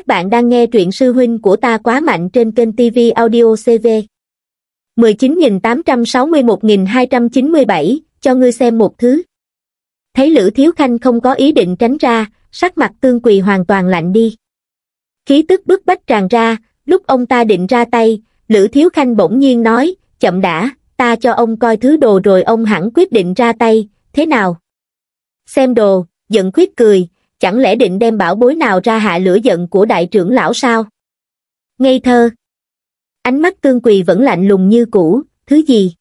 Các bạn đang nghe truyện sư huynh của ta quá mạnh trên kênh TV Audio CV. 19.861.297, cho ngươi xem một thứ. Thấy Lữ Thiếu Khanh không có ý định tránh ra, sắc mặt tương quỳ hoàn toàn lạnh đi. Khí tức bức bách tràn ra, lúc ông ta định ra tay, Lữ Thiếu Khanh bỗng nhiên nói, chậm đã, ta cho ông coi thứ đồ rồi ông hẳn quyết định ra tay, thế nào? Xem đồ, giận khuyết cười, chẳng lẽ định đem bảo bối nào ra hạ lửa giận của đại trưởng lão sao ngây thơ ánh mắt tương quỳ vẫn lạnh lùng như cũ thứ gì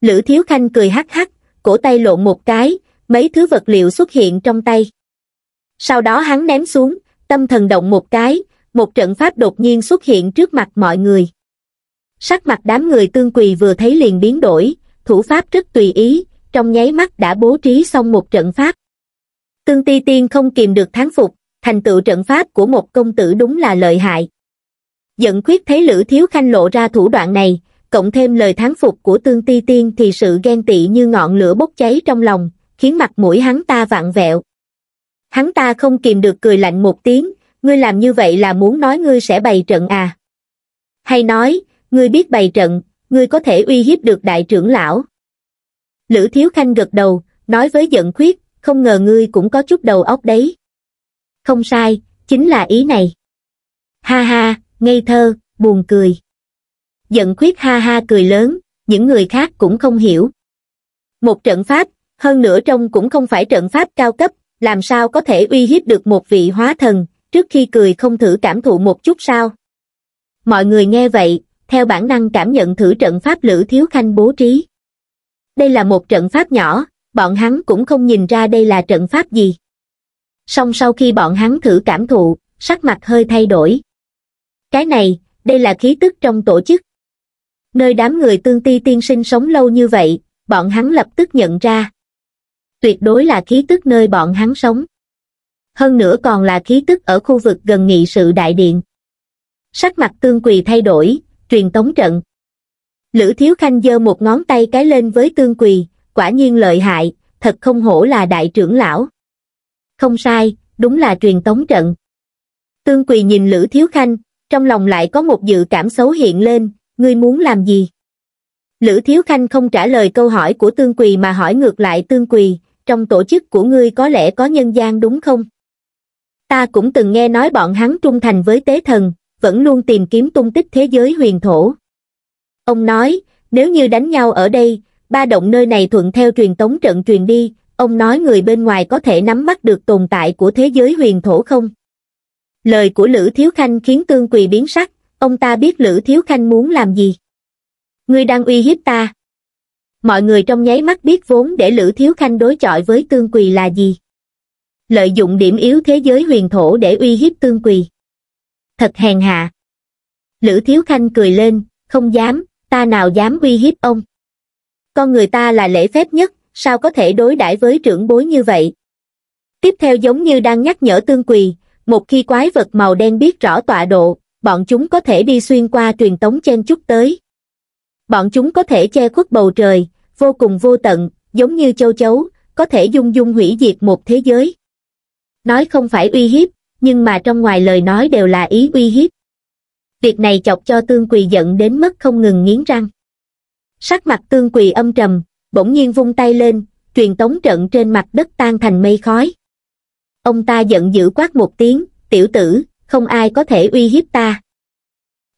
lữ thiếu khanh cười hắc hắc cổ tay lộn một cái mấy thứ vật liệu xuất hiện trong tay sau đó hắn ném xuống tâm thần động một cái một trận pháp đột nhiên xuất hiện trước mặt mọi người sắc mặt đám người tương quỳ vừa thấy liền biến đổi thủ pháp rất tùy ý trong nháy mắt đã bố trí xong một trận pháp Tương Ti Tiên không kìm được thán phục, thành tựu trận pháp của một công tử đúng là lợi hại. Dận khuyết thấy Lữ Thiếu Khanh lộ ra thủ đoạn này, cộng thêm lời thán phục của Tương Ti Tiên thì sự ghen tị như ngọn lửa bốc cháy trong lòng, khiến mặt mũi hắn ta vặn vẹo. Hắn ta không kìm được cười lạnh một tiếng, ngươi làm như vậy là muốn nói ngươi sẽ bày trận à? Hay nói, ngươi biết bày trận, ngươi có thể uy hiếp được đại trưởng lão. Lữ Thiếu Khanh gật đầu, nói với Dận khuyết, không ngờ ngươi cũng có chút đầu óc đấy. Không sai, chính là ý này. Ha ha, ngây thơ, buồn cười. Giận khuyết ha ha cười lớn, những người khác cũng không hiểu. Một trận pháp, hơn nữa trong cũng không phải trận pháp cao cấp, làm sao có thể uy hiếp được một vị hóa thần, trước khi cười không thử cảm thụ một chút sao. Mọi người nghe vậy, theo bản năng cảm nhận thử trận pháp Lữ Thiếu Khanh bố trí. Đây là một trận pháp nhỏ, bọn hắn cũng không nhìn ra đây là trận pháp gì. Song sau khi bọn hắn thử cảm thụ, sắc mặt hơi thay đổi. Cái này, đây là khí tức trong tổ chức. Nơi đám người tương ti tiên sinh sống lâu như vậy, bọn hắn lập tức nhận ra. Tuyệt đối là khí tức nơi bọn hắn sống. Hơn nữa còn là khí tức ở khu vực gần nghị sự đại điện. Sắc mặt tương quỳ thay đổi, truyền tống trận. Lữ Thiếu Khanh giơ một ngón tay cái lên với tương quỳ, quả nhiên lợi hại, thật không hổ là đại trưởng lão. Không sai, đúng là truyền tống trận. Tương Quỳ nhìn Lữ Thiếu Khanh, trong lòng lại có một dự cảm xấu hiện lên, ngươi muốn làm gì? Lữ Thiếu Khanh không trả lời câu hỏi của Tương Quỳ mà hỏi ngược lại Tương Quỳ, trong tổ chức của ngươi có lẽ có nhân gian đúng không? Ta cũng từng nghe nói bọn hắn trung thành với tế thần, vẫn luôn tìm kiếm tung tích thế giới huyền thổ. Ông nói, nếu như đánh nhau ở đây, ba động nơi này thuận theo truyền tống trận truyền đi, ông nói người bên ngoài có thể nắm bắt được tồn tại của thế giới huyền thổ không? Lời của Lữ Thiếu Khanh khiến Tương Quỳ biến sắc, ông ta biết Lữ Thiếu Khanh muốn làm gì. Ngươi đang uy hiếp ta. Mọi người trong nháy mắt biết vốn để Lữ Thiếu Khanh đối chọi với Tương Quỳ là gì. Lợi dụng điểm yếu thế giới huyền thổ để uy hiếp Tương Quỳ. Thật hèn hạ. Lữ Thiếu Khanh cười lên, không dám, ta nào dám uy hiếp ông con người ta là lễ phép nhất, sao có thể đối đãi với trưởng bối như vậy? Tiếp theo giống như đang nhắc nhở tương quỳ, một khi quái vật màu đen biết rõ tọa độ, bọn chúng có thể đi xuyên qua truyền tống chen chút tới. Bọn chúng có thể che khuất bầu trời, vô cùng vô tận, giống như châu chấu, có thể dung dung hủy diệt một thế giới. Nói không phải uy hiếp, nhưng mà trong ngoài lời nói đều là ý uy hiếp. Việc này chọc cho Tương Quỳ giận đến mức không ngừng nghiến răng sắc mặt tương quỳ âm trầm bỗng nhiên vung tay lên truyền tống trận trên mặt đất tan thành mây khói ông ta giận dữ quát một tiếng tiểu tử không ai có thể uy hiếp ta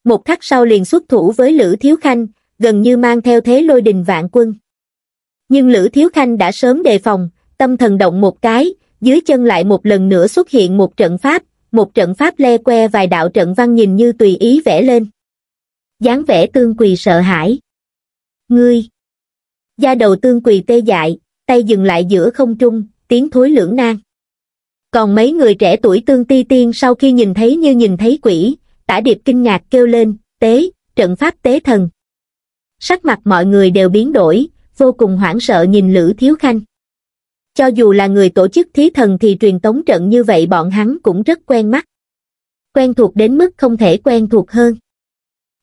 một khắc sau liền xuất thủ với lữ thiếu khanh gần như mang theo thế lôi đình vạn quân nhưng lữ thiếu khanh đã sớm đề phòng tâm thần động một cái dưới chân lại một lần nữa xuất hiện một trận pháp một trận pháp le que vài đạo trận văn nhìn như tùy ý vẽ lên dáng vẻ tương quỳ sợ hãi ngươi. gia đầu tương quỳ tê dại, tay dừng lại giữa không trung, tiếng thối lưỡng nan. Còn mấy người trẻ tuổi tương ti tiên sau khi nhìn thấy như nhìn thấy quỷ, tả điệp kinh ngạc kêu lên, tế, trận pháp tế thần. Sắc mặt mọi người đều biến đổi, vô cùng hoảng sợ nhìn Lữ Thiếu Khanh. Cho dù là người tổ chức thí thần thì truyền tống trận như vậy bọn hắn cũng rất quen mắt. Quen thuộc đến mức không thể quen thuộc hơn.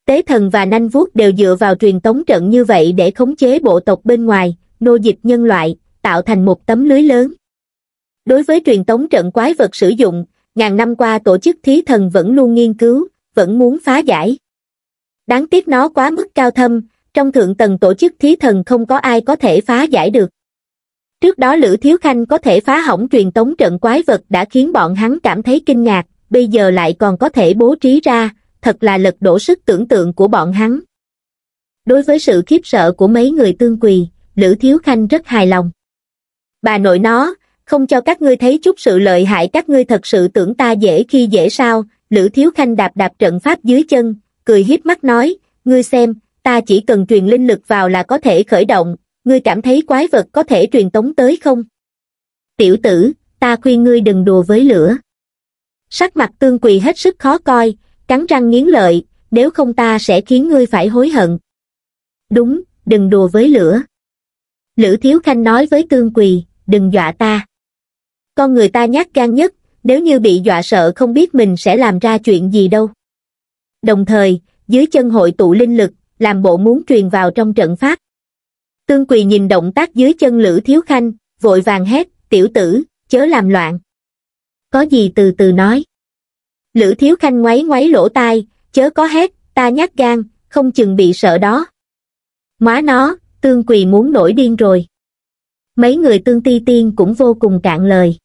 Tế thần và nanh vuốt đều dựa vào truyền tống trận như vậy để khống chế bộ tộc bên ngoài, nô dịch nhân loại, tạo thành một tấm lưới lớn. Đối với truyền tống trận quái vật sử dụng, ngàn năm qua tổ chức thí thần vẫn luôn nghiên cứu, vẫn muốn phá giải. Đáng tiếc nó quá mức cao thâm, trong thượng tầng tổ chức thí thần không có ai có thể phá giải được. Trước đó Lữ Thiếu Khanh có thể phá hỏng truyền tống trận quái vật đã khiến bọn hắn cảm thấy kinh ngạc, bây giờ lại còn có thể bố trí ra, thật là lật đổ sức tưởng tượng của bọn hắn. Đối với sự khiếp sợ của mấy người tương quỳ, Lữ Thiếu Khanh rất hài lòng. Bà nội nó, không cho các ngươi thấy chút sự lợi hại các ngươi thật sự tưởng ta dễ khi dễ sao, Lữ Thiếu Khanh đạp đạp trận pháp dưới chân, cười hiếp mắt nói, ngươi xem, ta chỉ cần truyền linh lực vào là có thể khởi động, ngươi cảm thấy quái vật có thể truyền tống tới không? Tiểu tử, ta khuyên ngươi đừng đùa với lửa. Sắc mặt tương quỳ hết sức khó coi, cắn răng nghiến lợi, nếu không ta sẽ khiến ngươi phải hối hận. Đúng, đừng đùa với lửa. Lữ Thiếu Khanh nói với Tương Quỳ, đừng dọa ta. Con người ta nhát gan nhất, nếu như bị dọa sợ không biết mình sẽ làm ra chuyện gì đâu. Đồng thời, dưới chân hội tụ linh lực, làm bộ muốn truyền vào trong trận pháp. Tương Quỳ nhìn động tác dưới chân Lữ Thiếu Khanh, vội vàng hét, tiểu tử, chớ làm loạn. Có gì từ từ nói lữ thiếu khanh ngoáy ngoáy lỗ tai chớ có hét ta nhát gan không chừng bị sợ đó móa nó tương quỳ muốn nổi điên rồi mấy người tương ti tiên cũng vô cùng cạn lời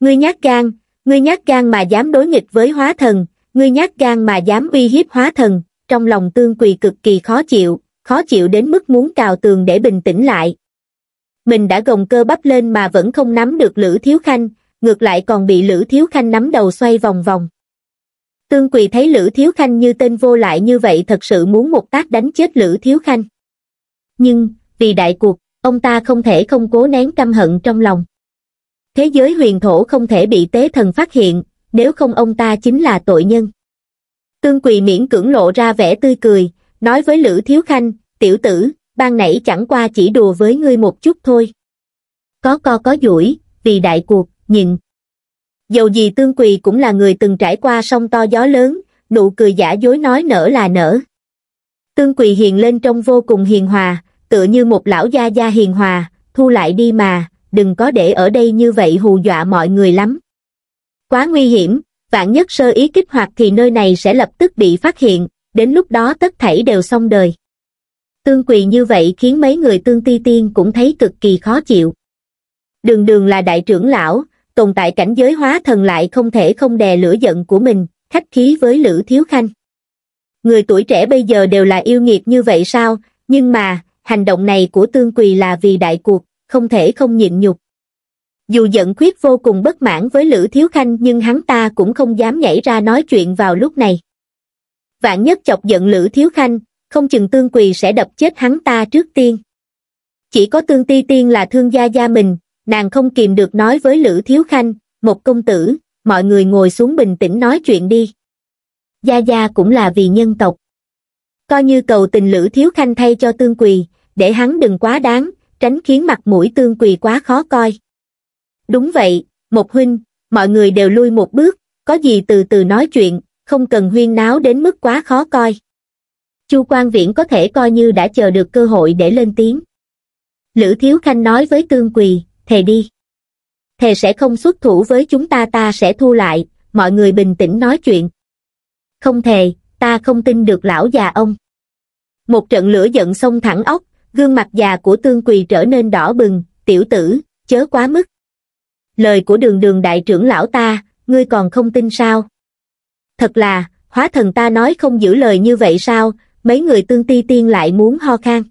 ngươi nhát gan ngươi nhát gan mà dám đối nghịch với hóa thần ngươi nhát gan mà dám uy hiếp hóa thần trong lòng tương quỳ cực kỳ khó chịu khó chịu đến mức muốn cào tường để bình tĩnh lại mình đã gồng cơ bắp lên mà vẫn không nắm được lữ thiếu khanh ngược lại còn bị lữ thiếu khanh nắm đầu xoay vòng vòng Tương Quỳ thấy Lữ Thiếu Khanh như tên vô lại như vậy thật sự muốn một tác đánh chết Lữ Thiếu Khanh. Nhưng, vì đại cuộc, ông ta không thể không cố nén căm hận trong lòng. Thế giới huyền thổ không thể bị tế thần phát hiện, nếu không ông ta chính là tội nhân. Tương Quỳ miễn cưỡng lộ ra vẻ tươi cười, nói với Lữ Thiếu Khanh, tiểu tử, ban nãy chẳng qua chỉ đùa với ngươi một chút thôi. Có co có duỗi vì đại cuộc, nhìn, dầu gì tương quỳ cũng là người từng trải qua sông to gió lớn nụ cười giả dối nói nở là nở tương quỳ hiền lên trông vô cùng hiền hòa tựa như một lão gia gia hiền hòa thu lại đi mà đừng có để ở đây như vậy hù dọa mọi người lắm quá nguy hiểm vạn nhất sơ ý kích hoạt thì nơi này sẽ lập tức bị phát hiện đến lúc đó tất thảy đều xong đời tương quỳ như vậy khiến mấy người tương ti tiên cũng thấy cực kỳ khó chịu đường đường là đại trưởng lão tồn tại cảnh giới hóa thần lại không thể không đè lửa giận của mình, khách khí với Lữ Thiếu Khanh. Người tuổi trẻ bây giờ đều là yêu nghiệt như vậy sao, nhưng mà, hành động này của Tương Quỳ là vì đại cuộc, không thể không nhịn nhục. Dù giận khuyết vô cùng bất mãn với Lữ Thiếu Khanh nhưng hắn ta cũng không dám nhảy ra nói chuyện vào lúc này. Vạn nhất chọc giận Lữ Thiếu Khanh, không chừng Tương Quỳ sẽ đập chết hắn ta trước tiên. Chỉ có Tương Ti Tiên là thương gia gia mình, nàng không kìm được nói với lữ thiếu khanh một công tử mọi người ngồi xuống bình tĩnh nói chuyện đi gia gia cũng là vì nhân tộc coi như cầu tình lữ thiếu khanh thay cho tương quỳ để hắn đừng quá đáng tránh khiến mặt mũi tương quỳ quá khó coi đúng vậy một huynh mọi người đều lui một bước có gì từ từ nói chuyện không cần huyên náo đến mức quá khó coi chu quan viễn có thể coi như đã chờ được cơ hội để lên tiếng lữ thiếu khanh nói với tương quỳ thề đi. Thề sẽ không xuất thủ với chúng ta ta sẽ thu lại, mọi người bình tĩnh nói chuyện. Không thề, ta không tin được lão già ông. Một trận lửa giận xông thẳng ốc, gương mặt già của tương quỳ trở nên đỏ bừng, tiểu tử, chớ quá mức. Lời của đường đường đại trưởng lão ta, ngươi còn không tin sao? Thật là, hóa thần ta nói không giữ lời như vậy sao, mấy người tương ti tiên lại muốn ho khan.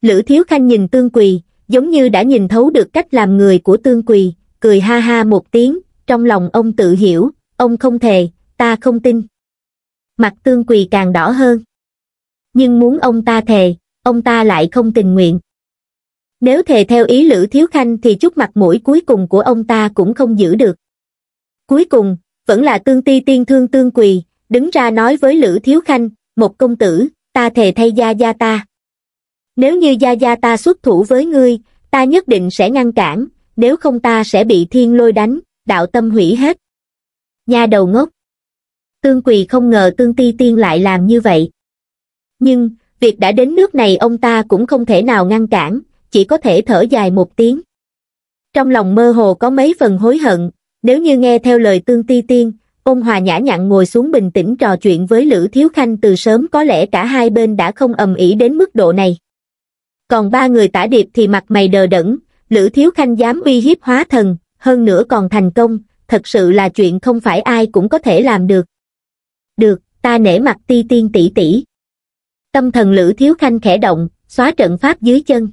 Lữ Thiếu Khanh nhìn tương quỳ, giống như đã nhìn thấu được cách làm người của tương quỳ cười ha ha một tiếng trong lòng ông tự hiểu ông không thề ta không tin mặt tương quỳ càng đỏ hơn nhưng muốn ông ta thề ông ta lại không tình nguyện nếu thề theo ý lữ thiếu khanh thì chút mặt mũi cuối cùng của ông ta cũng không giữ được cuối cùng vẫn là tương ti tiên thương tương quỳ đứng ra nói với lữ thiếu khanh một công tử ta thề thay gia gia ta nếu như Gia Gia ta xuất thủ với ngươi, ta nhất định sẽ ngăn cản, nếu không ta sẽ bị thiên lôi đánh, đạo tâm hủy hết. nhà đầu ngốc. Tương Quỳ không ngờ Tương Ti Tiên lại làm như vậy. Nhưng, việc đã đến nước này ông ta cũng không thể nào ngăn cản, chỉ có thể thở dài một tiếng. Trong lòng mơ hồ có mấy phần hối hận, nếu như nghe theo lời Tương Ti Tiên, ôn hòa nhã nhặn ngồi xuống bình tĩnh trò chuyện với Lữ Thiếu Khanh từ sớm có lẽ cả hai bên đã không ầm ĩ đến mức độ này còn ba người tả điệp thì mặt mày đờ đẫn lữ thiếu khanh dám uy hiếp hóa thần hơn nữa còn thành công thật sự là chuyện không phải ai cũng có thể làm được được ta nể mặt ti tiên tỷ tỷ tâm thần lữ thiếu khanh khẽ động xóa trận pháp dưới chân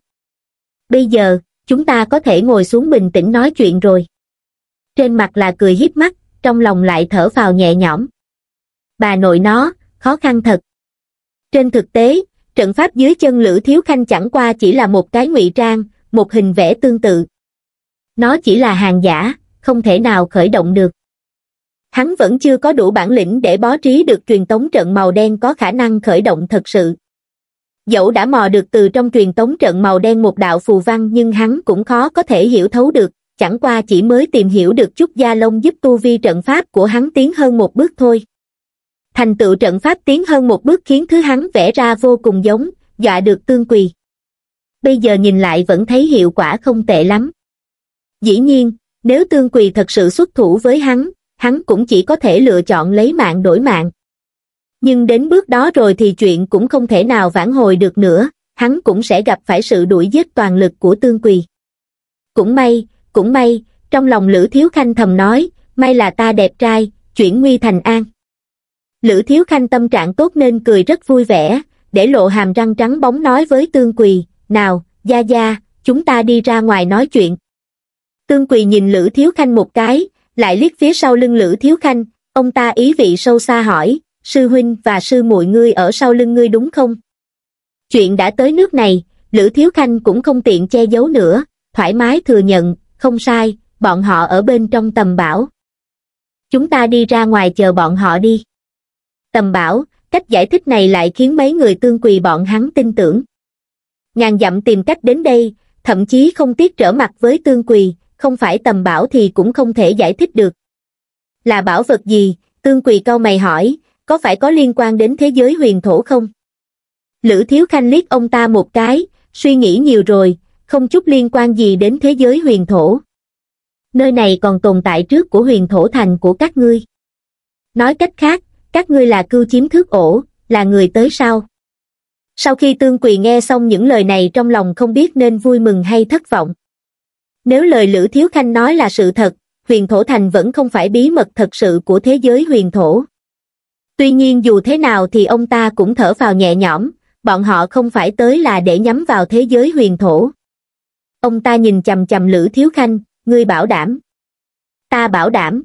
bây giờ chúng ta có thể ngồi xuống bình tĩnh nói chuyện rồi trên mặt là cười hiếp mắt trong lòng lại thở phào nhẹ nhõm bà nội nó khó khăn thật trên thực tế trận pháp dưới chân lữ thiếu khanh chẳng qua chỉ là một cái ngụy trang một hình vẽ tương tự nó chỉ là hàng giả không thể nào khởi động được hắn vẫn chưa có đủ bản lĩnh để bó trí được truyền tống trận màu đen có khả năng khởi động thật sự dẫu đã mò được từ trong truyền tống trận màu đen một đạo phù văn nhưng hắn cũng khó có thể hiểu thấu được chẳng qua chỉ mới tìm hiểu được chút gia lông giúp tu vi trận pháp của hắn tiến hơn một bước thôi thành tựu trận pháp tiến hơn một bước khiến thứ hắn vẽ ra vô cùng giống dọa được tương quỳ bây giờ nhìn lại vẫn thấy hiệu quả không tệ lắm dĩ nhiên nếu tương quỳ thật sự xuất thủ với hắn hắn cũng chỉ có thể lựa chọn lấy mạng đổi mạng nhưng đến bước đó rồi thì chuyện cũng không thể nào vãn hồi được nữa hắn cũng sẽ gặp phải sự đuổi giết toàn lực của tương quỳ cũng may cũng may trong lòng lữ thiếu khanh thầm nói may là ta đẹp trai chuyển nguy thành an Lữ Thiếu Khanh tâm trạng tốt nên cười rất vui vẻ, để lộ hàm răng trắng bóng nói với Tương Quỳ, nào, Gia Gia, chúng ta đi ra ngoài nói chuyện. Tương Quỳ nhìn Lữ Thiếu Khanh một cái, lại liếc phía sau lưng Lữ Thiếu Khanh, ông ta ý vị sâu xa hỏi, sư huynh và sư muội ngươi ở sau lưng ngươi đúng không? Chuyện đã tới nước này, Lữ Thiếu Khanh cũng không tiện che giấu nữa, thoải mái thừa nhận, không sai, bọn họ ở bên trong tầm bảo. Chúng ta đi ra ngoài chờ bọn họ đi tầm bảo cách giải thích này lại khiến mấy người tương quỳ bọn hắn tin tưởng ngàn dặm tìm cách đến đây thậm chí không tiếc trở mặt với tương quỳ không phải tầm bảo thì cũng không thể giải thích được là bảo vật gì tương quỳ cao mày hỏi có phải có liên quan đến thế giới huyền thổ không lữ thiếu khanh liếc ông ta một cái suy nghĩ nhiều rồi không chút liên quan gì đến thế giới huyền thổ nơi này còn tồn tại trước của huyền thổ thành của các ngươi nói cách khác các ngươi là cưu chiếm thước ổ là người tới sao sau khi tương quỳ nghe xong những lời này trong lòng không biết nên vui mừng hay thất vọng nếu lời lữ thiếu khanh nói là sự thật huyền thổ thành vẫn không phải bí mật thật sự của thế giới huyền thổ tuy nhiên dù thế nào thì ông ta cũng thở vào nhẹ nhõm bọn họ không phải tới là để nhắm vào thế giới huyền thổ ông ta nhìn chầm chầm lữ thiếu khanh ngươi bảo đảm ta bảo đảm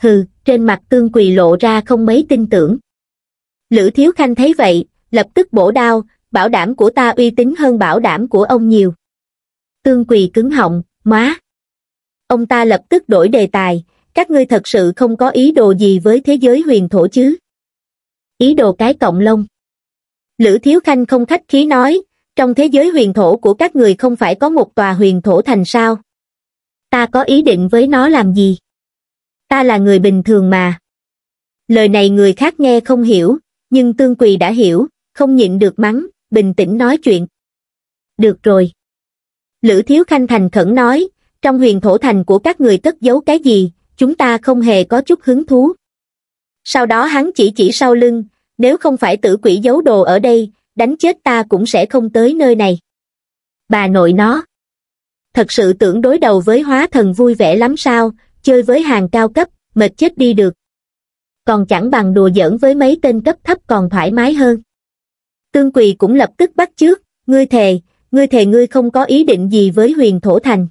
hừ trên mặt tương quỳ lộ ra không mấy tin tưởng lữ thiếu khanh thấy vậy lập tức bổ đao bảo đảm của ta uy tín hơn bảo đảm của ông nhiều tương quỳ cứng họng má ông ta lập tức đổi đề tài các ngươi thật sự không có ý đồ gì với thế giới huyền thổ chứ ý đồ cái cộng lông lữ thiếu khanh không khách khí nói trong thế giới huyền thổ của các người không phải có một tòa huyền thổ thành sao ta có ý định với nó làm gì ta là người bình thường mà. Lời này người khác nghe không hiểu, nhưng Tương Quỳ đã hiểu, không nhịn được mắng, bình tĩnh nói chuyện. Được rồi. Lữ Thiếu Khanh thành khẩn nói, trong huyền thổ thành của các người tất giấu cái gì, chúng ta không hề có chút hứng thú. Sau đó hắn chỉ chỉ sau lưng, nếu không phải tử quỷ giấu đồ ở đây, đánh chết ta cũng sẽ không tới nơi này. Bà nội nó. Thật sự tưởng đối đầu với hóa thần vui vẻ lắm sao, chơi với hàng cao cấp mệt chết đi được còn chẳng bằng đùa giỡn với mấy tên cấp thấp còn thoải mái hơn tương quỳ cũng lập tức bắt trước ngươi thề ngươi thề ngươi không có ý định gì với huyền thổ thành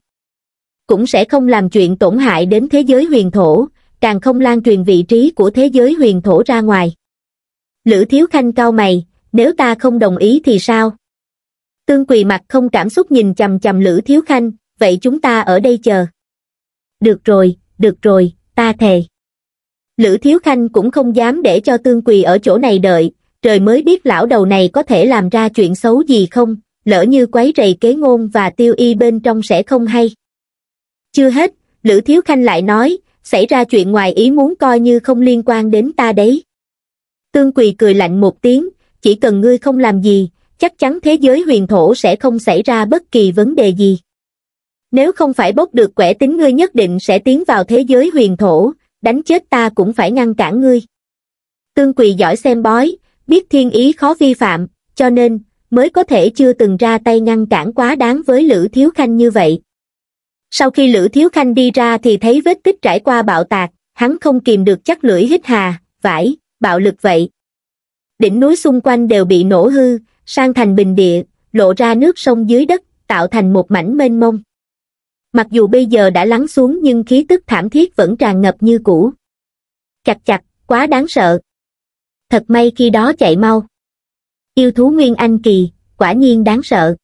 cũng sẽ không làm chuyện tổn hại đến thế giới huyền thổ càng không lan truyền vị trí của thế giới huyền thổ ra ngoài lữ thiếu khanh cao mày nếu ta không đồng ý thì sao tương quỳ mặt không cảm xúc nhìn chằm chằm lữ thiếu khanh vậy chúng ta ở đây chờ được rồi được rồi, ta thề. Lữ Thiếu Khanh cũng không dám để cho Tương Quỳ ở chỗ này đợi, trời mới biết lão đầu này có thể làm ra chuyện xấu gì không, lỡ như quấy rầy kế ngôn và tiêu y bên trong sẽ không hay. Chưa hết, Lữ Thiếu Khanh lại nói, xảy ra chuyện ngoài ý muốn coi như không liên quan đến ta đấy. Tương Quỳ cười lạnh một tiếng, chỉ cần ngươi không làm gì, chắc chắn thế giới huyền thổ sẽ không xảy ra bất kỳ vấn đề gì. Nếu không phải bốc được quẻ tính ngươi nhất định sẽ tiến vào thế giới huyền thổ, đánh chết ta cũng phải ngăn cản ngươi. Tương Quỳ giỏi xem bói, biết thiên ý khó vi phạm, cho nên, mới có thể chưa từng ra tay ngăn cản quá đáng với Lữ Thiếu Khanh như vậy. Sau khi Lữ Thiếu Khanh đi ra thì thấy vết tích trải qua bạo tạc, hắn không kìm được chắc lưỡi hít hà, vải, bạo lực vậy. Đỉnh núi xung quanh đều bị nổ hư, sang thành bình địa, lộ ra nước sông dưới đất, tạo thành một mảnh mênh mông mặc dù bây giờ đã lắng xuống nhưng khí tức thảm thiết vẫn tràn ngập như cũ chặt chặt quá đáng sợ thật may khi đó chạy mau yêu thú nguyên anh kỳ quả nhiên đáng sợ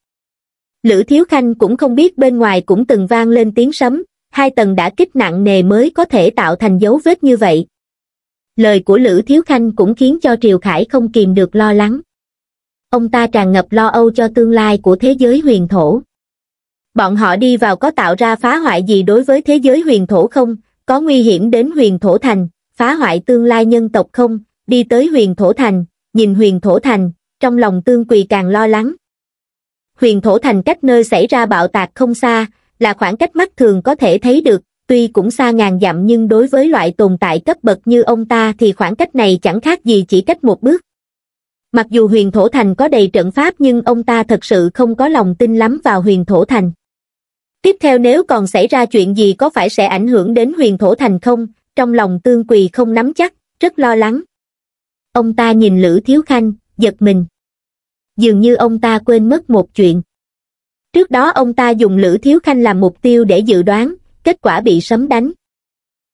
lữ thiếu khanh cũng không biết bên ngoài cũng từng vang lên tiếng sấm hai tầng đã kích nặng nề mới có thể tạo thành dấu vết như vậy lời của lữ thiếu khanh cũng khiến cho triều khải không kìm được lo lắng ông ta tràn ngập lo âu cho tương lai của thế giới huyền thổ bọn họ đi vào có tạo ra phá hoại gì đối với thế giới huyền thổ không, có nguy hiểm đến huyền thổ thành, phá hoại tương lai nhân tộc không, đi tới huyền thổ thành, nhìn huyền thổ thành, trong lòng tương quỳ càng lo lắng. Huyền thổ thành cách nơi xảy ra bạo tạc không xa, là khoảng cách mắt thường có thể thấy được, tuy cũng xa ngàn dặm nhưng đối với loại tồn tại cấp bậc như ông ta thì khoảng cách này chẳng khác gì chỉ cách một bước. Mặc dù huyền thổ thành có đầy trận pháp nhưng ông ta thật sự không có lòng tin lắm vào huyền thổ thành. Tiếp theo nếu còn xảy ra chuyện gì có phải sẽ ảnh hưởng đến huyền thổ thành không, trong lòng tương quỳ không nắm chắc, rất lo lắng. Ông ta nhìn Lữ Thiếu Khanh, giật mình. Dường như ông ta quên mất một chuyện. Trước đó ông ta dùng Lữ Thiếu Khanh làm mục tiêu để dự đoán, kết quả bị sấm đánh.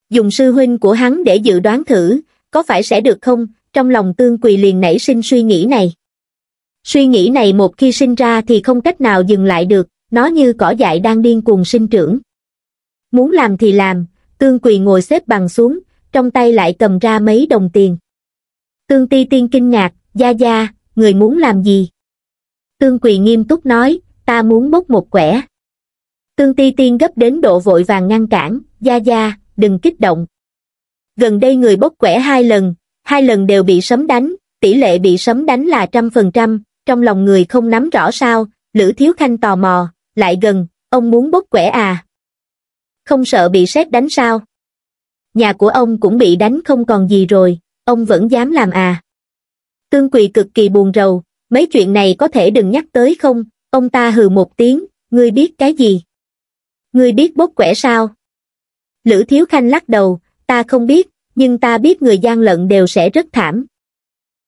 Dùng sư huynh của hắn để dự đoán thử, có phải sẽ được không, trong lòng tương quỳ liền nảy sinh suy nghĩ này. Suy nghĩ này một khi sinh ra thì không cách nào dừng lại được, nó như cỏ dại đang điên cuồng sinh trưởng. Muốn làm thì làm, tương quỳ ngồi xếp bằng xuống, trong tay lại cầm ra mấy đồng tiền. Tương ti tiên kinh ngạc, gia gia, người muốn làm gì? Tương quỳ nghiêm túc nói, ta muốn bốc một quẻ. Tương ti tiên gấp đến độ vội vàng ngăn cản, gia gia, đừng kích động. Gần đây người bốc quẻ hai lần, hai lần đều bị sấm đánh, tỷ lệ bị sấm đánh là trăm phần trăm, trong lòng người không nắm rõ sao, Lữ Thiếu Khanh tò mò, lại gần, ông muốn bóp quẻ à. Không sợ bị sét đánh sao? Nhà của ông cũng bị đánh không còn gì rồi, ông vẫn dám làm à. Tương Quỳ cực kỳ buồn rầu, mấy chuyện này có thể đừng nhắc tới không, ông ta hừ một tiếng, ngươi biết cái gì? Ngươi biết bóp quẻ sao? Lữ Thiếu Khanh lắc đầu, ta không biết, nhưng ta biết người gian lận đều sẽ rất thảm.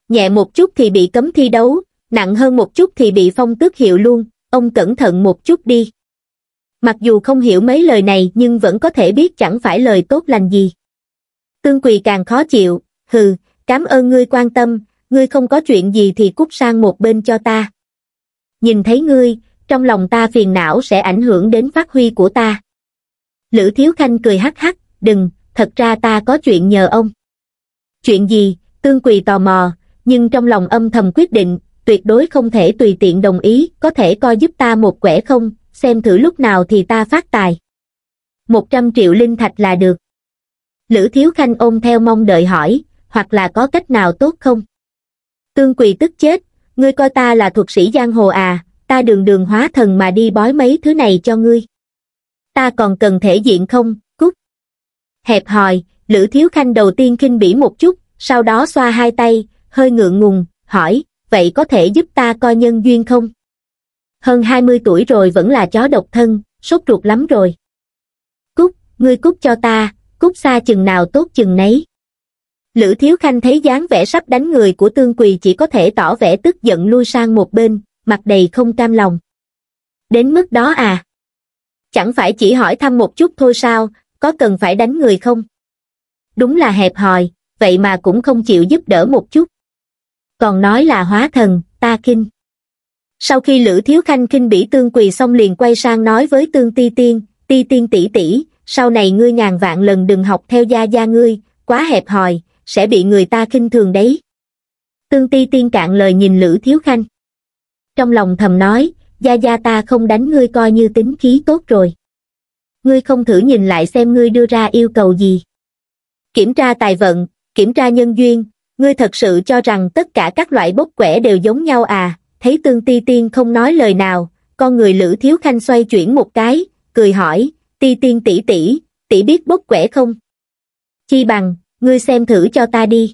Nhẹ một chút thì bị cấm thi đấu, nặng hơn một chút thì bị phong tước hiệu luôn, ông cẩn thận một chút đi. Mặc dù không hiểu mấy lời này nhưng vẫn có thể biết chẳng phải lời tốt lành gì. Tương Quỳ càng khó chịu, hừ, cảm ơn ngươi quan tâm, ngươi không có chuyện gì thì cút sang một bên cho ta. Nhìn thấy ngươi, trong lòng ta phiền não sẽ ảnh hưởng đến phát huy của ta. Lữ Thiếu Khanh cười hắc hắc, đừng, thật ra ta có chuyện nhờ ông. Chuyện gì, Tương Quỳ tò mò, nhưng trong lòng âm thầm quyết định, tuyệt đối không thể tùy tiện đồng ý, có thể coi giúp ta một quẻ không, xem thử lúc nào thì ta phát tài. 100 triệu linh thạch là được. Lữ Thiếu Khanh ôm theo mong đợi hỏi, hoặc là có cách nào tốt không? Tương Quỳ tức chết, ngươi coi ta là thuật sĩ giang hồ à, ta đường đường hóa thần mà đi bói mấy thứ này cho ngươi. Ta còn cần thể diện không, cút. Hẹp hòi, Lữ Thiếu Khanh đầu tiên khinh bỉ một chút, sau đó xoa hai tay, hơi ngượng ngùng, hỏi, vậy có thể giúp ta coi nhân duyên không? Hơn 20 tuổi rồi vẫn là chó độc thân, sốt ruột lắm rồi. Cúc, ngươi cúc cho ta, cúc xa chừng nào tốt chừng nấy. Lữ Thiếu Khanh thấy dáng vẻ sắp đánh người của Tương Quỳ chỉ có thể tỏ vẻ tức giận lui sang một bên, mặt đầy không cam lòng. Đến mức đó à? Chẳng phải chỉ hỏi thăm một chút thôi sao, có cần phải đánh người không? Đúng là hẹp hòi, vậy mà cũng không chịu giúp đỡ một chút còn nói là hóa thần, ta kinh. Sau khi Lữ Thiếu Khanh kinh bỉ tương quỳ xong liền quay sang nói với tương ti tiên, ti tiên tỷ tỷ, sau này ngươi ngàn vạn lần đừng học theo gia gia ngươi, quá hẹp hòi, sẽ bị người ta kinh thường đấy. Tương ti tiên cạn lời nhìn Lữ Thiếu Khanh. Trong lòng thầm nói, gia gia ta không đánh ngươi coi như tính khí tốt rồi. Ngươi không thử nhìn lại xem ngươi đưa ra yêu cầu gì. Kiểm tra tài vận, kiểm tra nhân duyên, ngươi thật sự cho rằng tất cả các loại bốc quẻ đều giống nhau à thấy tương ti tiên không nói lời nào con người lữ thiếu khanh xoay chuyển một cái cười hỏi ti tiên tỷ tỷ tỷ biết bốc quẻ không chi bằng ngươi xem thử cho ta đi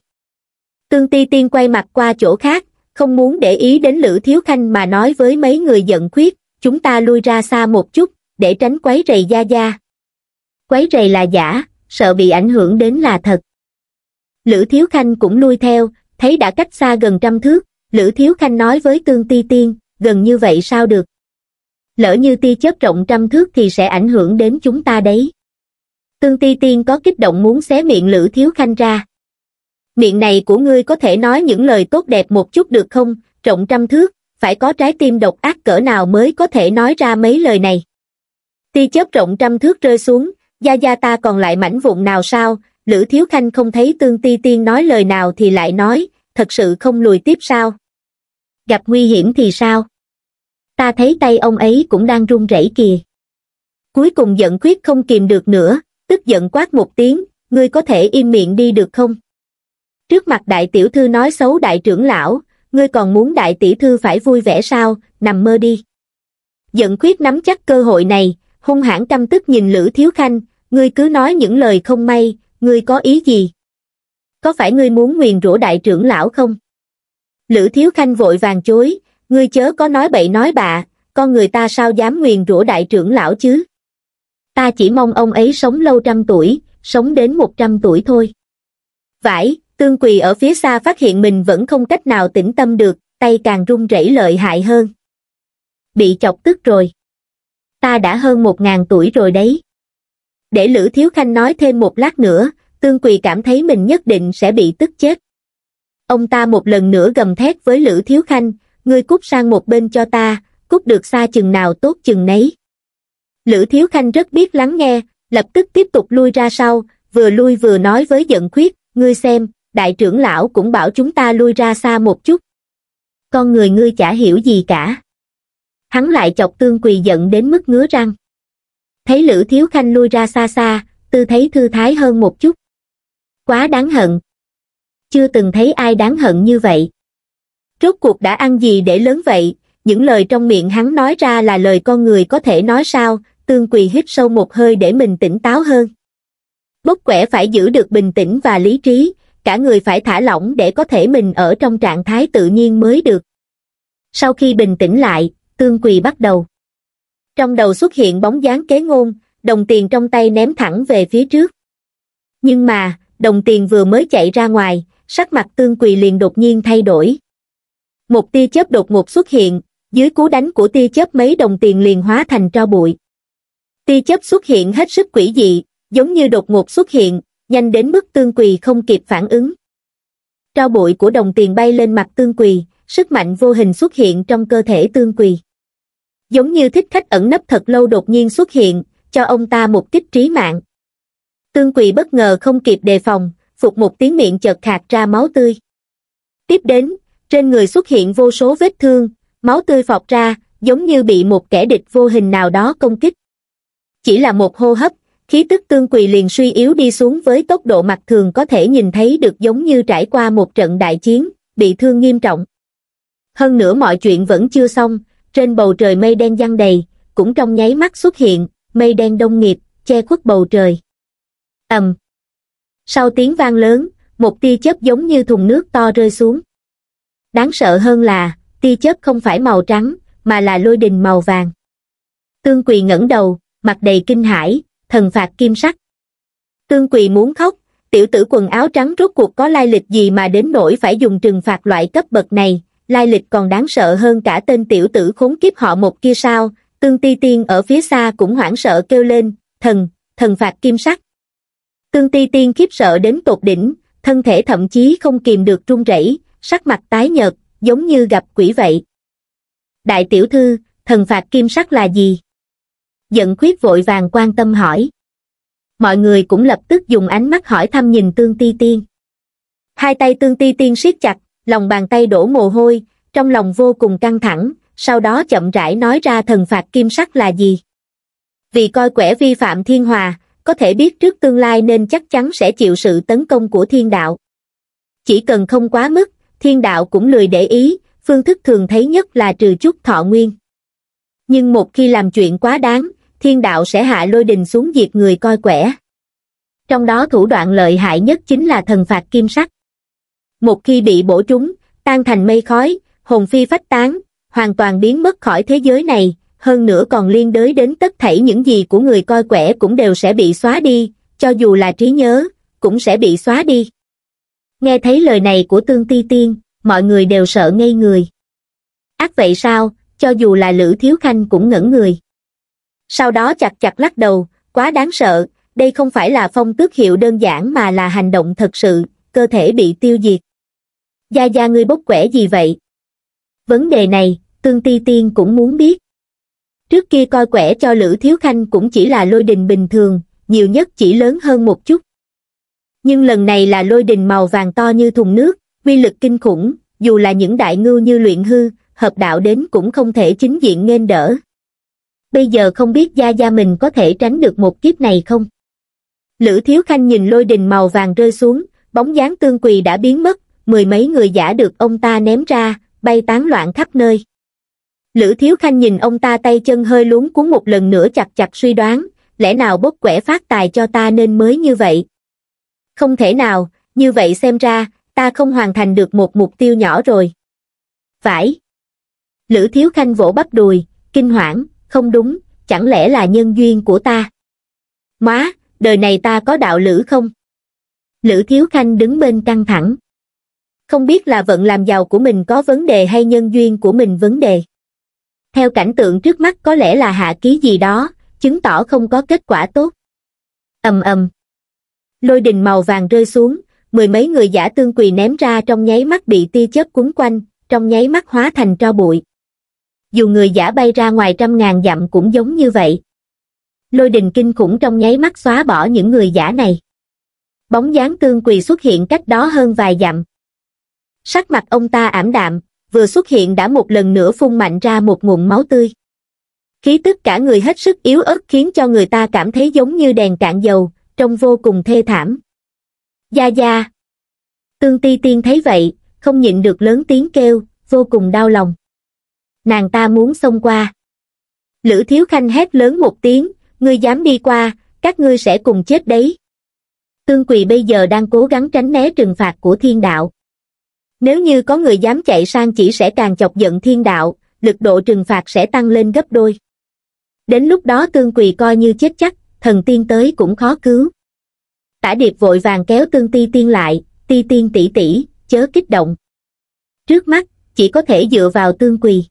tương ti tiên quay mặt qua chỗ khác không muốn để ý đến lữ thiếu khanh mà nói với mấy người giận khuyết chúng ta lui ra xa một chút để tránh quấy rầy gia gia quấy rầy là giả sợ bị ảnh hưởng đến là thật Lữ Thiếu Khanh cũng lui theo, thấy đã cách xa gần trăm thước, Lữ Thiếu Khanh nói với Tương Ti Tiên, gần như vậy sao được. Lỡ như ti chớp rộng trăm thước thì sẽ ảnh hưởng đến chúng ta đấy. Tương Ti Tiên có kích động muốn xé miệng Lữ Thiếu Khanh ra. Miệng này của ngươi có thể nói những lời tốt đẹp một chút được không, rộng trăm thước, phải có trái tim độc ác cỡ nào mới có thể nói ra mấy lời này. Ti chớp rộng trăm thước rơi xuống, gia gia ta còn lại mảnh vụn nào sao, lữ thiếu khanh không thấy tương ti tiên nói lời nào thì lại nói thật sự không lùi tiếp sao gặp nguy hiểm thì sao ta thấy tay ông ấy cũng đang run rẩy kìa cuối cùng giận quyết không kìm được nữa tức giận quát một tiếng ngươi có thể im miệng đi được không trước mặt đại tiểu thư nói xấu đại trưởng lão ngươi còn muốn đại tiểu thư phải vui vẻ sao nằm mơ đi giận quyết nắm chắc cơ hội này hung hãn căm tức nhìn lữ thiếu khanh ngươi cứ nói những lời không may ngươi có ý gì? Có phải ngươi muốn nguyền rủa đại trưởng lão không? Lữ Thiếu Khanh vội vàng chối, ngươi chớ có nói bậy nói bạ, con người ta sao dám nguyền rủa đại trưởng lão chứ? Ta chỉ mong ông ấy sống lâu trăm tuổi, sống đến một trăm tuổi thôi. vãi, tương quỳ ở phía xa phát hiện mình vẫn không cách nào tĩnh tâm được, tay càng run rẩy lợi hại hơn. Bị chọc tức rồi. Ta đã hơn một ngàn tuổi rồi đấy để Lữ Thiếu Khanh nói thêm một lát nữa, Tương Quỳ cảm thấy mình nhất định sẽ bị tức chết. Ông ta một lần nữa gầm thét với Lữ Thiếu Khanh, ngươi cút sang một bên cho ta, cút được xa chừng nào tốt chừng nấy. Lữ Thiếu Khanh rất biết lắng nghe, lập tức tiếp tục lui ra sau, vừa lui vừa nói với giận khuyết, ngươi xem, đại trưởng lão cũng bảo chúng ta lui ra xa một chút. Con người ngươi chả hiểu gì cả. Hắn lại chọc Tương Quỳ giận đến mức ngứa răng thấy lữ thiếu khanh lui ra xa xa tư thấy thư thái hơn một chút quá đáng hận chưa từng thấy ai đáng hận như vậy rốt cuộc đã ăn gì để lớn vậy những lời trong miệng hắn nói ra là lời con người có thể nói sao tương quỳ hít sâu một hơi để mình tỉnh táo hơn bốc quẻ phải giữ được bình tĩnh và lý trí cả người phải thả lỏng để có thể mình ở trong trạng thái tự nhiên mới được sau khi bình tĩnh lại tương quỳ bắt đầu trong đầu xuất hiện bóng dáng kế ngôn, đồng tiền trong tay ném thẳng về phía trước. Nhưng mà, đồng tiền vừa mới chạy ra ngoài, sắc mặt tương quỳ liền đột nhiên thay đổi. Một tia chớp đột ngột xuất hiện, dưới cú đánh của tia chớp mấy đồng tiền liền hóa thành tro bụi. Tia chớp xuất hiện hết sức quỷ dị, giống như đột ngột xuất hiện, nhanh đến mức tương quỳ không kịp phản ứng. Tro bụi của đồng tiền bay lên mặt tương quỳ, sức mạnh vô hình xuất hiện trong cơ thể tương quỳ giống như thích khách ẩn nấp thật lâu đột nhiên xuất hiện cho ông ta một kích trí mạng tương quỳ bất ngờ không kịp đề phòng phục một tiếng miệng chợt khạc ra máu tươi tiếp đến trên người xuất hiện vô số vết thương máu tươi phọt ra giống như bị một kẻ địch vô hình nào đó công kích chỉ là một hô hấp khí tức tương quỳ liền suy yếu đi xuống với tốc độ mặt thường có thể nhìn thấy được giống như trải qua một trận đại chiến bị thương nghiêm trọng hơn nữa mọi chuyện vẫn chưa xong trên bầu trời mây đen giăng đầy, cũng trong nháy mắt xuất hiện, mây đen đông nghiệp, che khuất bầu trời. ầm, Sau tiếng vang lớn, một tia chớp giống như thùng nước to rơi xuống. Đáng sợ hơn là, tia chớp không phải màu trắng, mà là lôi đình màu vàng. Tương Quỳ ngẩng đầu, mặt đầy kinh hãi, thần phạt kim sắc. Tương Quỳ muốn khóc, tiểu tử quần áo trắng rốt cuộc có lai lịch gì mà đến nỗi phải dùng trừng phạt loại cấp bậc này, lai lịch còn đáng sợ hơn cả tên tiểu tử khốn kiếp họ một kia sao, tương ti tiên ở phía xa cũng hoảng sợ kêu lên, thần, thần phạt kim sắc. Tương ti tiên khiếp sợ đến tột đỉnh, thân thể thậm chí không kìm được run rẩy, sắc mặt tái nhợt, giống như gặp quỷ vậy. Đại tiểu thư, thần phạt kim sắc là gì? Giận khuyết vội vàng quan tâm hỏi. Mọi người cũng lập tức dùng ánh mắt hỏi thăm nhìn tương ti tiên. Hai tay tương ti tiên siết chặt, lòng bàn tay đổ mồ hôi trong lòng vô cùng căng thẳng sau đó chậm rãi nói ra thần phạt kim sắc là gì vì coi quẻ vi phạm thiên hòa có thể biết trước tương lai nên chắc chắn sẽ chịu sự tấn công của thiên đạo chỉ cần không quá mức thiên đạo cũng lười để ý phương thức thường thấy nhất là trừ chút thọ nguyên nhưng một khi làm chuyện quá đáng thiên đạo sẽ hạ lôi đình xuống diệt người coi quẻ trong đó thủ đoạn lợi hại nhất chính là thần phạt kim sắc một khi bị bổ trúng, tan thành mây khói, hồn phi phách tán, hoàn toàn biến mất khỏi thế giới này, hơn nữa còn liên đới đến tất thảy những gì của người coi quẻ cũng đều sẽ bị xóa đi, cho dù là trí nhớ, cũng sẽ bị xóa đi. Nghe thấy lời này của Tương Ti Tiên, mọi người đều sợ ngây người. Ác vậy sao, cho dù là Lữ Thiếu Khanh cũng ngẩn người. Sau đó chặt chặt lắc đầu, quá đáng sợ, đây không phải là phong tước hiệu đơn giản mà là hành động thật sự, cơ thể bị tiêu diệt gia gia ngươi bốc quẻ gì vậy vấn đề này tương ti tiên cũng muốn biết trước kia coi quẻ cho lữ thiếu khanh cũng chỉ là lôi đình bình thường nhiều nhất chỉ lớn hơn một chút nhưng lần này là lôi đình màu vàng to như thùng nước uy lực kinh khủng dù là những đại ngưu như luyện hư hợp đạo đến cũng không thể chính diện nên đỡ bây giờ không biết gia gia mình có thể tránh được một kiếp này không lữ thiếu khanh nhìn lôi đình màu vàng rơi xuống bóng dáng tương quỳ đã biến mất mười mấy người giả được ông ta ném ra, bay tán loạn khắp nơi. Lữ Thiếu Khanh nhìn ông ta tay chân hơi luống cuốn một lần nữa chặt chặt suy đoán, lẽ nào bốc quẻ phát tài cho ta nên mới như vậy? Không thể nào, như vậy xem ra, ta không hoàn thành được một mục tiêu nhỏ rồi. Phải. Lữ Thiếu Khanh vỗ bắp đùi, kinh hoảng, không đúng, chẳng lẽ là nhân duyên của ta? Má, đời này ta có đạo lữ không? Lữ Thiếu Khanh đứng bên căng thẳng không biết là vận làm giàu của mình có vấn đề hay nhân duyên của mình vấn đề. Theo cảnh tượng trước mắt có lẽ là hạ ký gì đó, chứng tỏ không có kết quả tốt. ầm ầm Lôi đình màu vàng rơi xuống, mười mấy người giả tương quỳ ném ra trong nháy mắt bị tia chớp cuốn quanh, trong nháy mắt hóa thành tro bụi. Dù người giả bay ra ngoài trăm ngàn dặm cũng giống như vậy. Lôi đình kinh khủng trong nháy mắt xóa bỏ những người giả này. Bóng dáng tương quỳ xuất hiện cách đó hơn vài dặm sắc mặt ông ta ảm đạm vừa xuất hiện đã một lần nữa phun mạnh ra một nguồn máu tươi khí tức cả người hết sức yếu ớt khiến cho người ta cảm thấy giống như đèn cạn dầu trông vô cùng thê thảm gia gia tương ti tiên thấy vậy không nhịn được lớn tiếng kêu vô cùng đau lòng nàng ta muốn xông qua lữ thiếu khanh hét lớn một tiếng ngươi dám đi qua các ngươi sẽ cùng chết đấy tương quỳ bây giờ đang cố gắng tránh né trừng phạt của thiên đạo nếu như có người dám chạy sang chỉ sẽ càng chọc giận thiên đạo, lực độ trừng phạt sẽ tăng lên gấp đôi. Đến lúc đó tương quỳ coi như chết chắc, thần tiên tới cũng khó cứu. Tả điệp vội vàng kéo tương ti tiên lại, ti tiên tỷ tỷ, chớ kích động. Trước mắt, chỉ có thể dựa vào tương quỳ.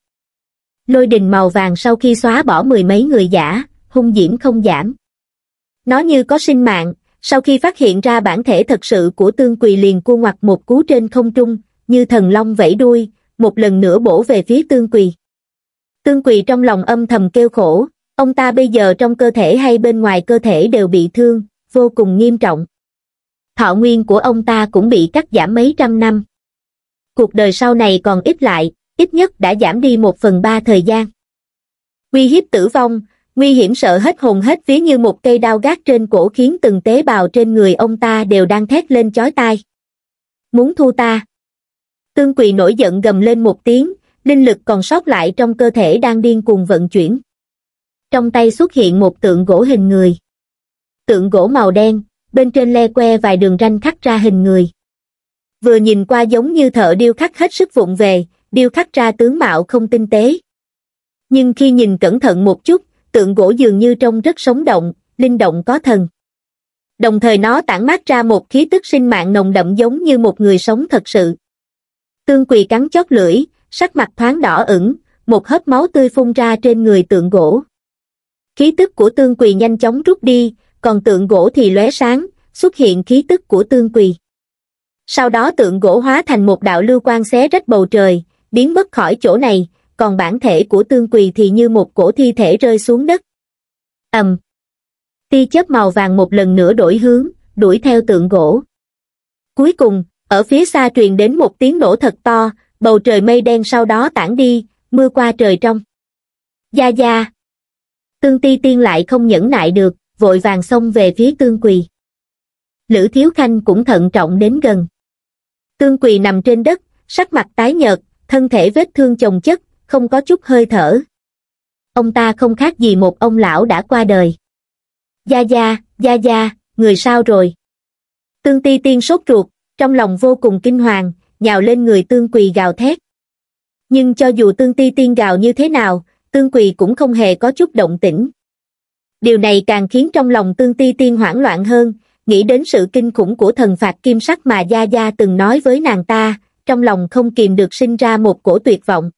Lôi đình màu vàng sau khi xóa bỏ mười mấy người giả, hung diễm không giảm. Nó như có sinh mạng, sau khi phát hiện ra bản thể thật sự của tương quỳ liền cua ngoặt một cú trên không trung, như thần long vẫy đuôi, một lần nữa bổ về phía tương quỳ. Tương quỳ trong lòng âm thầm kêu khổ, ông ta bây giờ trong cơ thể hay bên ngoài cơ thể đều bị thương, vô cùng nghiêm trọng. Thọ nguyên của ông ta cũng bị cắt giảm mấy trăm năm. Cuộc đời sau này còn ít lại, ít nhất đã giảm đi một phần ba thời gian. Nguy hiếp tử vong, nguy hiểm sợ hết hồn hết vía như một cây đao gác trên cổ khiến từng tế bào trên người ông ta đều đang thét lên chói tai. Muốn thu ta. Tương Quỳ nổi giận gầm lên một tiếng, linh lực còn sót lại trong cơ thể đang điên cuồng vận chuyển. Trong tay xuất hiện một tượng gỗ hình người. Tượng gỗ màu đen, bên trên le que vài đường ranh khắc ra hình người. Vừa nhìn qua giống như thợ điêu khắc hết sức vụng về, điêu khắc ra tướng mạo không tinh tế. Nhưng khi nhìn cẩn thận một chút, tượng gỗ dường như trông rất sống động, linh động có thần. Đồng thời nó tản mát ra một khí tức sinh mạng nồng đậm giống như một người sống thật sự. Tương quỳ cắn chót lưỡi, sắc mặt thoáng đỏ ửng, một hớp máu tươi phun ra trên người tượng gỗ. Khí tức của tương quỳ nhanh chóng rút đi, còn tượng gỗ thì lóe sáng, xuất hiện khí tức của tương quỳ. Sau đó tượng gỗ hóa thành một đạo lưu quang xé rách bầu trời, biến mất khỏi chỗ này, còn bản thể của tương quỳ thì như một cổ thi thể rơi xuống đất. ầm, Ti Tia chớp màu vàng một lần nữa đổi hướng, đuổi theo tượng gỗ. Cuối cùng, ở phía xa truyền đến một tiếng nổ thật to bầu trời mây đen sau đó tản đi mưa qua trời trong gia gia tương ti tiên lại không nhẫn nại được vội vàng xông về phía tương quỳ lữ thiếu khanh cũng thận trọng đến gần tương quỳ nằm trên đất sắc mặt tái nhợt thân thể vết thương chồng chất không có chút hơi thở ông ta không khác gì một ông lão đã qua đời gia gia gia gia người sao rồi tương ti tiên sốt ruột trong lòng vô cùng kinh hoàng, nhào lên người tương quỳ gào thét. Nhưng cho dù tương ti tiên gào như thế nào, tương quỳ cũng không hề có chút động tĩnh. Điều này càng khiến trong lòng tương ti tiên hoảng loạn hơn, nghĩ đến sự kinh khủng của thần phạt kim sắc mà Gia Gia từng nói với nàng ta, trong lòng không kìm được sinh ra một cổ tuyệt vọng.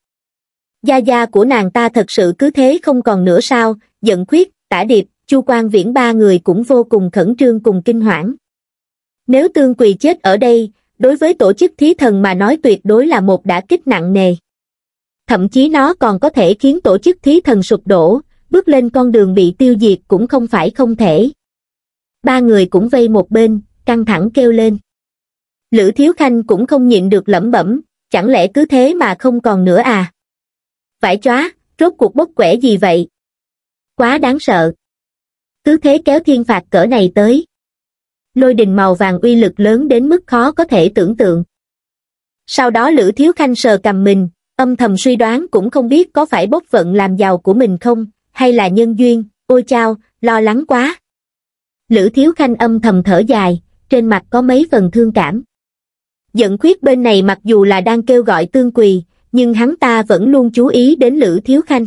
Gia Gia của nàng ta thật sự cứ thế không còn nữa sao, giận khuyết, tả điệp, chu quan viễn ba người cũng vô cùng khẩn trương cùng kinh hoảng nếu tương quỳ chết ở đây đối với tổ chức thí thần mà nói tuyệt đối là một đả kích nặng nề thậm chí nó còn có thể khiến tổ chức thí thần sụp đổ bước lên con đường bị tiêu diệt cũng không phải không thể ba người cũng vây một bên căng thẳng kêu lên lữ thiếu khanh cũng không nhịn được lẩm bẩm chẳng lẽ cứ thế mà không còn nữa à phải chóa rốt cuộc bốc quẻ gì vậy quá đáng sợ cứ thế kéo thiên phạt cỡ này tới lôi đình màu vàng uy lực lớn đến mức khó có thể tưởng tượng. Sau đó Lữ Thiếu Khanh sờ cầm mình, âm thầm suy đoán cũng không biết có phải bốc vận làm giàu của mình không, hay là nhân duyên, ôi chao, lo lắng quá. Lữ Thiếu Khanh âm thầm thở dài, trên mặt có mấy phần thương cảm. Giận khuyết bên này mặc dù là đang kêu gọi tương quỳ, nhưng hắn ta vẫn luôn chú ý đến Lữ Thiếu Khanh.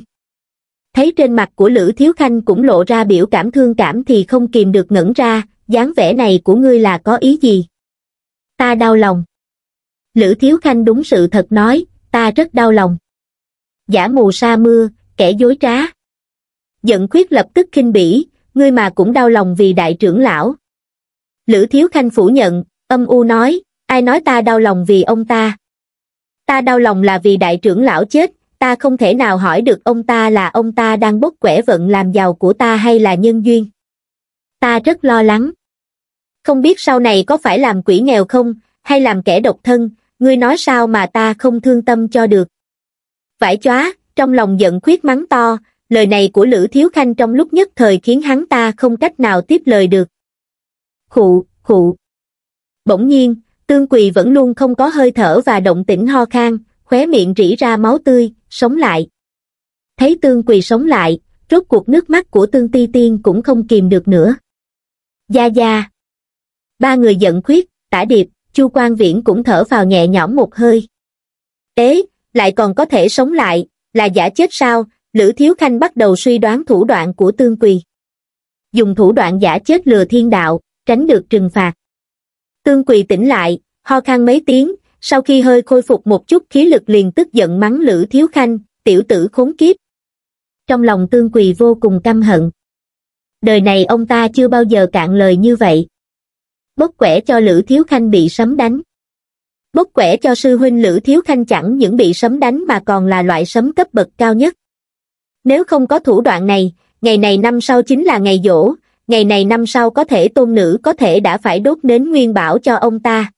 Thấy trên mặt của Lữ Thiếu Khanh cũng lộ ra biểu cảm thương cảm thì không kìm được ngẩn ra, dáng vẻ này của ngươi là có ý gì? Ta đau lòng. Lữ Thiếu Khanh đúng sự thật nói, ta rất đau lòng. Giả mù sa mưa, kẻ dối trá. Giận khuyết lập tức kinh bỉ, ngươi mà cũng đau lòng vì đại trưởng lão. Lữ Thiếu Khanh phủ nhận, âm u nói, ai nói ta đau lòng vì ông ta. Ta đau lòng là vì đại trưởng lão chết, ta không thể nào hỏi được ông ta là ông ta đang bốc quẻ vận làm giàu của ta hay là nhân duyên ta rất lo lắng. Không biết sau này có phải làm quỷ nghèo không, hay làm kẻ độc thân, ngươi nói sao mà ta không thương tâm cho được. Vải chóa, trong lòng giận khuyết mắng to, lời này của Lữ Thiếu Khanh trong lúc nhất thời khiến hắn ta không cách nào tiếp lời được. Khụ, khụ. Bỗng nhiên, Tương Quỳ vẫn luôn không có hơi thở và động tĩnh ho khan, khóe miệng rỉ ra máu tươi, sống lại. Thấy Tương Quỳ sống lại, rốt cuộc nước mắt của Tương Ti Tiên cũng không kìm được nữa. Gia Gia. Ba người giận khuyết, tả điệp, Chu Quan Viễn cũng thở vào nhẹ nhõm một hơi. Ế, lại còn có thể sống lại, là giả chết sao? Lữ Thiếu Khanh bắt đầu suy đoán thủ đoạn của Tương Quỳ. Dùng thủ đoạn giả chết lừa thiên đạo, tránh được trừng phạt. Tương Quỳ tỉnh lại, ho khan mấy tiếng, sau khi hơi khôi phục một chút khí lực liền tức giận mắng Lữ Thiếu Khanh, tiểu tử khốn kiếp. Trong lòng Tương Quỳ vô cùng căm hận đời này ông ta chưa bao giờ cạn lời như vậy bốc quẻ cho lữ thiếu khanh bị sấm đánh bốc quẻ cho sư huynh lữ thiếu khanh chẳng những bị sấm đánh mà còn là loại sấm cấp bậc cao nhất nếu không có thủ đoạn này ngày này năm sau chính là ngày dỗ ngày này năm sau có thể tôn nữ có thể đã phải đốt nến nguyên bảo cho ông ta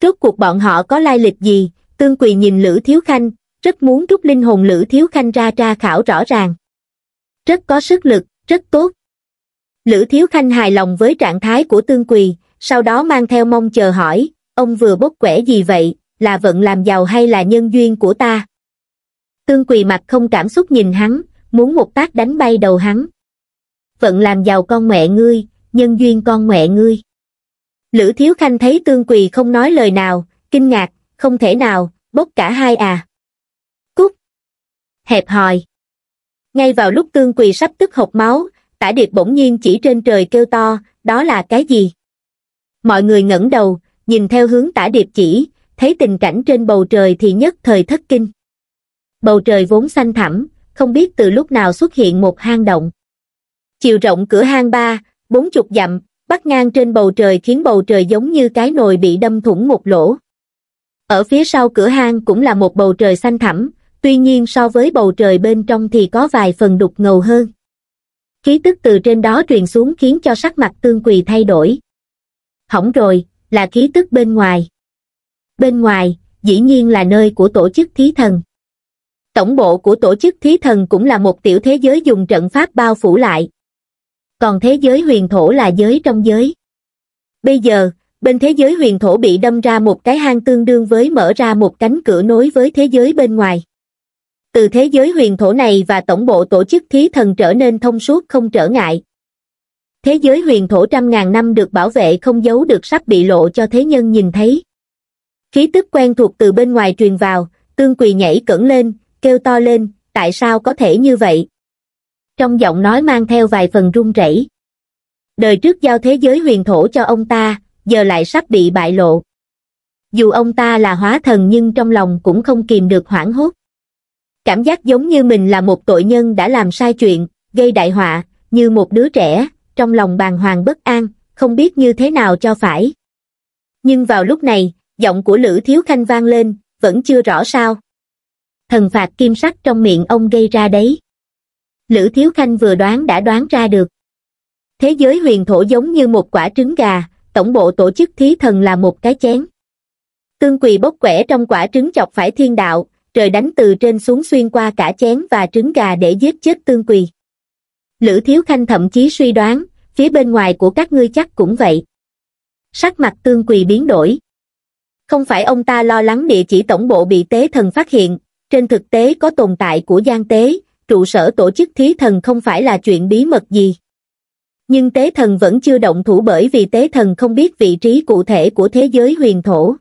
trước cuộc bọn họ có lai lịch gì tương quỳ nhìn lữ thiếu khanh rất muốn rút linh hồn lữ thiếu khanh ra tra khảo rõ ràng rất có sức lực rất tốt lữ thiếu khanh hài lòng với trạng thái của tương quỳ sau đó mang theo mong chờ hỏi ông vừa bốc quẻ gì vậy là vận làm giàu hay là nhân duyên của ta tương quỳ mặt không cảm xúc nhìn hắn muốn một tác đánh bay đầu hắn vận làm giàu con mẹ ngươi nhân duyên con mẹ ngươi lữ thiếu khanh thấy tương quỳ không nói lời nào kinh ngạc không thể nào bốc cả hai à cút hẹp hòi ngay vào lúc tương quỳ sắp tức hộc máu tả điệp bỗng nhiên chỉ trên trời kêu to, đó là cái gì? Mọi người ngẩng đầu, nhìn theo hướng tả điệp chỉ, thấy tình cảnh trên bầu trời thì nhất thời thất kinh. Bầu trời vốn xanh thẳm, không biết từ lúc nào xuất hiện một hang động. Chiều rộng cửa hang ba, bốn chục dặm, bắt ngang trên bầu trời khiến bầu trời giống như cái nồi bị đâm thủng một lỗ. Ở phía sau cửa hang cũng là một bầu trời xanh thẳm, tuy nhiên so với bầu trời bên trong thì có vài phần đục ngầu hơn khí tức từ trên đó truyền xuống khiến cho sắc mặt tương quỳ thay đổi hỏng rồi là khí tức bên ngoài bên ngoài dĩ nhiên là nơi của tổ chức thí thần tổng bộ của tổ chức thí thần cũng là một tiểu thế giới dùng trận pháp bao phủ lại còn thế giới huyền thổ là giới trong giới bây giờ bên thế giới huyền thổ bị đâm ra một cái hang tương đương với mở ra một cánh cửa nối với thế giới bên ngoài từ thế giới huyền thổ này và tổng bộ tổ chức thí thần trở nên thông suốt không trở ngại. Thế giới huyền thổ trăm ngàn năm được bảo vệ không giấu được sắp bị lộ cho thế nhân nhìn thấy. Khí tức quen thuộc từ bên ngoài truyền vào, tương quỳ nhảy cẩn lên, kêu to lên, tại sao có thể như vậy? Trong giọng nói mang theo vài phần run rẩy. Đời trước giao thế giới huyền thổ cho ông ta, giờ lại sắp bị bại lộ. Dù ông ta là hóa thần nhưng trong lòng cũng không kìm được hoảng hốt. Cảm giác giống như mình là một tội nhân đã làm sai chuyện, gây đại họa, như một đứa trẻ, trong lòng bàng hoàng bất an, không biết như thế nào cho phải. Nhưng vào lúc này, giọng của Lữ Thiếu Khanh vang lên, vẫn chưa rõ sao. Thần phạt kim sắc trong miệng ông gây ra đấy. Lữ Thiếu Khanh vừa đoán đã đoán ra được. Thế giới huyền thổ giống như một quả trứng gà, tổng bộ tổ chức thí thần là một cái chén. Tương quỳ bốc quẻ trong quả trứng chọc phải thiên đạo, trời đánh từ trên xuống xuyên qua cả chén và trứng gà để giết chết tương quỳ. Lữ Thiếu Khanh thậm chí suy đoán, phía bên ngoài của các ngươi chắc cũng vậy. Sắc mặt tương quỳ biến đổi. Không phải ông ta lo lắng địa chỉ tổng bộ bị tế thần phát hiện, trên thực tế có tồn tại của gian tế, trụ sở tổ chức thí thần không phải là chuyện bí mật gì. Nhưng tế thần vẫn chưa động thủ bởi vì tế thần không biết vị trí cụ thể của thế giới huyền thổ.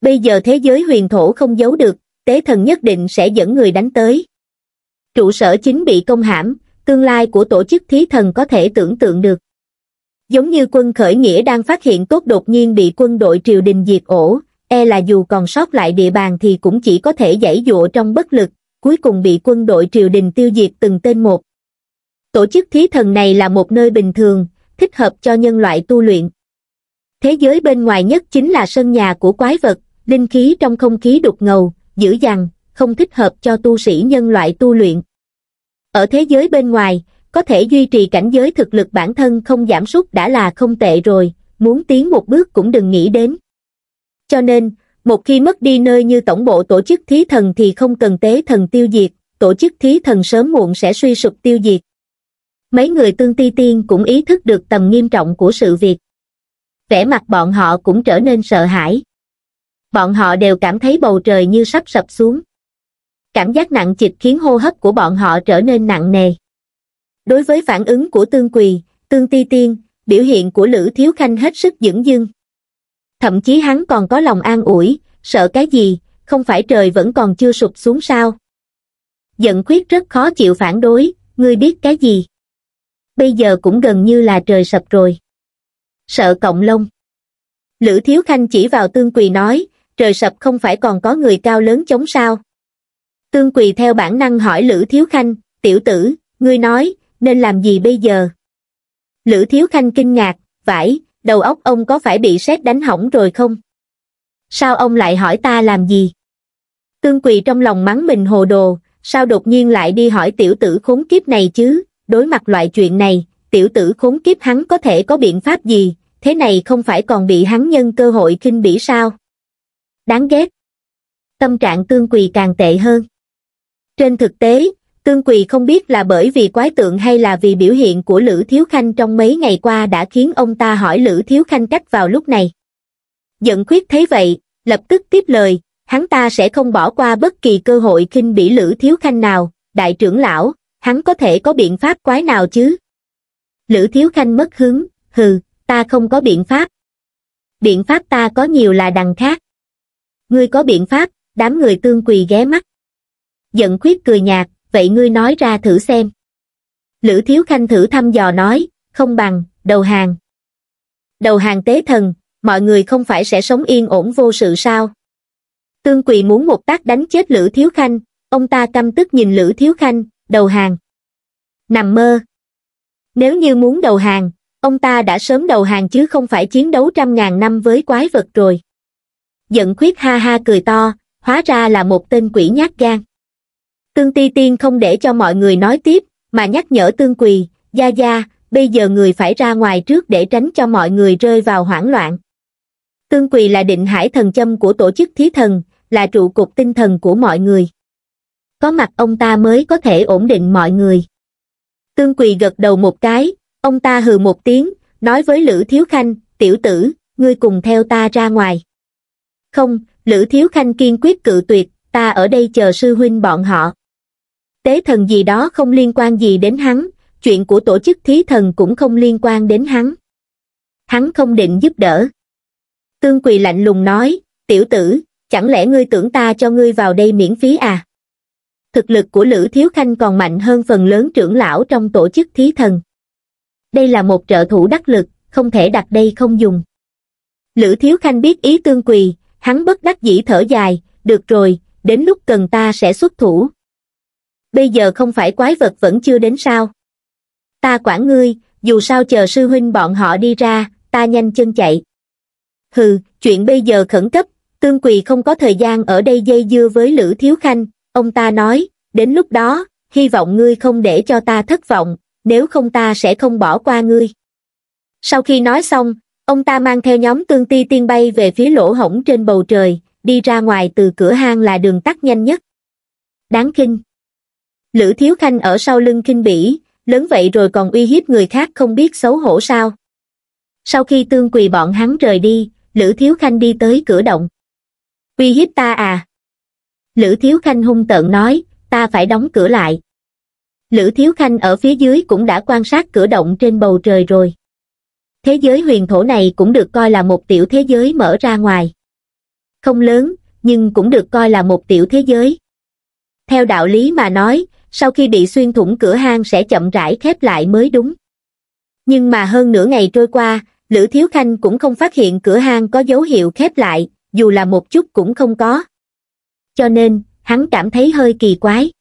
Bây giờ thế giới huyền thổ không giấu được, tế thần nhất định sẽ dẫn người đánh tới. Trụ sở chính bị công hãm, tương lai của tổ chức thí thần có thể tưởng tượng được. Giống như quân khởi nghĩa đang phát hiện tốt đột nhiên bị quân đội triều đình diệt ổ, e là dù còn sót lại địa bàn thì cũng chỉ có thể giải dụa trong bất lực, cuối cùng bị quân đội triều đình tiêu diệt từng tên một. Tổ chức thí thần này là một nơi bình thường, thích hợp cho nhân loại tu luyện. Thế giới bên ngoài nhất chính là sân nhà của quái vật, linh khí trong không khí đục ngầu, dữ dằn, không thích hợp cho tu sĩ nhân loại tu luyện. Ở thế giới bên ngoài, có thể duy trì cảnh giới thực lực bản thân không giảm sút đã là không tệ rồi, muốn tiến một bước cũng đừng nghĩ đến. Cho nên, một khi mất đi nơi như tổng bộ tổ chức thí thần thì không cần tế thần tiêu diệt, tổ chức thí thần sớm muộn sẽ suy sụp tiêu diệt. Mấy người tương ti tiên cũng ý thức được tầm nghiêm trọng của sự việc. Vẻ mặt bọn họ cũng trở nên sợ hãi bọn họ đều cảm thấy bầu trời như sắp sập xuống. Cảm giác nặng chịch khiến hô hấp của bọn họ trở nên nặng nề. Đối với phản ứng của Tương Quỳ, Tương Ti Tiên, biểu hiện của Lữ Thiếu Khanh hết sức dững dưng. Thậm chí hắn còn có lòng an ủi, sợ cái gì, không phải trời vẫn còn chưa sụp xuống sao. Giận khuyết rất khó chịu phản đối, ngươi biết cái gì. Bây giờ cũng gần như là trời sập rồi. Sợ cộng lông. Lữ Thiếu Khanh chỉ vào Tương Quỳ nói, trời sập không phải còn có người cao lớn chống sao tương quỳ theo bản năng hỏi lữ thiếu khanh tiểu tử ngươi nói nên làm gì bây giờ lữ thiếu khanh kinh ngạc vải đầu óc ông có phải bị sét đánh hỏng rồi không sao ông lại hỏi ta làm gì tương quỳ trong lòng mắng mình hồ đồ sao đột nhiên lại đi hỏi tiểu tử khốn kiếp này chứ đối mặt loại chuyện này tiểu tử khốn kiếp hắn có thể có biện pháp gì thế này không phải còn bị hắn nhân cơ hội kinh bỉ sao đáng ghét. Tâm trạng tương quỳ càng tệ hơn. Trên thực tế, tương quỳ không biết là bởi vì quái tượng hay là vì biểu hiện của Lữ Thiếu Khanh trong mấy ngày qua đã khiến ông ta hỏi Lữ Thiếu Khanh cách vào lúc này. Giận khuyết thấy vậy, lập tức tiếp lời, hắn ta sẽ không bỏ qua bất kỳ cơ hội khinh bỉ Lữ Thiếu Khanh nào, đại trưởng lão, hắn có thể có biện pháp quái nào chứ? Lữ Thiếu Khanh mất hứng, hừ, ta không có biện pháp. Biện pháp ta có nhiều là đằng khác ngươi có biện pháp, đám người tương quỳ ghé mắt. Giận khuyết cười nhạt, vậy ngươi nói ra thử xem. Lữ Thiếu Khanh thử thăm dò nói, không bằng, đầu hàng. Đầu hàng tế thần, mọi người không phải sẽ sống yên ổn vô sự sao? Tương Quỳ muốn một tác đánh chết Lữ Thiếu Khanh, ông ta căm tức nhìn Lữ Thiếu Khanh, đầu hàng. Nằm mơ. Nếu như muốn đầu hàng, ông ta đã sớm đầu hàng chứ không phải chiến đấu trăm ngàn năm với quái vật rồi giận khuyết ha ha cười to hóa ra là một tên quỷ nhát gan tương ti tiên không để cho mọi người nói tiếp mà nhắc nhở tương quỳ gia gia bây giờ người phải ra ngoài trước để tránh cho mọi người rơi vào hoảng loạn tương quỳ là định hải thần châm của tổ chức thí thần là trụ cột tinh thần của mọi người có mặt ông ta mới có thể ổn định mọi người tương quỳ gật đầu một cái ông ta hừ một tiếng nói với lữ thiếu khanh tiểu tử ngươi cùng theo ta ra ngoài không, Lữ Thiếu Khanh kiên quyết cự tuyệt, ta ở đây chờ sư huynh bọn họ. Tế thần gì đó không liên quan gì đến hắn, chuyện của tổ chức thí thần cũng không liên quan đến hắn. Hắn không định giúp đỡ. Tương Quỳ lạnh lùng nói, tiểu tử, chẳng lẽ ngươi tưởng ta cho ngươi vào đây miễn phí à? Thực lực của Lữ Thiếu Khanh còn mạnh hơn phần lớn trưởng lão trong tổ chức thí thần. Đây là một trợ thủ đắc lực, không thể đặt đây không dùng. Lữ Thiếu Khanh biết ý Tương Quỳ, hắn bất đắc dĩ thở dài, được rồi, đến lúc cần ta sẽ xuất thủ. Bây giờ không phải quái vật vẫn chưa đến sao? Ta quản ngươi, dù sao chờ sư huynh bọn họ đi ra, ta nhanh chân chạy. Hừ, chuyện bây giờ khẩn cấp, Tương Quỳ không có thời gian ở đây dây dưa với Lữ Thiếu Khanh, ông ta nói, đến lúc đó, hy vọng ngươi không để cho ta thất vọng, nếu không ta sẽ không bỏ qua ngươi. Sau khi nói xong, ông ta mang theo nhóm tương ti tiên bay về phía lỗ hổng trên bầu trời đi ra ngoài từ cửa hang là đường tắt nhanh nhất đáng kinh lữ thiếu khanh ở sau lưng kinh bỉ lớn vậy rồi còn uy hiếp người khác không biết xấu hổ sao sau khi tương quỳ bọn hắn rời đi lữ thiếu khanh đi tới cửa động uy hiếp ta à lữ thiếu khanh hung tợn nói ta phải đóng cửa lại lữ thiếu khanh ở phía dưới cũng đã quan sát cửa động trên bầu trời rồi thế giới huyền thổ này cũng được coi là một tiểu thế giới mở ra ngoài. Không lớn, nhưng cũng được coi là một tiểu thế giới. Theo đạo lý mà nói, sau khi bị xuyên thủng cửa hang sẽ chậm rãi khép lại mới đúng. Nhưng mà hơn nửa ngày trôi qua, Lữ Thiếu Khanh cũng không phát hiện cửa hang có dấu hiệu khép lại, dù là một chút cũng không có. Cho nên, hắn cảm thấy hơi kỳ quái.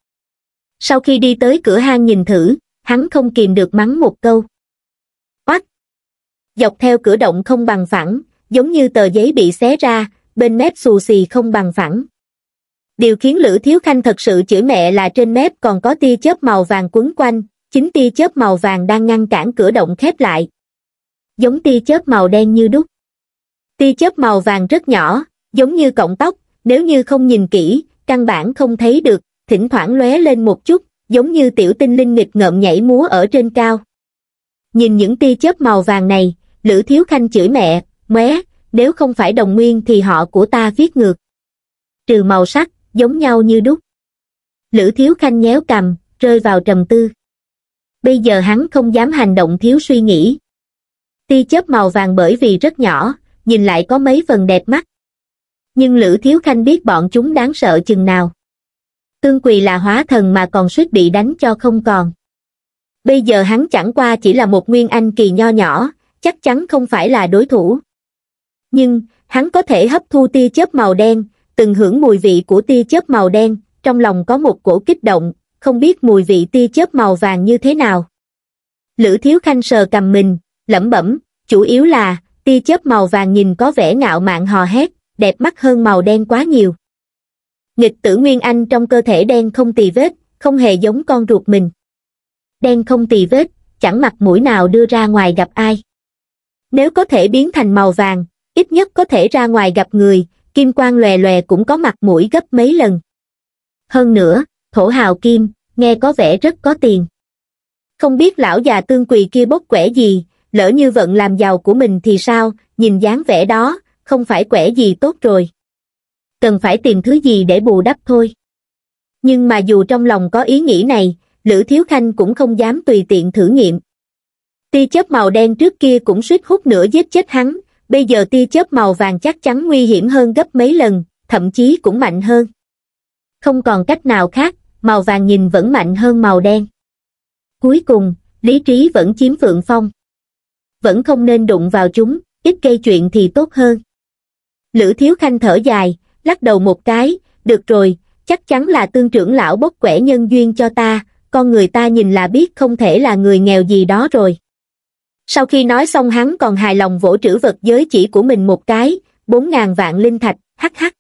Sau khi đi tới cửa hang nhìn thử, hắn không kìm được mắng một câu dọc theo cửa động không bằng phẳng, giống như tờ giấy bị xé ra, bên mép xù xì không bằng phẳng. Điều khiến Lữ Thiếu Khanh thật sự chửi mẹ là trên mép còn có tia chớp màu vàng quấn quanh, chính tia chớp màu vàng đang ngăn cản cửa động khép lại. Giống tia chớp màu đen như đúc. Tia chớp màu vàng rất nhỏ, giống như cọng tóc, nếu như không nhìn kỹ, căn bản không thấy được, thỉnh thoảng lóe lên một chút, giống như tiểu tinh linh nghịch ngợm nhảy múa ở trên cao. Nhìn những tia chớp màu vàng này, Lữ Thiếu Khanh chửi mẹ, mé, nếu không phải đồng nguyên thì họ của ta viết ngược. Trừ màu sắc, giống nhau như đúc. Lữ Thiếu Khanh nhéo cầm, rơi vào trầm tư. Bây giờ hắn không dám hành động thiếu suy nghĩ. Tia chớp màu vàng bởi vì rất nhỏ, nhìn lại có mấy phần đẹp mắt. Nhưng Lữ Thiếu Khanh biết bọn chúng đáng sợ chừng nào. Tương Quỳ là hóa thần mà còn suýt bị đánh cho không còn. Bây giờ hắn chẳng qua chỉ là một nguyên anh kỳ nho nhỏ, chắc chắn không phải là đối thủ nhưng hắn có thể hấp thu tia chớp màu đen từng hưởng mùi vị của tia chớp màu đen trong lòng có một cổ kích động không biết mùi vị tia chớp màu vàng như thế nào lữ thiếu khanh sờ cầm mình lẩm bẩm chủ yếu là tia chớp màu vàng nhìn có vẻ ngạo mạn hò hét đẹp mắt hơn màu đen quá nhiều nghịch tử nguyên anh trong cơ thể đen không tì vết không hề giống con ruột mình đen không tì vết chẳng mặt mũi nào đưa ra ngoài gặp ai nếu có thể biến thành màu vàng, ít nhất có thể ra ngoài gặp người, kim quang lòe lòe cũng có mặt mũi gấp mấy lần. Hơn nữa, thổ hào kim, nghe có vẻ rất có tiền. Không biết lão già tương quỳ kia bốc quẻ gì, lỡ như vận làm giàu của mình thì sao, nhìn dáng vẻ đó, không phải quẻ gì tốt rồi. Cần phải tìm thứ gì để bù đắp thôi. Nhưng mà dù trong lòng có ý nghĩ này, Lữ Thiếu Khanh cũng không dám tùy tiện thử nghiệm tia chớp màu đen trước kia cũng suýt hút nửa giết chết hắn bây giờ tia chớp màu vàng chắc chắn nguy hiểm hơn gấp mấy lần thậm chí cũng mạnh hơn không còn cách nào khác màu vàng nhìn vẫn mạnh hơn màu đen cuối cùng lý trí vẫn chiếm phượng phong vẫn không nên đụng vào chúng ít gây chuyện thì tốt hơn lữ thiếu khanh thở dài lắc đầu một cái được rồi chắc chắn là tương trưởng lão bốc quẻ nhân duyên cho ta con người ta nhìn là biết không thể là người nghèo gì đó rồi sau khi nói xong hắn còn hài lòng vỗ trữ vật giới chỉ của mình một cái bốn ngàn vạn linh thạch hắc hắc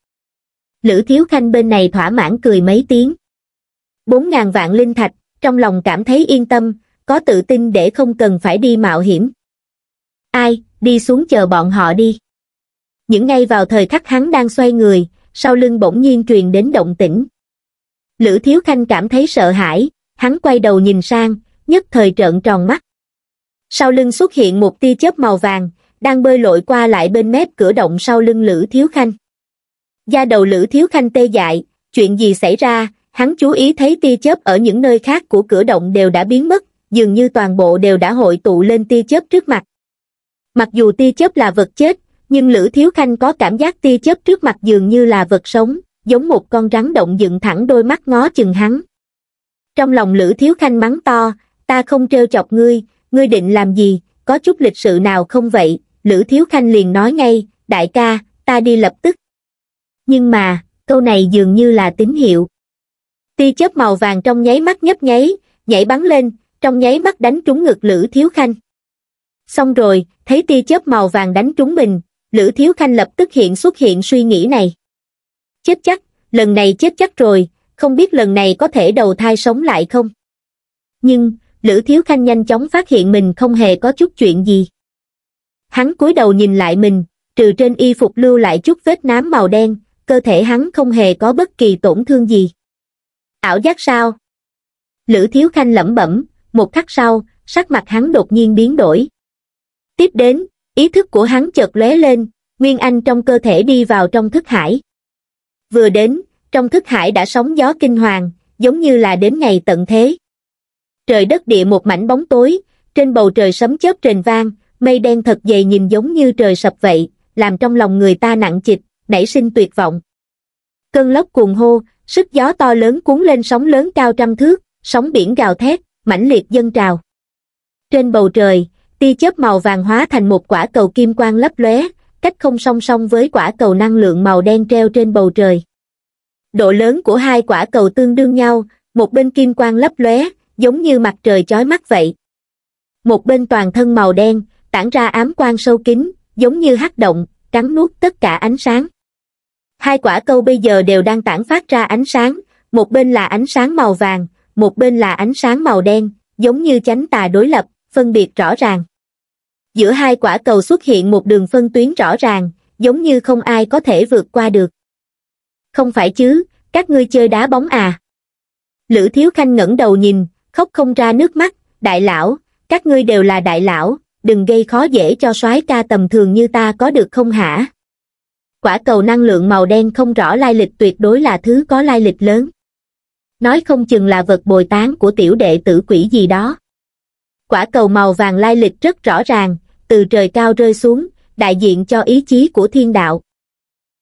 lữ thiếu khanh bên này thỏa mãn cười mấy tiếng bốn ngàn vạn linh thạch trong lòng cảm thấy yên tâm có tự tin để không cần phải đi mạo hiểm ai đi xuống chờ bọn họ đi những ngay vào thời khắc hắn đang xoay người sau lưng bỗng nhiên truyền đến động tĩnh lữ thiếu khanh cảm thấy sợ hãi hắn quay đầu nhìn sang nhất thời trợn tròn mắt sau lưng xuất hiện một tia chớp màu vàng đang bơi lội qua lại bên mép cửa động sau lưng lữ thiếu khanh da đầu lữ thiếu khanh tê dại chuyện gì xảy ra hắn chú ý thấy tia chớp ở những nơi khác của cửa động đều đã biến mất dường như toàn bộ đều đã hội tụ lên tia chớp trước mặt mặc dù tia chớp là vật chết nhưng lữ thiếu khanh có cảm giác tia chớp trước mặt dường như là vật sống giống một con rắn động dựng thẳng đôi mắt ngó chừng hắn trong lòng lữ thiếu khanh mắng to ta không trêu chọc ngươi ngươi định làm gì, có chút lịch sự nào không vậy, Lữ Thiếu Khanh liền nói ngay, đại ca, ta đi lập tức. Nhưng mà, câu này dường như là tín hiệu. Ti chớp màu vàng trong nháy mắt nhấp nháy, nhảy bắn lên, trong nháy mắt đánh trúng ngực Lữ Thiếu Khanh. Xong rồi, thấy ti chớp màu vàng đánh trúng mình, Lữ Thiếu Khanh lập tức hiện xuất hiện suy nghĩ này. Chết chắc, lần này chết chắc rồi, không biết lần này có thể đầu thai sống lại không? Nhưng, lữ thiếu khanh nhanh chóng phát hiện mình không hề có chút chuyện gì hắn cúi đầu nhìn lại mình trừ trên y phục lưu lại chút vết nám màu đen cơ thể hắn không hề có bất kỳ tổn thương gì ảo giác sao lữ thiếu khanh lẩm bẩm một khắc sau sắc mặt hắn đột nhiên biến đổi tiếp đến ý thức của hắn chợt lóe lên nguyên anh trong cơ thể đi vào trong thức hải vừa đến trong thức hải đã sóng gió kinh hoàng giống như là đến ngày tận thế trời đất địa một mảnh bóng tối, trên bầu trời sấm chớp rền vang, mây đen thật dày nhìn giống như trời sập vậy, làm trong lòng người ta nặng chịch, nảy sinh tuyệt vọng. Cơn lốc cuồng hô, sức gió to lớn cuốn lên sóng lớn cao trăm thước, sóng biển gào thét, mãnh liệt dâng trào. Trên bầu trời, tia chớp màu vàng hóa thành một quả cầu kim quang lấp lóe, cách không song song với quả cầu năng lượng màu đen treo trên bầu trời. Độ lớn của hai quả cầu tương đương nhau, một bên kim quang lấp lóe, giống như mặt trời chói mắt vậy một bên toàn thân màu đen tản ra ám quang sâu kín giống như hắc động cắn nuốt tất cả ánh sáng hai quả câu bây giờ đều đang tản phát ra ánh sáng một bên là ánh sáng màu vàng một bên là ánh sáng màu đen giống như chánh tà đối lập phân biệt rõ ràng giữa hai quả cầu xuất hiện một đường phân tuyến rõ ràng giống như không ai có thể vượt qua được không phải chứ các ngươi chơi đá bóng à lữ thiếu khanh ngẩng đầu nhìn khóc không ra nước mắt đại lão các ngươi đều là đại lão đừng gây khó dễ cho soái ca tầm thường như ta có được không hả quả cầu năng lượng màu đen không rõ lai lịch tuyệt đối là thứ có lai lịch lớn nói không chừng là vật bồi tán của tiểu đệ tử quỷ gì đó quả cầu màu vàng lai lịch rất rõ ràng từ trời cao rơi xuống đại diện cho ý chí của thiên đạo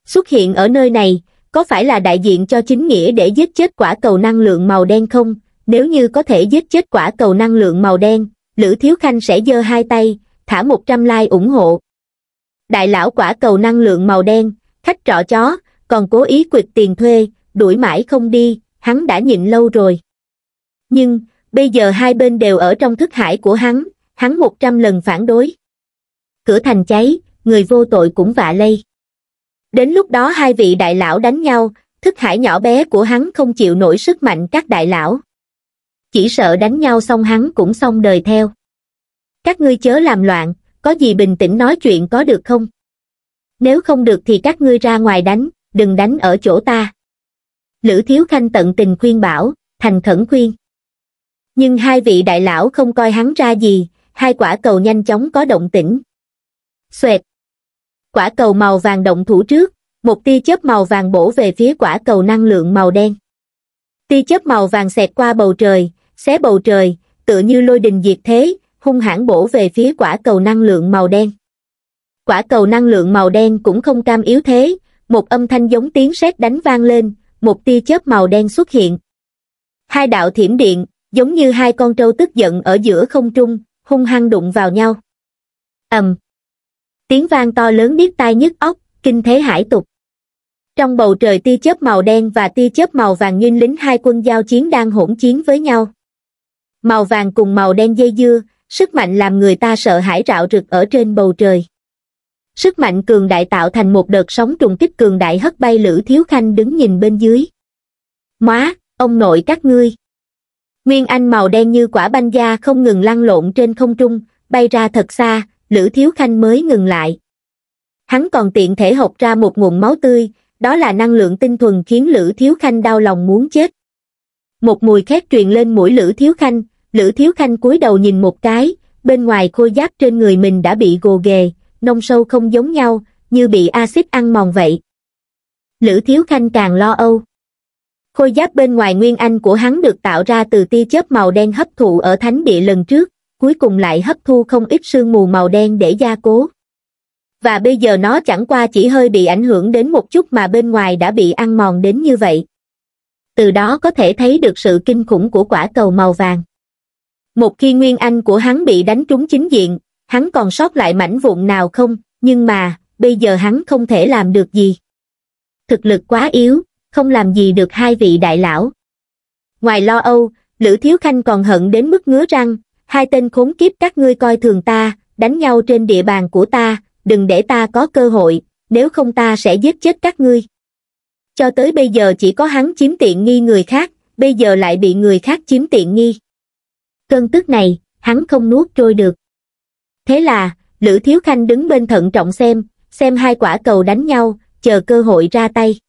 xuất hiện ở nơi này có phải là đại diện cho chính nghĩa để giết chết quả cầu năng lượng màu đen không nếu như có thể giết chết quả cầu năng lượng màu đen, Lữ Thiếu Khanh sẽ giơ hai tay, thả 100 like ủng hộ. Đại lão quả cầu năng lượng màu đen, khách trọ chó, còn cố ý quyệt tiền thuê, đuổi mãi không đi, hắn đã nhịn lâu rồi. Nhưng, bây giờ hai bên đều ở trong thức hải của hắn, hắn 100 lần phản đối. Cửa thành cháy, người vô tội cũng vạ lây. Đến lúc đó hai vị đại lão đánh nhau, thức hải nhỏ bé của hắn không chịu nổi sức mạnh các đại lão chỉ sợ đánh nhau xong hắn cũng xong đời theo. Các ngươi chớ làm loạn, có gì bình tĩnh nói chuyện có được không? Nếu không được thì các ngươi ra ngoài đánh, đừng đánh ở chỗ ta. Lữ Thiếu Khanh tận tình khuyên bảo, thành khẩn khuyên. Nhưng hai vị đại lão không coi hắn ra gì, hai quả cầu nhanh chóng có động tĩnh. Xoẹt! Quả cầu màu vàng động thủ trước, một tia chớp màu vàng bổ về phía quả cầu năng lượng màu đen. Tia chớp màu vàng xẹt qua bầu trời, xé bầu trời, tựa như lôi đình diệt thế, hung hãn bổ về phía quả cầu năng lượng màu đen. Quả cầu năng lượng màu đen cũng không cam yếu thế, một âm thanh giống tiếng sét đánh vang lên, một tia chớp màu đen xuất hiện. Hai đạo thiểm điện, giống như hai con trâu tức giận ở giữa không trung, hung hăng đụng vào nhau. ầm, Tiếng vang to lớn điếc tai nhức óc, kinh thế hải tục. Trong bầu trời tia chớp màu đen và tia chớp màu vàng nghênh lính hai quân giao chiến đang hỗn chiến với nhau màu vàng cùng màu đen dây dưa, sức mạnh làm người ta sợ hãi rạo rực ở trên bầu trời. Sức mạnh cường đại tạo thành một đợt sóng trùng kích cường đại hất bay Lữ Thiếu Khanh đứng nhìn bên dưới. Móa, ông nội các ngươi. Nguyên Anh màu đen như quả banh da không ngừng lăn lộn trên không trung, bay ra thật xa, Lữ Thiếu Khanh mới ngừng lại. Hắn còn tiện thể hộc ra một nguồn máu tươi, đó là năng lượng tinh thuần khiến Lữ Thiếu Khanh đau lòng muốn chết. Một mùi khét truyền lên mũi Lữ Thiếu Khanh, Lữ Thiếu Khanh cúi đầu nhìn một cái, bên ngoài khôi giáp trên người mình đã bị gồ ghề, nông sâu không giống nhau, như bị axit ăn mòn vậy. Lữ Thiếu Khanh càng lo âu. Khôi giáp bên ngoài nguyên anh của hắn được tạo ra từ tia chớp màu đen hấp thụ ở thánh địa lần trước, cuối cùng lại hấp thu không ít sương mù màu đen để gia cố. Và bây giờ nó chẳng qua chỉ hơi bị ảnh hưởng đến một chút mà bên ngoài đã bị ăn mòn đến như vậy. Từ đó có thể thấy được sự kinh khủng của quả cầu màu vàng. Một khi Nguyên Anh của hắn bị đánh trúng chính diện, hắn còn sót lại mảnh vụn nào không, nhưng mà, bây giờ hắn không thể làm được gì. Thực lực quá yếu, không làm gì được hai vị đại lão. Ngoài lo âu, Lữ Thiếu Khanh còn hận đến mức ngứa răng, hai tên khốn kiếp các ngươi coi thường ta, đánh nhau trên địa bàn của ta, đừng để ta có cơ hội, nếu không ta sẽ giết chết các ngươi. Cho tới bây giờ chỉ có hắn chiếm tiện nghi người khác, bây giờ lại bị người khác chiếm tiện nghi cơn tức này, hắn không nuốt trôi được. Thế là, Lữ Thiếu Khanh đứng bên thận trọng xem, xem hai quả cầu đánh nhau, chờ cơ hội ra tay.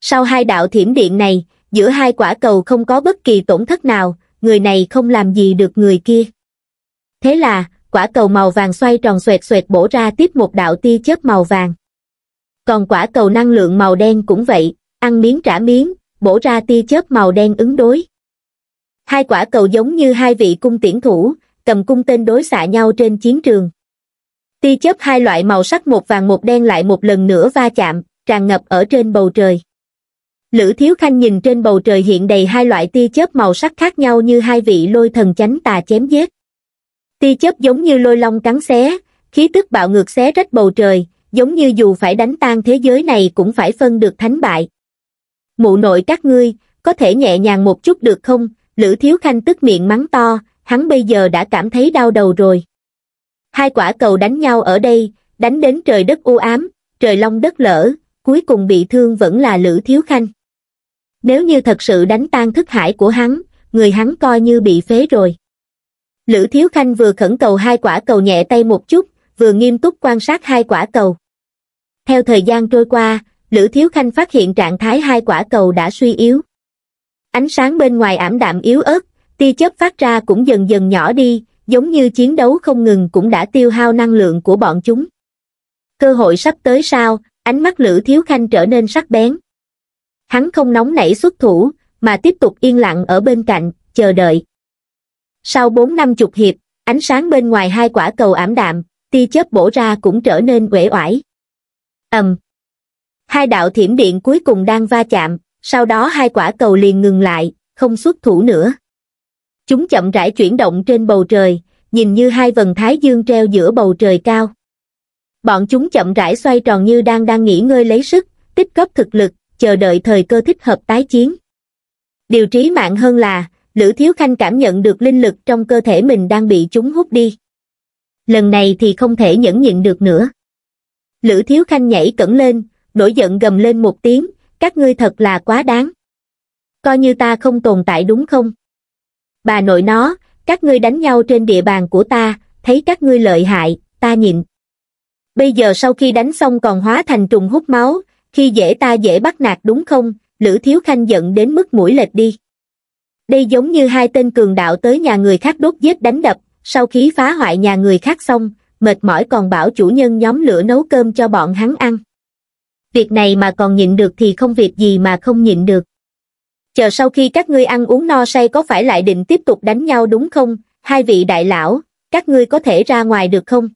Sau hai đạo thiểm điện này, giữa hai quả cầu không có bất kỳ tổn thất nào, người này không làm gì được người kia. Thế là, quả cầu màu vàng xoay tròn xoẹt xoẹt bổ ra tiếp một đạo tia chớp màu vàng. Còn quả cầu năng lượng màu đen cũng vậy, ăn miếng trả miếng, bổ ra tia chớp màu đen ứng đối hai quả cầu giống như hai vị cung tiễn thủ cầm cung tên đối xạ nhau trên chiến trường tia chớp hai loại màu sắc một vàng một đen lại một lần nữa va chạm tràn ngập ở trên bầu trời lữ thiếu khanh nhìn trên bầu trời hiện đầy hai loại tia chớp màu sắc khác nhau như hai vị lôi thần chánh tà chém giết tia chớp giống như lôi long cắn xé khí tức bạo ngược xé rách bầu trời giống như dù phải đánh tan thế giới này cũng phải phân được thánh bại mụ nội các ngươi có thể nhẹ nhàng một chút được không Lữ Thiếu Khanh tức miệng mắng to, hắn bây giờ đã cảm thấy đau đầu rồi. Hai quả cầu đánh nhau ở đây, đánh đến trời đất u ám, trời long đất lở, cuối cùng bị thương vẫn là Lữ Thiếu Khanh. Nếu như thật sự đánh tan thức hải của hắn, người hắn coi như bị phế rồi. Lữ Thiếu Khanh vừa khẩn cầu hai quả cầu nhẹ tay một chút, vừa nghiêm túc quan sát hai quả cầu. Theo thời gian trôi qua, Lữ Thiếu Khanh phát hiện trạng thái hai quả cầu đã suy yếu. Ánh sáng bên ngoài ảm đạm yếu ớt, tia chớp phát ra cũng dần dần nhỏ đi, giống như chiến đấu không ngừng cũng đã tiêu hao năng lượng của bọn chúng. Cơ hội sắp tới sao, ánh mắt Lữ Thiếu Khanh trở nên sắc bén. Hắn không nóng nảy xuất thủ, mà tiếp tục yên lặng ở bên cạnh, chờ đợi. Sau bốn năm chục hiệp, ánh sáng bên ngoài hai quả cầu ảm đạm, tia chớp bổ ra cũng trở nên uể oải. ầm, Hai đạo thiểm điện cuối cùng đang va chạm, sau đó hai quả cầu liền ngừng lại, không xuất thủ nữa. Chúng chậm rãi chuyển động trên bầu trời, nhìn như hai vần thái dương treo giữa bầu trời cao. Bọn chúng chậm rãi xoay tròn như đang đang nghỉ ngơi lấy sức, tích góp thực lực, chờ đợi thời cơ thích hợp tái chiến. Điều trí mạng hơn là, Lữ Thiếu Khanh cảm nhận được linh lực trong cơ thể mình đang bị chúng hút đi. Lần này thì không thể nhẫn nhịn được nữa. Lữ Thiếu Khanh nhảy cẩn lên, nổi giận gầm lên một tiếng, các ngươi thật là quá đáng. Coi như ta không tồn tại đúng không? Bà nội nó, các ngươi đánh nhau trên địa bàn của ta, thấy các ngươi lợi hại, ta nhịn. Bây giờ sau khi đánh xong còn hóa thành trùng hút máu, khi dễ ta dễ bắt nạt đúng không? Lữ Thiếu Khanh giận đến mức mũi lệch đi. Đây giống như hai tên cường đạo tới nhà người khác đốt giết đánh đập, sau khi phá hoại nhà người khác xong, mệt mỏi còn bảo chủ nhân nhóm lửa nấu cơm cho bọn hắn ăn việc này mà còn nhịn được thì không việc gì mà không nhịn được chờ sau khi các ngươi ăn uống no say có phải lại định tiếp tục đánh nhau đúng không hai vị đại lão các ngươi có thể ra ngoài được không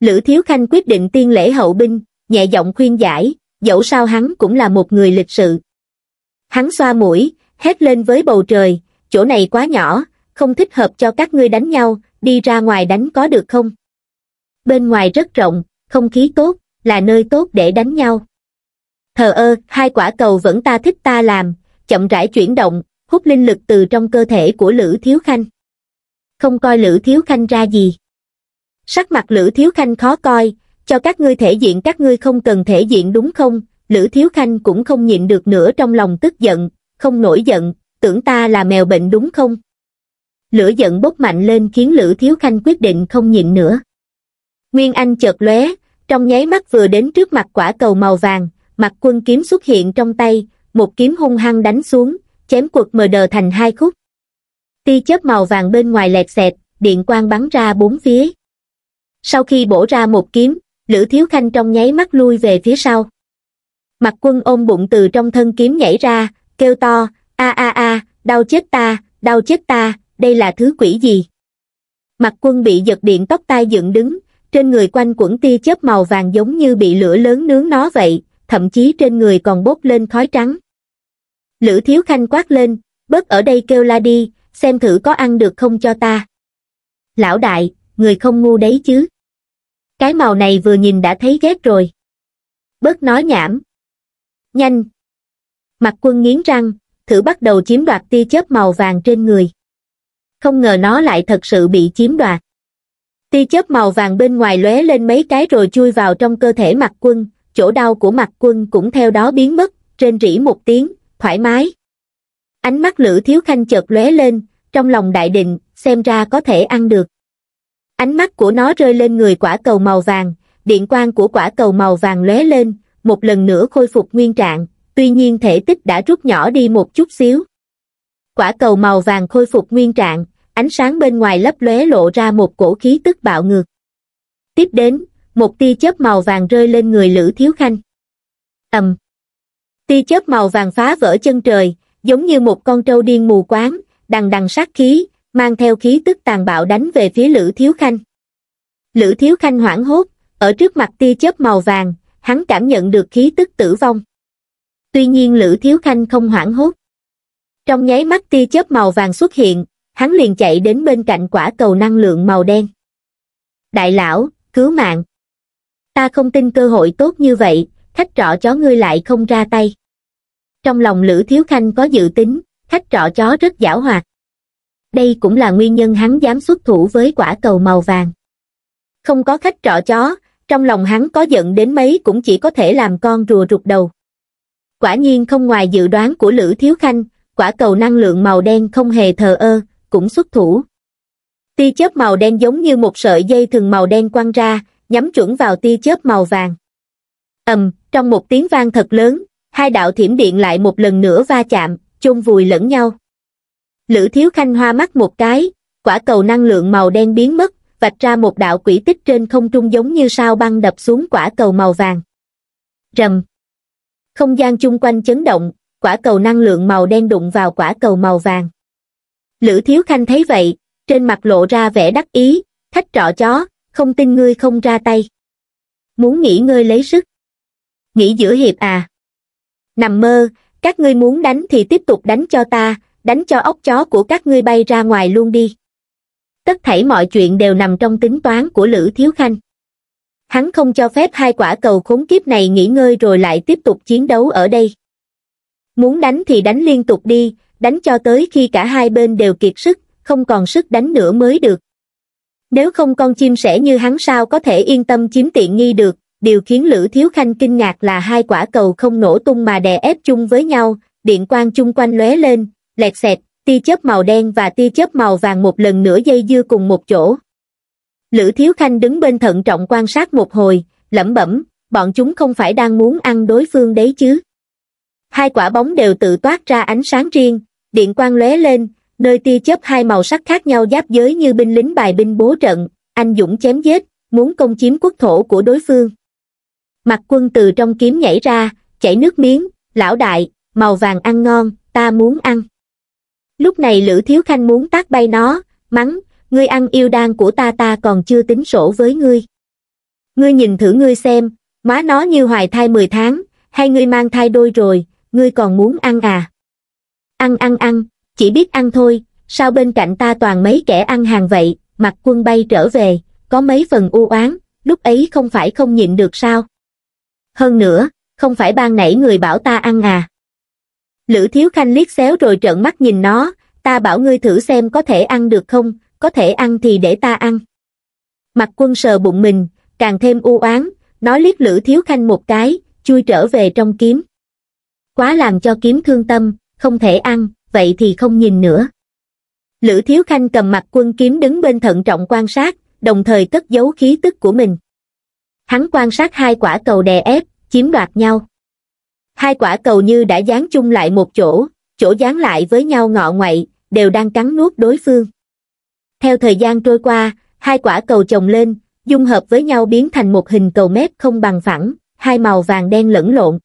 lữ thiếu khanh quyết định tiên lễ hậu binh nhẹ giọng khuyên giải dẫu sao hắn cũng là một người lịch sự hắn xoa mũi hét lên với bầu trời chỗ này quá nhỏ không thích hợp cho các ngươi đánh nhau đi ra ngoài đánh có được không bên ngoài rất rộng không khí tốt là nơi tốt để đánh nhau thờ ơ hai quả cầu vẫn ta thích ta làm chậm rãi chuyển động hút linh lực từ trong cơ thể của lữ thiếu khanh không coi lữ thiếu khanh ra gì sắc mặt lữ thiếu khanh khó coi cho các ngươi thể diện các ngươi không cần thể diện đúng không lữ thiếu khanh cũng không nhịn được nữa trong lòng tức giận không nổi giận tưởng ta là mèo bệnh đúng không lửa giận bốc mạnh lên khiến lữ thiếu khanh quyết định không nhịn nữa nguyên anh chợt lóe trong nháy mắt vừa đến trước mặt quả cầu màu vàng, mặt quân kiếm xuất hiện trong tay, một kiếm hung hăng đánh xuống, chém quật mờ đờ thành hai khúc. Tia chớp màu vàng bên ngoài lẹt xẹt, điện quang bắn ra bốn phía. Sau khi bổ ra một kiếm, Lữ Thiếu Khanh trong nháy mắt lui về phía sau. Mặt quân ôm bụng từ trong thân kiếm nhảy ra, kêu to, a a a, đau chết ta, đau chết ta, đây là thứ quỷ gì? Mặt quân bị giật điện tóc tai dựng đứng, trên người quanh quẩn tia chớp màu vàng giống như bị lửa lớn nướng nó vậy, thậm chí trên người còn bốc lên khói trắng. Lữ Thiếu Khanh quát lên, bớt ở đây kêu la đi, xem thử có ăn được không cho ta. Lão đại, người không ngu đấy chứ. Cái màu này vừa nhìn đã thấy ghét rồi. Bớt nói nhảm. Nhanh. Mặt quân nghiến răng, thử bắt đầu chiếm đoạt tia chớp màu vàng trên người. Không ngờ nó lại thật sự bị chiếm đoạt tia chớp màu vàng bên ngoài lóe lên mấy cái rồi chui vào trong cơ thể mặt quân chỗ đau của mặt quân cũng theo đó biến mất trên rỉ một tiếng thoải mái ánh mắt lữ thiếu khanh chợt lóe lên trong lòng đại định xem ra có thể ăn được ánh mắt của nó rơi lên người quả cầu màu vàng điện quang của quả cầu màu vàng lóe lên một lần nữa khôi phục nguyên trạng tuy nhiên thể tích đã rút nhỏ đi một chút xíu quả cầu màu vàng khôi phục nguyên trạng ánh sáng bên ngoài lấp lóe lộ ra một cổ khí tức bạo ngược. Tiếp đến, một tia chớp màu vàng rơi lên người Lữ Thiếu Khanh. Ầm. Tia chớp màu vàng phá vỡ chân trời, giống như một con trâu điên mù quáng, đằng đằng sát khí, mang theo khí tức tàn bạo đánh về phía Lữ Thiếu Khanh. Lữ Thiếu Khanh hoảng hốt, ở trước mặt tia chớp màu vàng, hắn cảm nhận được khí tức tử vong. Tuy nhiên Lữ Thiếu Khanh không hoảng hốt. Trong nháy mắt tia chớp màu vàng xuất hiện, hắn liền chạy đến bên cạnh quả cầu năng lượng màu đen. Đại lão, cứu mạng. Ta không tin cơ hội tốt như vậy, khách trọ chó ngươi lại không ra tay. Trong lòng Lữ Thiếu Khanh có dự tính, khách trọ chó rất giảo hoạt. Đây cũng là nguyên nhân hắn dám xuất thủ với quả cầu màu vàng. Không có khách trọ chó, trong lòng hắn có giận đến mấy cũng chỉ có thể làm con rùa rụt đầu. Quả nhiên không ngoài dự đoán của Lữ Thiếu Khanh, quả cầu năng lượng màu đen không hề thờ ơ, cũng xuất thủ. Tia chớp màu đen giống như một sợi dây thừng màu đen quăng ra, nhắm chuẩn vào tia chớp màu vàng. ầm, trong một tiếng vang thật lớn, hai đạo thiểm điện lại một lần nữa va chạm, chôn vùi lẫn nhau. Lữ Thiếu Khanh hoa mắt một cái, quả cầu năng lượng màu đen biến mất, vạch ra một đạo quỷ tích trên không trung giống như sao băng đập xuống quả cầu màu vàng. Rầm. Không gian chung quanh chấn động, quả cầu năng lượng màu đen đụng vào quả cầu màu vàng. Lữ Thiếu Khanh thấy vậy, trên mặt lộ ra vẻ đắc ý, thách trọ chó, không tin ngươi không ra tay. Muốn nghỉ ngơi lấy sức. Nghỉ giữa hiệp à. Nằm mơ, các ngươi muốn đánh thì tiếp tục đánh cho ta, đánh cho ốc chó của các ngươi bay ra ngoài luôn đi. Tất thảy mọi chuyện đều nằm trong tính toán của Lữ Thiếu Khanh. Hắn không cho phép hai quả cầu khốn kiếp này nghỉ ngơi rồi lại tiếp tục chiến đấu ở đây. Muốn đánh thì đánh liên tục đi, đánh cho tới khi cả hai bên đều kiệt sức, không còn sức đánh nữa mới được. Nếu không con chim sẻ như hắn sao có thể yên tâm chiếm tiện nghi được, điều khiến Lữ Thiếu Khanh kinh ngạc là hai quả cầu không nổ tung mà đè ép chung với nhau, điện quang chung quanh lóe lên, lẹt xẹt, tia chớp màu đen và tia chớp màu vàng một lần nữa dây dưa cùng một chỗ. Lữ Thiếu Khanh đứng bên thận trọng quan sát một hồi, lẩm bẩm, bọn chúng không phải đang muốn ăn đối phương đấy chứ. Hai quả bóng đều tự toát ra ánh sáng riêng, điện quang lóe lên nơi tia chớp hai màu sắc khác nhau giáp giới như binh lính bài binh bố trận anh dũng chém giết muốn công chiếm quốc thổ của đối phương mặt quân từ trong kiếm nhảy ra chảy nước miếng lão đại màu vàng ăn ngon ta muốn ăn lúc này lữ thiếu khanh muốn tác bay nó mắng ngươi ăn yêu đan của ta ta còn chưa tính sổ với ngươi ngươi nhìn thử ngươi xem má nó như hoài thai mười tháng hay ngươi mang thai đôi rồi ngươi còn muốn ăn à ăn ăn ăn chỉ biết ăn thôi sao bên cạnh ta toàn mấy kẻ ăn hàng vậy mặt quân bay trở về có mấy phần u oán lúc ấy không phải không nhịn được sao hơn nữa không phải ban nãy người bảo ta ăn à lữ thiếu khanh liếc xéo rồi trợn mắt nhìn nó ta bảo ngươi thử xem có thể ăn được không có thể ăn thì để ta ăn mặt quân sờ bụng mình càng thêm u oán nó liếc lữ thiếu khanh một cái chui trở về trong kiếm quá làm cho kiếm thương tâm không thể ăn, vậy thì không nhìn nữa. Lữ Thiếu Khanh cầm mặt quân kiếm đứng bên thận trọng quan sát, đồng thời cất giấu khí tức của mình. Hắn quan sát hai quả cầu đè ép, chiếm đoạt nhau. Hai quả cầu như đã dán chung lại một chỗ, chỗ dán lại với nhau ngọ ngoậy, đều đang cắn nuốt đối phương. Theo thời gian trôi qua, hai quả cầu chồng lên, dung hợp với nhau biến thành một hình cầu mép không bằng phẳng, hai màu vàng đen lẫn lộn.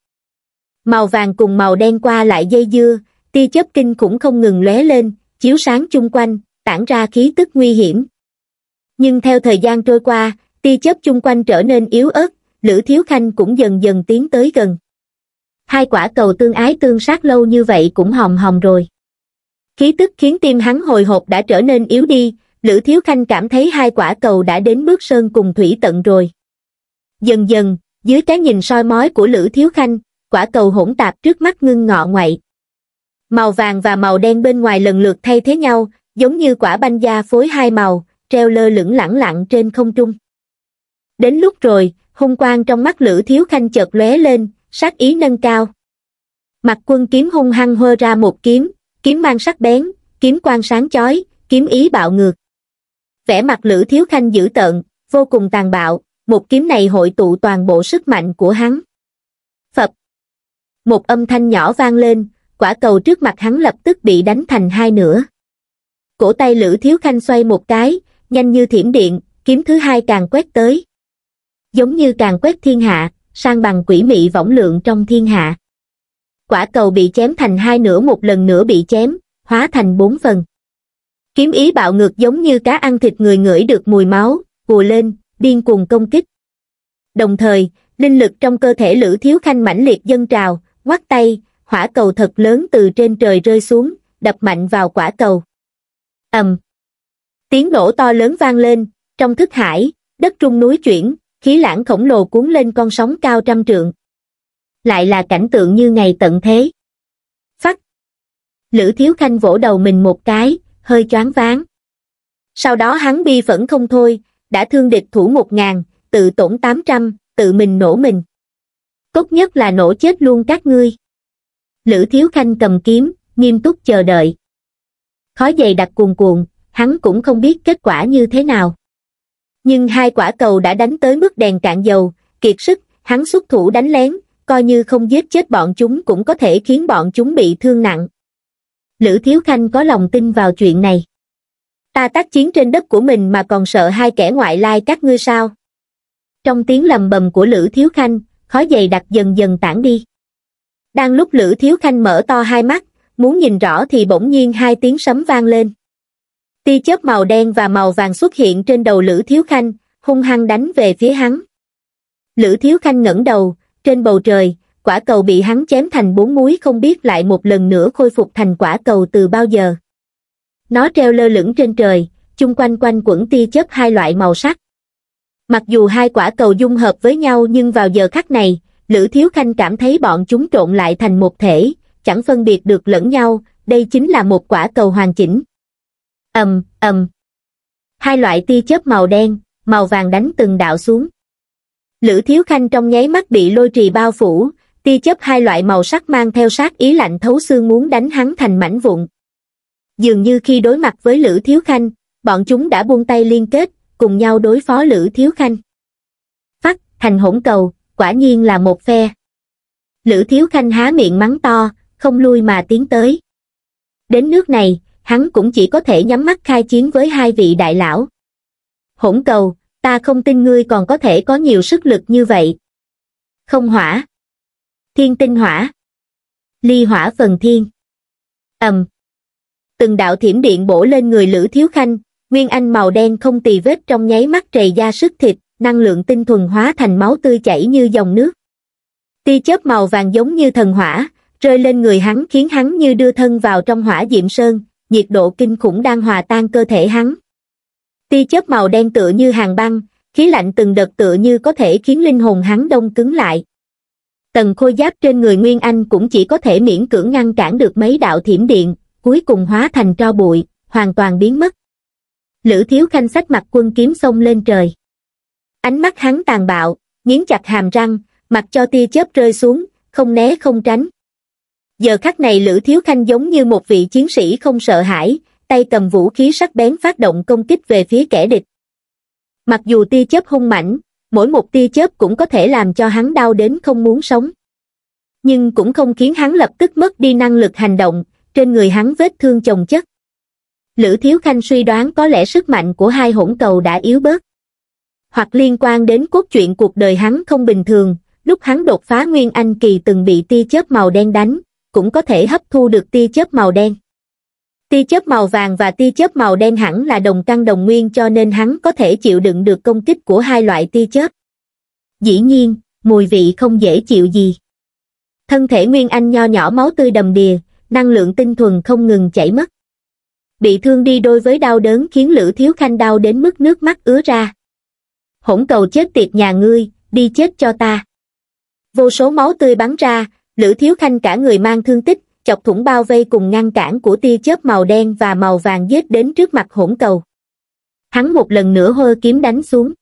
Màu vàng cùng màu đen qua lại dây dưa, tia chớp kinh cũng không ngừng lóe lên chiếu sáng chung quanh tản ra khí tức nguy hiểm nhưng theo thời gian trôi qua tia chớp chung quanh trở nên yếu ớt lữ thiếu khanh cũng dần dần tiến tới gần hai quả cầu tương ái tương sát lâu như vậy cũng hòm hòm rồi khí tức khiến tim hắn hồi hộp đã trở nên yếu đi lữ thiếu khanh cảm thấy hai quả cầu đã đến bước sơn cùng thủy tận rồi dần dần dưới cái nhìn soi mói của lữ thiếu khanh quả cầu hỗn tạp trước mắt ngưng ngọ ngoại Màu vàng và màu đen bên ngoài lần lượt thay thế nhau, giống như quả banh da phối hai màu, treo lơ lửng lẳng lặng trên không trung. Đến lúc rồi, hung quang trong mắt lửa Thiếu Khanh chợt lóe lên, sát ý nâng cao. Mặt quân kiếm hung hăng hơ ra một kiếm, kiếm mang sắc bén, kiếm quang sáng chói, kiếm ý bạo ngược. Vẻ mặt lửa Thiếu Khanh dữ tợn, vô cùng tàn bạo, một kiếm này hội tụ toàn bộ sức mạnh của hắn. Phật. Một âm thanh nhỏ vang lên, quả cầu trước mặt hắn lập tức bị đánh thành hai nửa. Cổ tay Lữ Thiếu Khanh xoay một cái, nhanh như thiểm điện, kiếm thứ hai càng quét tới. Giống như càng quét thiên hạ, sang bằng quỷ mị võng lượng trong thiên hạ. Quả cầu bị chém thành hai nửa một lần nữa bị chém, hóa thành bốn phần. Kiếm ý bạo ngược giống như cá ăn thịt người ngửi được mùi máu, vùa lên, điên cuồng công kích. Đồng thời, linh lực trong cơ thể Lữ Thiếu Khanh mãnh liệt dâng trào, ngoắt tay, hỏa cầu thật lớn từ trên trời rơi xuống, đập mạnh vào quả cầu. ầm, Tiếng nổ to lớn vang lên, trong thức hải, đất trung núi chuyển, khí lãng khổng lồ cuốn lên con sóng cao trăm trượng. Lại là cảnh tượng như ngày tận thế. Phắt! Lữ Thiếu Khanh vỗ đầu mình một cái, hơi choáng váng. Sau đó hắn bi phẫn không thôi, đã thương địch thủ một ngàn, tự tổn tám trăm, tự mình nổ mình. Tốt nhất là nổ chết luôn các ngươi lữ thiếu khanh cầm kiếm nghiêm túc chờ đợi khói dày đặc cuồn cuộn hắn cũng không biết kết quả như thế nào nhưng hai quả cầu đã đánh tới mức đèn cạn dầu kiệt sức hắn xuất thủ đánh lén coi như không giết chết bọn chúng cũng có thể khiến bọn chúng bị thương nặng lữ thiếu khanh có lòng tin vào chuyện này ta tác chiến trên đất của mình mà còn sợ hai kẻ ngoại lai các ngươi sao trong tiếng lầm bầm của lữ thiếu khanh khói dày đặc dần dần tản đi đang lúc lữ thiếu khanh mở to hai mắt muốn nhìn rõ thì bỗng nhiên hai tiếng sấm vang lên tia chớp màu đen và màu vàng xuất hiện trên đầu lữ thiếu khanh hung hăng đánh về phía hắn lữ thiếu khanh ngẩng đầu trên bầu trời quả cầu bị hắn chém thành bốn múi không biết lại một lần nữa khôi phục thành quả cầu từ bao giờ nó treo lơ lửng trên trời chung quanh quanh quẩn tia chớp hai loại màu sắc mặc dù hai quả cầu dung hợp với nhau nhưng vào giờ khắc này Lữ Thiếu Khanh cảm thấy bọn chúng trộn lại thành một thể, chẳng phân biệt được lẫn nhau, đây chính là một quả cầu hoàn chỉnh. ầm ầm Hai loại tia chớp màu đen, màu vàng đánh từng đạo xuống. Lữ Thiếu Khanh trong nháy mắt bị lôi trì bao phủ, tia chớp hai loại màu sắc mang theo sát ý lạnh thấu xương muốn đánh hắn thành mảnh vụn. Dường như khi đối mặt với Lữ Thiếu Khanh, bọn chúng đã buông tay liên kết, cùng nhau đối phó Lữ Thiếu Khanh. Phát, thành hỗn cầu, quả nhiên là một phe. Lữ Thiếu Khanh há miệng mắng to, không lui mà tiến tới. Đến nước này, hắn cũng chỉ có thể nhắm mắt khai chiến với hai vị đại lão. Hỗn cầu, ta không tin ngươi còn có thể có nhiều sức lực như vậy. Không hỏa. Thiên tinh hỏa. Ly hỏa phần thiên. ầm. Um. Từng đạo thiểm điện bổ lên người Lữ Thiếu Khanh, nguyên anh màu đen không tì vết trong nháy mắt trầy da sức thịt, năng lượng tinh thuần hóa thành máu tươi chảy như dòng nước. Tia chớp màu vàng giống như thần hỏa, rơi lên người hắn khiến hắn như đưa thân vào trong hỏa diệm sơn, nhiệt độ kinh khủng đang hòa tan cơ thể hắn. Tia chớp màu đen tựa như hàng băng, khí lạnh từng đợt tựa như có thể khiến linh hồn hắn đông cứng lại. Tầng khôi giáp trên người Nguyên Anh cũng chỉ có thể miễn cưỡng ngăn cản được mấy đạo thiểm điện, cuối cùng hóa thành tro bụi, hoàn toàn biến mất. Lữ Thiếu Khanh sách mặt quân kiếm sông lên trời ánh mắt hắn tàn bạo nghiến chặt hàm răng mặc cho tia chớp rơi xuống không né không tránh giờ khắc này lữ thiếu khanh giống như một vị chiến sĩ không sợ hãi tay cầm vũ khí sắc bén phát động công kích về phía kẻ địch mặc dù tia chớp hung mãnh mỗi một tia chớp cũng có thể làm cho hắn đau đến không muốn sống nhưng cũng không khiến hắn lập tức mất đi năng lực hành động trên người hắn vết thương chồng chất lữ thiếu khanh suy đoán có lẽ sức mạnh của hai hỗn cầu đã yếu bớt hoặc liên quan đến cốt truyện cuộc đời hắn không bình thường, lúc hắn đột phá Nguyên Anh kỳ từng bị tia chớp màu đen đánh, cũng có thể hấp thu được tia chớp màu đen. Tia chớp màu vàng và tia chớp màu đen hẳn là đồng căn đồng nguyên cho nên hắn có thể chịu đựng được công kích của hai loại tia chớp. Dĩ nhiên, mùi vị không dễ chịu gì. Thân thể Nguyên Anh nho nhỏ máu tươi đầm đìa, năng lượng tinh thuần không ngừng chảy mất. Bị thương đi đôi với đau đớn khiến Lữ Thiếu Khanh đau đến mức nước mắt ứa ra hỗn cầu chết tiệt nhà ngươi đi chết cho ta vô số máu tươi bắn ra lữ thiếu khanh cả người mang thương tích chọc thủng bao vây cùng ngăn cản của tia chớp màu đen và màu vàng giết đến trước mặt hỗn cầu hắn một lần nữa hơ kiếm đánh xuống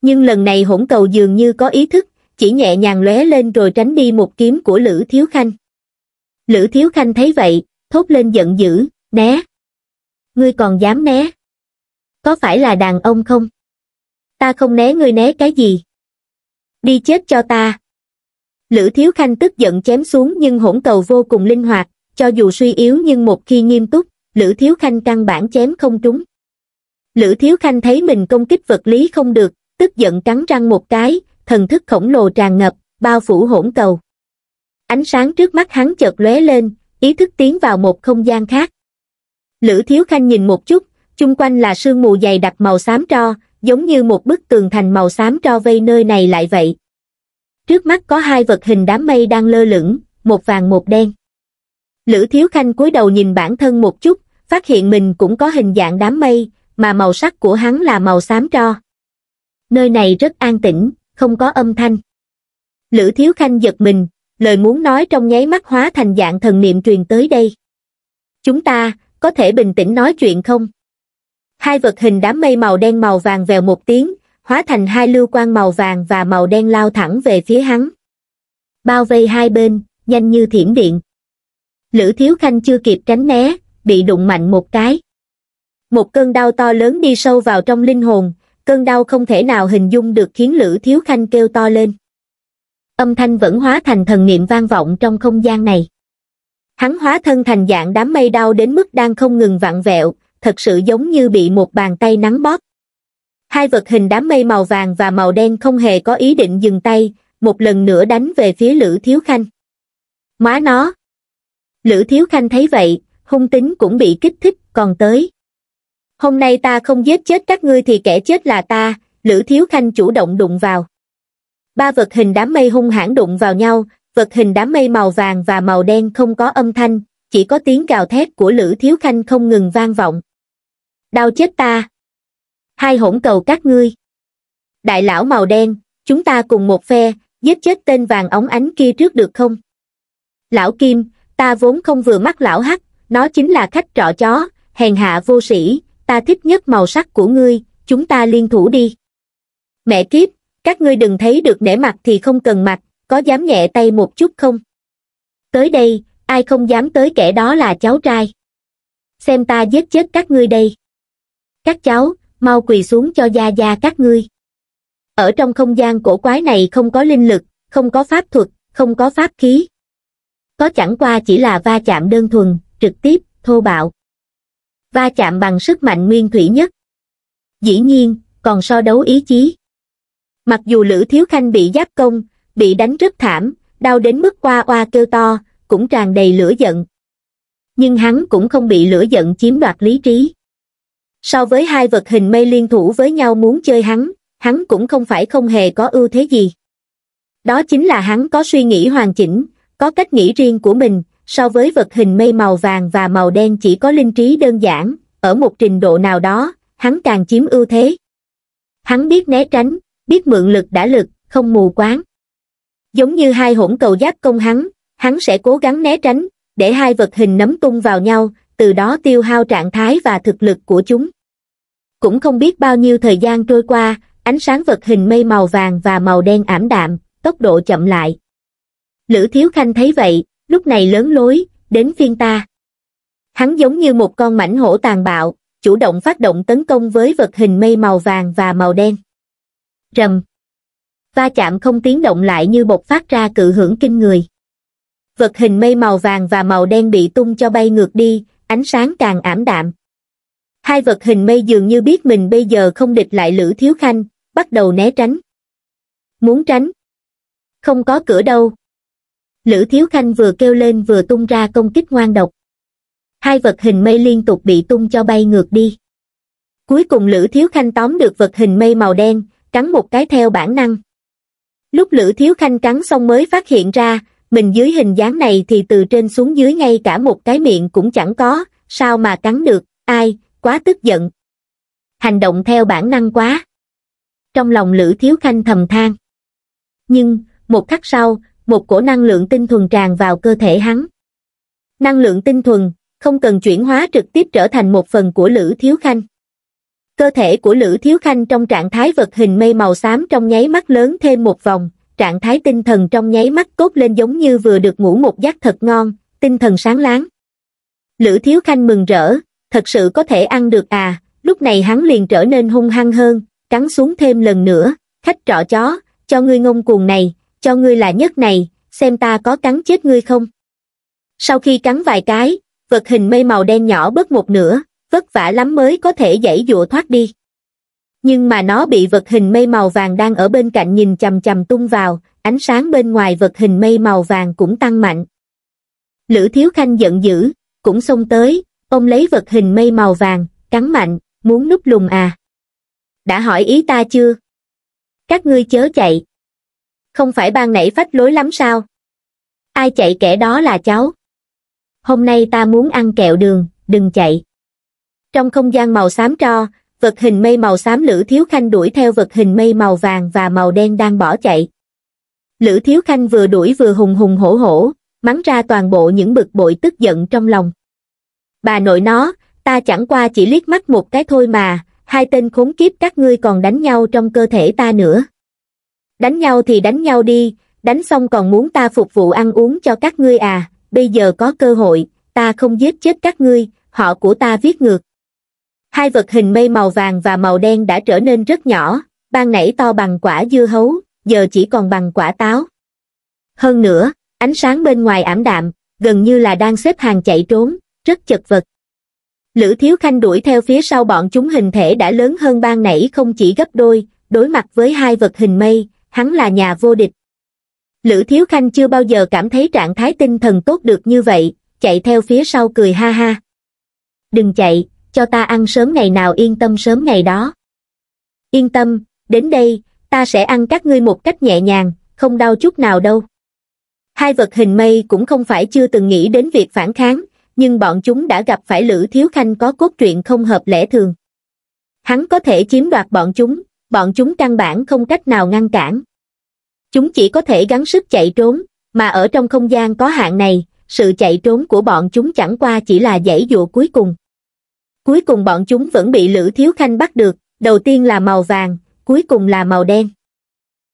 nhưng lần này hỗn cầu dường như có ý thức chỉ nhẹ nhàng lóe lên rồi tránh đi một kiếm của lữ thiếu khanh lữ thiếu khanh thấy vậy thốt lên giận dữ né ngươi còn dám né có phải là đàn ông không ta không né ngươi né cái gì. Đi chết cho ta. Lữ Thiếu Khanh tức giận chém xuống nhưng hỗn cầu vô cùng linh hoạt, cho dù suy yếu nhưng một khi nghiêm túc, Lữ Thiếu Khanh căn bản chém không trúng. Lữ Thiếu Khanh thấy mình công kích vật lý không được, tức giận cắn răng một cái, thần thức khổng lồ tràn ngập, bao phủ hỗn cầu. Ánh sáng trước mắt hắn chợt lóe lên, ý thức tiến vào một không gian khác. Lữ Thiếu Khanh nhìn một chút, chung quanh là sương mù dày đặc màu xám tro, giống như một bức tường thành màu xám tro vây nơi này lại vậy. Trước mắt có hai vật hình đám mây đang lơ lửng, một vàng một đen. Lữ Thiếu Khanh cúi đầu nhìn bản thân một chút, phát hiện mình cũng có hình dạng đám mây, mà màu sắc của hắn là màu xám tro. Nơi này rất an tĩnh, không có âm thanh. Lữ Thiếu Khanh giật mình, lời muốn nói trong nháy mắt hóa thành dạng thần niệm truyền tới đây. Chúng ta, có thể bình tĩnh nói chuyện không? hai vật hình đám mây màu đen màu vàng vèo một tiếng hóa thành hai lưu quang màu vàng và màu đen lao thẳng về phía hắn bao vây hai bên nhanh như thiểm điện lữ thiếu khanh chưa kịp tránh né bị đụng mạnh một cái một cơn đau to lớn đi sâu vào trong linh hồn cơn đau không thể nào hình dung được khiến lữ thiếu khanh kêu to lên âm thanh vẫn hóa thành thần niệm vang vọng trong không gian này hắn hóa thân thành dạng đám mây đau đến mức đang không ngừng vặn vẹo thật sự giống như bị một bàn tay nắng bóp. Hai vật hình đám mây màu vàng và màu đen không hề có ý định dừng tay, một lần nữa đánh về phía Lữ Thiếu Khanh. Má nó! Lữ Thiếu Khanh thấy vậy, hung tính cũng bị kích thích, còn tới. Hôm nay ta không giết chết các ngươi thì kẻ chết là ta, Lữ Thiếu Khanh chủ động đụng vào. Ba vật hình đám mây hung hãn đụng vào nhau, vật hình đám mây màu vàng và màu đen không có âm thanh, chỉ có tiếng cào thét của Lữ Thiếu Khanh không ngừng vang vọng đau chết ta hai hỗn cầu các ngươi đại lão màu đen chúng ta cùng một phe giết chết tên vàng ống ánh kia trước được không lão kim ta vốn không vừa mắt lão hắc nó chính là khách trọ chó hèn hạ vô sĩ ta thích nhất màu sắc của ngươi chúng ta liên thủ đi mẹ kiếp các ngươi đừng thấy được nể mặt thì không cần mặt có dám nhẹ tay một chút không tới đây ai không dám tới kẻ đó là cháu trai xem ta giết chết các ngươi đây các cháu mau quỳ xuống cho gia gia các ngươi ở trong không gian cổ quái này không có linh lực không có pháp thuật không có pháp khí có chẳng qua chỉ là va chạm đơn thuần trực tiếp thô bạo va chạm bằng sức mạnh nguyên thủy nhất dĩ nhiên còn so đấu ý chí mặc dù lữ thiếu khanh bị giáp công bị đánh rất thảm đau đến mức qua oa kêu to cũng tràn đầy lửa giận nhưng hắn cũng không bị lửa giận chiếm đoạt lý trí so với hai vật hình mây liên thủ với nhau muốn chơi hắn hắn cũng không phải không hề có ưu thế gì đó chính là hắn có suy nghĩ hoàn chỉnh có cách nghĩ riêng của mình so với vật hình mây màu vàng và màu đen chỉ có linh trí đơn giản ở một trình độ nào đó hắn càng chiếm ưu thế hắn biết né tránh biết mượn lực đã lực không mù quáng giống như hai hỗn cầu giáp công hắn hắn sẽ cố gắng né tránh để hai vật hình nấm tung vào nhau từ đó tiêu hao trạng thái và thực lực của chúng cũng không biết bao nhiêu thời gian trôi qua ánh sáng vật hình mây màu vàng và màu đen ảm đạm tốc độ chậm lại lữ thiếu khanh thấy vậy lúc này lớn lối đến phiên ta hắn giống như một con mảnh hổ tàn bạo chủ động phát động tấn công với vật hình mây màu vàng và màu đen rầm va chạm không tiếng động lại như bột phát ra cự hưởng kinh người vật hình mây màu vàng và màu đen bị tung cho bay ngược đi ánh sáng càng ảm đạm. Hai vật hình mây dường như biết mình bây giờ không địch lại Lữ Thiếu Khanh, bắt đầu né tránh. Muốn tránh? Không có cửa đâu. Lữ Thiếu Khanh vừa kêu lên vừa tung ra công kích ngoan độc. Hai vật hình mây liên tục bị tung cho bay ngược đi. Cuối cùng Lữ Thiếu Khanh tóm được vật hình mây màu đen, cắn một cái theo bản năng. Lúc Lữ Thiếu Khanh cắn xong mới phát hiện ra, mình dưới hình dáng này thì từ trên xuống dưới ngay cả một cái miệng cũng chẳng có, sao mà cắn được, ai, quá tức giận. Hành động theo bản năng quá. Trong lòng Lữ Thiếu Khanh thầm than. Nhưng, một khắc sau, một cổ năng lượng tinh thuần tràn vào cơ thể hắn. Năng lượng tinh thuần, không cần chuyển hóa trực tiếp trở thành một phần của Lữ Thiếu Khanh. Cơ thể của Lữ Thiếu Khanh trong trạng thái vật hình mây màu xám trong nháy mắt lớn thêm một vòng, trạng thái tinh thần trong nháy mắt cốt lên giống như vừa được ngủ một giấc thật ngon, tinh thần sáng láng. Lữ Thiếu Khanh mừng rỡ, thật sự có thể ăn được à, lúc này hắn liền trở nên hung hăng hơn, cắn xuống thêm lần nữa, khách trọ chó, cho ngươi ngông cuồng này, cho ngươi là nhất này, xem ta có cắn chết ngươi không. Sau khi cắn vài cái, vật hình mây màu đen nhỏ bớt một nửa, vất vả lắm mới có thể dãy dụa thoát đi nhưng mà nó bị vật hình mây màu vàng đang ở bên cạnh nhìn chầm chầm tung vào, ánh sáng bên ngoài vật hình mây màu vàng cũng tăng mạnh. Lữ Thiếu Khanh giận dữ, cũng xông tới, ông lấy vật hình mây màu vàng, cắn mạnh, muốn núp lùng à. Đã hỏi ý ta chưa? Các ngươi chớ chạy. Không phải ban nãy phách lối lắm sao? Ai chạy kẻ đó là cháu. Hôm nay ta muốn ăn kẹo đường, đừng chạy. Trong không gian màu xám tro, vật hình mây màu xám Lữ Thiếu Khanh đuổi theo vật hình mây màu vàng và màu đen đang bỏ chạy. Lữ Thiếu Khanh vừa đuổi vừa hùng hùng hổ hổ, mắng ra toàn bộ những bực bội tức giận trong lòng. Bà nội nó, ta chẳng qua chỉ liếc mắt một cái thôi mà, hai tên khốn kiếp các ngươi còn đánh nhau trong cơ thể ta nữa. Đánh nhau thì đánh nhau đi, đánh xong còn muốn ta phục vụ ăn uống cho các ngươi à, bây giờ có cơ hội, ta không giết chết các ngươi, họ của ta viết ngược. Hai vật hình mây màu vàng và màu đen đã trở nên rất nhỏ, ban nãy to bằng quả dưa hấu, giờ chỉ còn bằng quả táo. Hơn nữa, ánh sáng bên ngoài ảm đạm, gần như là đang xếp hàng chạy trốn, rất chật vật. Lữ Thiếu Khanh đuổi theo phía sau bọn chúng hình thể đã lớn hơn ban nãy không chỉ gấp đôi, đối mặt với hai vật hình mây, hắn là nhà vô địch. Lữ Thiếu Khanh chưa bao giờ cảm thấy trạng thái tinh thần tốt được như vậy, chạy theo phía sau cười ha ha. Đừng chạy, cho ta ăn sớm ngày nào yên tâm sớm ngày đó. Yên tâm, đến đây, ta sẽ ăn các ngươi một cách nhẹ nhàng, không đau chút nào đâu. Hai vật hình mây cũng không phải chưa từng nghĩ đến việc phản kháng, nhưng bọn chúng đã gặp phải Lữ Thiếu Khanh có cốt truyện không hợp lẽ thường. Hắn có thể chiếm đoạt bọn chúng, bọn chúng căn bản không cách nào ngăn cản. Chúng chỉ có thể gắng sức chạy trốn, mà ở trong không gian có hạn này, sự chạy trốn của bọn chúng chẳng qua chỉ là dãy dụa cuối cùng cuối cùng bọn chúng vẫn bị Lữ Thiếu Khanh bắt được, đầu tiên là màu vàng, cuối cùng là màu đen.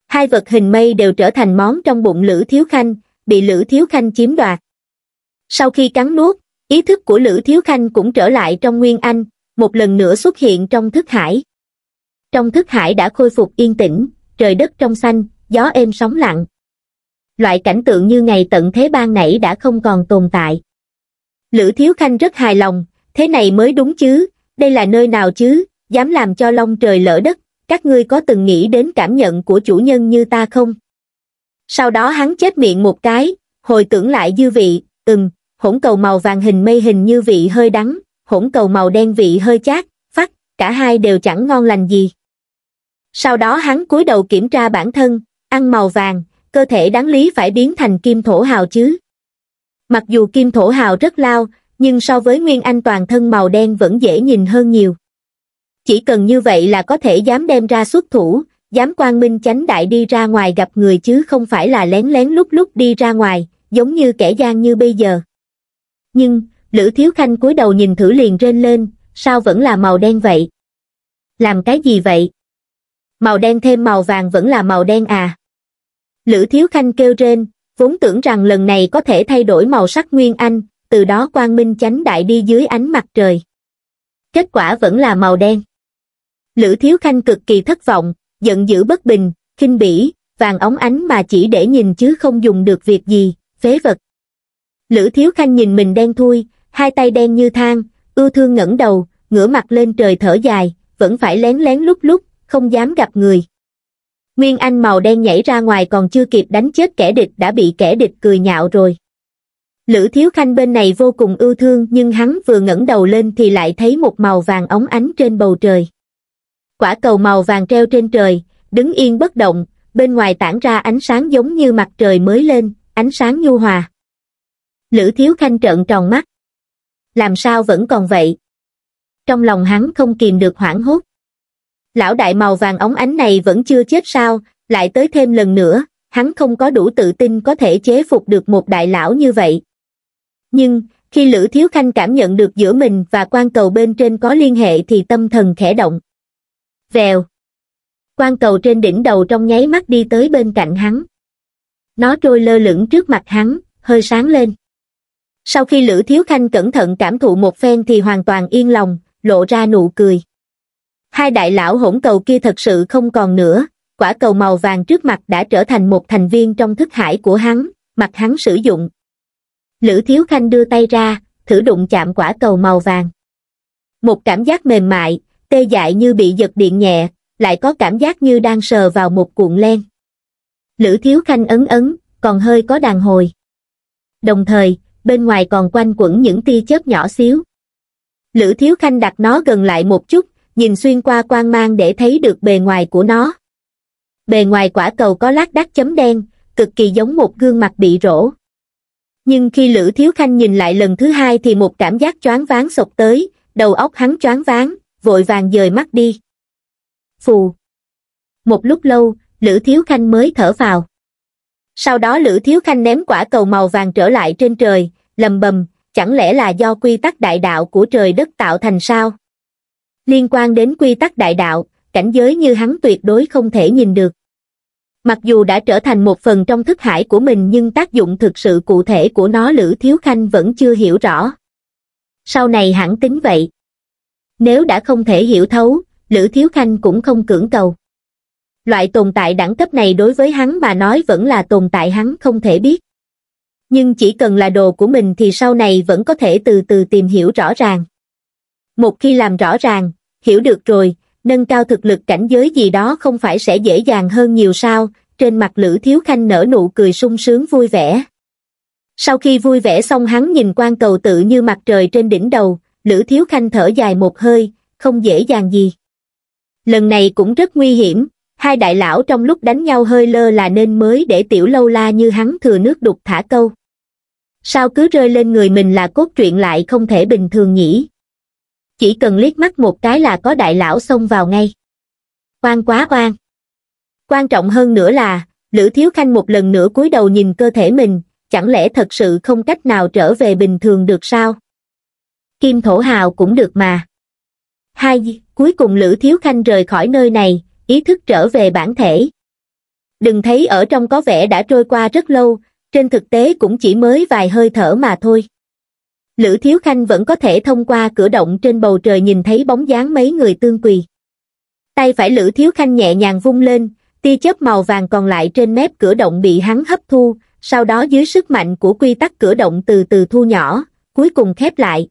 Hai vật hình mây đều trở thành món trong bụng Lữ Thiếu Khanh, bị Lữ Thiếu Khanh chiếm đoạt. Sau khi cắn nuốt, ý thức của Lữ Thiếu Khanh cũng trở lại trong Nguyên Anh, một lần nữa xuất hiện trong thức hải. Trong thức hải đã khôi phục yên tĩnh, trời đất trong xanh, gió êm sóng lặng. Loại cảnh tượng như ngày tận thế ban nãy đã không còn tồn tại. Lữ Thiếu Khanh rất hài lòng, thế này mới đúng chứ đây là nơi nào chứ dám làm cho long trời lỡ đất các ngươi có từng nghĩ đến cảm nhận của chủ nhân như ta không sau đó hắn chết miệng một cái hồi tưởng lại dư vị ừm hỗn cầu màu vàng hình mây hình như vị hơi đắng hỗn cầu màu đen vị hơi chát phát cả hai đều chẳng ngon lành gì sau đó hắn cúi đầu kiểm tra bản thân ăn màu vàng cơ thể đáng lý phải biến thành kim thổ hào chứ mặc dù kim thổ hào rất lao nhưng so với nguyên anh toàn thân màu đen vẫn dễ nhìn hơn nhiều chỉ cần như vậy là có thể dám đem ra xuất thủ dám quang minh chánh đại đi ra ngoài gặp người chứ không phải là lén lén lúc lúc đi ra ngoài giống như kẻ gian như bây giờ nhưng lữ thiếu khanh cúi đầu nhìn thử liền rên lên sao vẫn là màu đen vậy làm cái gì vậy màu đen thêm màu vàng vẫn là màu đen à lữ thiếu khanh kêu rên vốn tưởng rằng lần này có thể thay đổi màu sắc nguyên anh từ đó quang minh chánh đại đi dưới ánh mặt trời. Kết quả vẫn là màu đen. Lữ Thiếu Khanh cực kỳ thất vọng, giận dữ bất bình, khinh bỉ, vàng ống ánh mà chỉ để nhìn chứ không dùng được việc gì, phế vật. Lữ Thiếu Khanh nhìn mình đen thui, hai tay đen như than, ưu thương ngẩng đầu, ngửa mặt lên trời thở dài, vẫn phải lén lén lúc lúc, không dám gặp người. Nguyên Anh màu đen nhảy ra ngoài còn chưa kịp đánh chết kẻ địch đã bị kẻ địch cười nhạo rồi lữ thiếu khanh bên này vô cùng ưu thương nhưng hắn vừa ngẩng đầu lên thì lại thấy một màu vàng óng ánh trên bầu trời quả cầu màu vàng treo trên trời đứng yên bất động bên ngoài tản ra ánh sáng giống như mặt trời mới lên ánh sáng nhu hòa lữ thiếu khanh trợn tròn mắt làm sao vẫn còn vậy trong lòng hắn không kìm được hoảng hốt lão đại màu vàng óng ánh này vẫn chưa chết sao lại tới thêm lần nữa hắn không có đủ tự tin có thể chế phục được một đại lão như vậy nhưng khi lữ thiếu khanh cảm nhận được giữa mình và quan cầu bên trên có liên hệ thì tâm thần khẽ động vèo quan cầu trên đỉnh đầu trong nháy mắt đi tới bên cạnh hắn nó trôi lơ lửng trước mặt hắn hơi sáng lên sau khi lữ thiếu khanh cẩn thận cảm thụ một phen thì hoàn toàn yên lòng lộ ra nụ cười hai đại lão hỗn cầu kia thật sự không còn nữa quả cầu màu vàng trước mặt đã trở thành một thành viên trong thức hải của hắn mặt hắn sử dụng lữ thiếu khanh đưa tay ra thử đụng chạm quả cầu màu vàng một cảm giác mềm mại tê dại như bị giật điện nhẹ lại có cảm giác như đang sờ vào một cuộn len lữ thiếu khanh ấn ấn còn hơi có đàn hồi đồng thời bên ngoài còn quanh quẩn những tia chớp nhỏ xíu lữ thiếu khanh đặt nó gần lại một chút nhìn xuyên qua quang mang để thấy được bề ngoài của nó bề ngoài quả cầu có lát đắt chấm đen cực kỳ giống một gương mặt bị rỗ nhưng khi lữ thiếu khanh nhìn lại lần thứ hai thì một cảm giác choáng váng sộc tới đầu óc hắn choáng váng vội vàng dời mắt đi phù một lúc lâu lữ thiếu khanh mới thở vào sau đó lữ thiếu khanh ném quả cầu màu vàng trở lại trên trời lầm bầm chẳng lẽ là do quy tắc đại đạo của trời đất tạo thành sao liên quan đến quy tắc đại đạo cảnh giới như hắn tuyệt đối không thể nhìn được mặc dù đã trở thành một phần trong thức hải của mình nhưng tác dụng thực sự cụ thể của nó Lữ Thiếu Khanh vẫn chưa hiểu rõ. Sau này hẳn tính vậy. Nếu đã không thể hiểu thấu, Lữ Thiếu Khanh cũng không cưỡng cầu. Loại tồn tại đẳng cấp này đối với hắn mà nói vẫn là tồn tại hắn không thể biết. Nhưng chỉ cần là đồ của mình thì sau này vẫn có thể từ từ tìm hiểu rõ ràng. Một khi làm rõ ràng, hiểu được rồi, nâng cao thực lực cảnh giới gì đó không phải sẽ dễ dàng hơn nhiều sao, trên mặt Lữ Thiếu Khanh nở nụ cười sung sướng vui vẻ. Sau khi vui vẻ xong hắn nhìn quan cầu tự như mặt trời trên đỉnh đầu, Lữ Thiếu Khanh thở dài một hơi, không dễ dàng gì. Lần này cũng rất nguy hiểm, hai đại lão trong lúc đánh nhau hơi lơ là nên mới để tiểu lâu la như hắn thừa nước đục thả câu. Sao cứ rơi lên người mình là cốt truyện lại không thể bình thường nhỉ? chỉ cần liếc mắt một cái là có đại lão xông vào ngay. Oan quá oan. Quan trọng hơn nữa là, Lữ Thiếu Khanh một lần nữa cúi đầu nhìn cơ thể mình, chẳng lẽ thật sự không cách nào trở về bình thường được sao? Kim Thổ Hào cũng được mà. Hai, cuối cùng Lữ Thiếu Khanh rời khỏi nơi này, ý thức trở về bản thể. Đừng thấy ở trong có vẻ đã trôi qua rất lâu, trên thực tế cũng chỉ mới vài hơi thở mà thôi. Lữ Thiếu Khanh vẫn có thể thông qua cửa động trên bầu trời nhìn thấy bóng dáng mấy người tương quỳ. Tay phải Lữ Thiếu Khanh nhẹ nhàng vung lên, tia chớp màu vàng còn lại trên mép cửa động bị hắn hấp thu, sau đó dưới sức mạnh của quy tắc cửa động từ từ thu nhỏ, cuối cùng khép lại.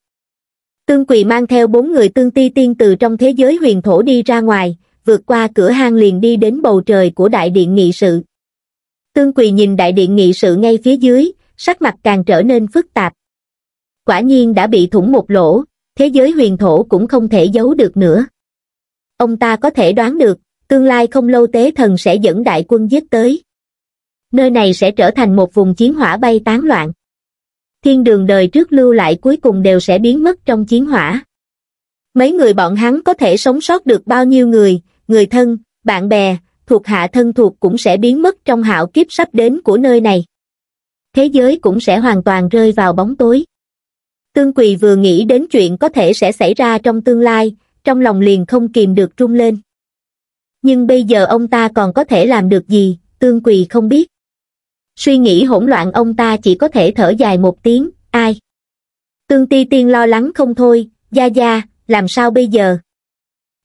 Tương Quỳ mang theo bốn người tương ti tiên từ trong thế giới huyền thổ đi ra ngoài, vượt qua cửa hang liền đi đến bầu trời của đại điện nghị sự. Tương Quỳ nhìn đại điện nghị sự ngay phía dưới, sắc mặt càng trở nên phức tạp quả nhiên đã bị thủng một lỗ, thế giới huyền thổ cũng không thể giấu được nữa. Ông ta có thể đoán được, tương lai không lâu tế thần sẽ dẫn đại quân giết tới. Nơi này sẽ trở thành một vùng chiến hỏa bay tán loạn. Thiên đường đời trước lưu lại cuối cùng đều sẽ biến mất trong chiến hỏa. Mấy người bọn hắn có thể sống sót được bao nhiêu người, người thân, bạn bè, thuộc hạ thân thuộc cũng sẽ biến mất trong hạo kiếp sắp đến của nơi này. Thế giới cũng sẽ hoàn toàn rơi vào bóng tối tương quỳ vừa nghĩ đến chuyện có thể sẽ xảy ra trong tương lai trong lòng liền không kìm được trung lên nhưng bây giờ ông ta còn có thể làm được gì tương quỳ không biết suy nghĩ hỗn loạn ông ta chỉ có thể thở dài một tiếng ai tương ti tiên lo lắng không thôi gia gia làm sao bây giờ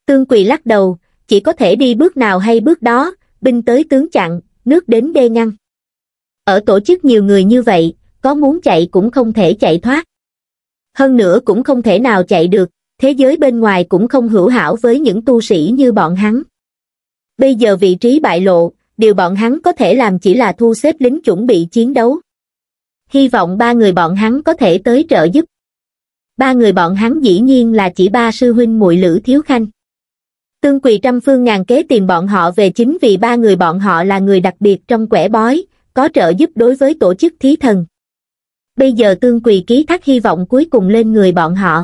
tương quỳ lắc đầu chỉ có thể đi bước nào hay bước đó binh tới tướng chặn nước đến đê ngăn ở tổ chức nhiều người như vậy có muốn chạy cũng không thể chạy thoát hơn nữa cũng không thể nào chạy được, thế giới bên ngoài cũng không hữu hảo với những tu sĩ như bọn hắn. Bây giờ vị trí bại lộ, điều bọn hắn có thể làm chỉ là thu xếp lính chuẩn bị chiến đấu. Hy vọng ba người bọn hắn có thể tới trợ giúp. Ba người bọn hắn dĩ nhiên là chỉ ba sư huynh muội Lữ Thiếu Khanh. Tương Quỳ trăm phương ngàn kế tìm bọn họ về chính vì ba người bọn họ là người đặc biệt trong quẻ bói, có trợ giúp đối với tổ chức thí thần bây giờ tương quỳ ký thác hy vọng cuối cùng lên người bọn họ.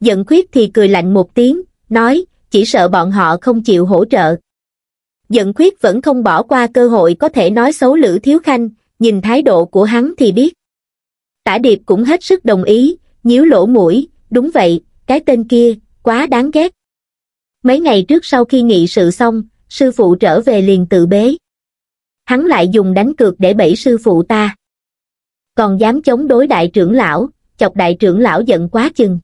Giận khuyết thì cười lạnh một tiếng, nói, chỉ sợ bọn họ không chịu hỗ trợ. Giận khuyết vẫn không bỏ qua cơ hội có thể nói xấu Lữ Thiếu Khanh, nhìn thái độ của hắn thì biết. Tả Điệp cũng hết sức đồng ý, nhíu lỗ mũi, đúng vậy, cái tên kia, quá đáng ghét. Mấy ngày trước sau khi nghị sự xong, sư phụ trở về liền tự bế. Hắn lại dùng đánh cược để bẫy sư phụ ta còn dám chống đối đại trưởng lão, chọc đại trưởng lão giận quá chừng.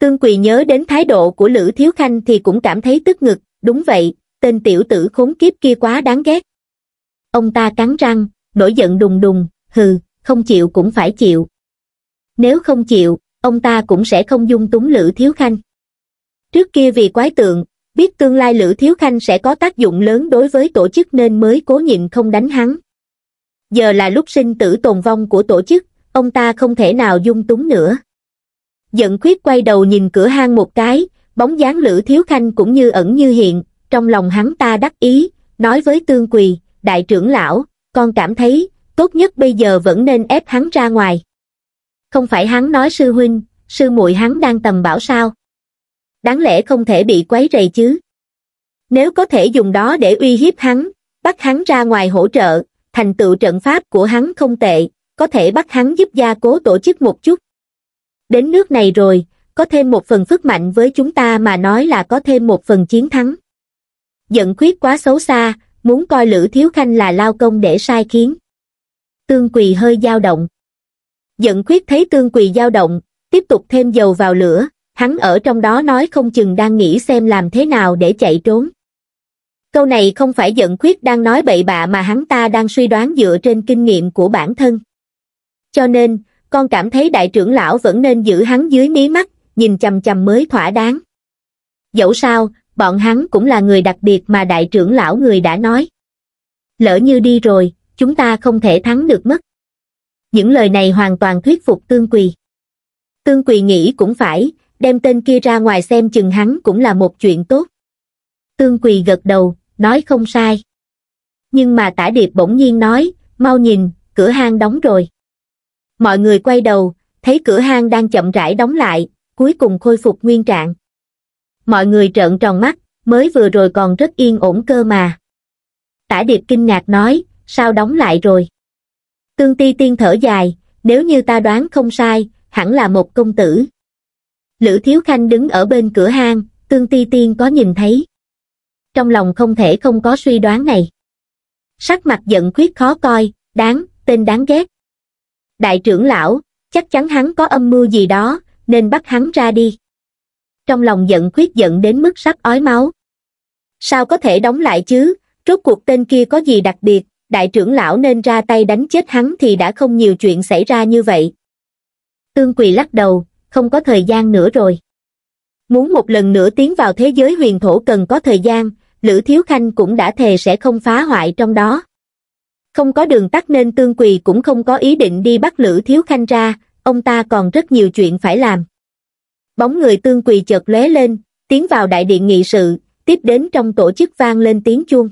Tương Quỳ nhớ đến thái độ của Lữ Thiếu Khanh thì cũng cảm thấy tức ngực, đúng vậy, tên tiểu tử khốn kiếp kia quá đáng ghét. Ông ta cắn răng, nổi giận đùng đùng, hừ, không chịu cũng phải chịu. Nếu không chịu, ông ta cũng sẽ không dung túng Lữ Thiếu Khanh. Trước kia vì quái tượng, biết tương lai Lữ Thiếu Khanh sẽ có tác dụng lớn đối với tổ chức nên mới cố nhịn không đánh hắn giờ là lúc sinh tử tồn vong của tổ chức, ông ta không thể nào dung túng nữa. Giận khuyết quay đầu nhìn cửa hang một cái, bóng dáng Lữ Thiếu Khanh cũng như ẩn như hiện, trong lòng hắn ta đắc ý, nói với Tương Quỳ, đại trưởng lão, con cảm thấy, tốt nhất bây giờ vẫn nên ép hắn ra ngoài. Không phải hắn nói sư huynh, sư muội hắn đang tầm bảo sao? Đáng lẽ không thể bị quấy rầy chứ? Nếu có thể dùng đó để uy hiếp hắn, bắt hắn ra ngoài hỗ trợ, thành tựu trận pháp của hắn không tệ, có thể bắt hắn giúp gia cố tổ chức một chút. Đến nước này rồi, có thêm một phần phức mạnh với chúng ta mà nói là có thêm một phần chiến thắng. Giận khuyết quá xấu xa, muốn coi Lữ Thiếu Khanh là lao công để sai khiến. Tương Quỳ hơi dao động. Giận khuyết thấy Tương Quỳ dao động, tiếp tục thêm dầu vào lửa, hắn ở trong đó nói không chừng đang nghĩ xem làm thế nào để chạy trốn câu này không phải giận khuyết đang nói bậy bạ mà hắn ta đang suy đoán dựa trên kinh nghiệm của bản thân. Cho nên, con cảm thấy đại trưởng lão vẫn nên giữ hắn dưới mí mắt, nhìn chầm chầm mới thỏa đáng. Dẫu sao, bọn hắn cũng là người đặc biệt mà đại trưởng lão người đã nói. Lỡ như đi rồi, chúng ta không thể thắng được mất. Những lời này hoàn toàn thuyết phục Tương Quỳ. Tương Quỳ nghĩ cũng phải, đem tên kia ra ngoài xem chừng hắn cũng là một chuyện tốt. Tương Quỳ gật đầu, nói không sai. Nhưng mà tả điệp bỗng nhiên nói, mau nhìn, cửa hang đóng rồi. Mọi người quay đầu, thấy cửa hang đang chậm rãi đóng lại, cuối cùng khôi phục nguyên trạng. Mọi người trợn tròn mắt, mới vừa rồi còn rất yên ổn cơ mà. Tả điệp kinh ngạc nói, sao đóng lại rồi? Tương ti tiên thở dài, nếu như ta đoán không sai, hẳn là một công tử. Lữ Thiếu Khanh đứng ở bên cửa hang, Tương Ti Tiên có nhìn thấy trong lòng không thể không có suy đoán này. Sắc mặt giận khuyết khó coi, đáng, tên đáng ghét. Đại trưởng lão, chắc chắn hắn có âm mưu gì đó, nên bắt hắn ra đi. Trong lòng giận khuyết giận đến mức sắp ói máu. Sao có thể đóng lại chứ, rốt cuộc tên kia có gì đặc biệt, đại trưởng lão nên ra tay đánh chết hắn thì đã không nhiều chuyện xảy ra như vậy. Tương Quỳ lắc đầu, không có thời gian nữa rồi. Muốn một lần nữa tiến vào thế giới huyền thổ cần có thời gian, Lữ Thiếu Khanh cũng đã thề sẽ không phá hoại trong đó. Không có đường tắt nên Tương Quỳ cũng không có ý định đi bắt Lữ Thiếu Khanh ra, ông ta còn rất nhiều chuyện phải làm. Bóng người Tương Quỳ chợt lóe lên, tiến vào đại điện nghị sự, tiếp đến trong tổ chức vang lên tiếng chuông.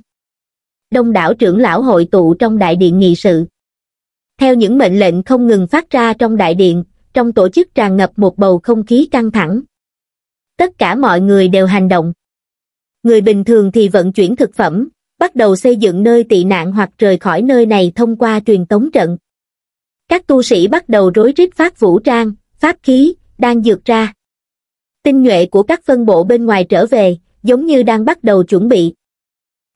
Đông đảo trưởng lão hội tụ trong đại điện nghị sự. Theo những mệnh lệnh không ngừng phát ra trong đại điện, trong tổ chức tràn ngập một bầu không khí căng thẳng. Tất cả mọi người đều hành động người bình thường thì vận chuyển thực phẩm, bắt đầu xây dựng nơi tị nạn hoặc rời khỏi nơi này thông qua truyền tống trận. Các tu sĩ bắt đầu rối rít phát vũ trang, pháp khí, đang dược ra. Tinh nhuệ của các phân bộ bên ngoài trở về, giống như đang bắt đầu chuẩn bị.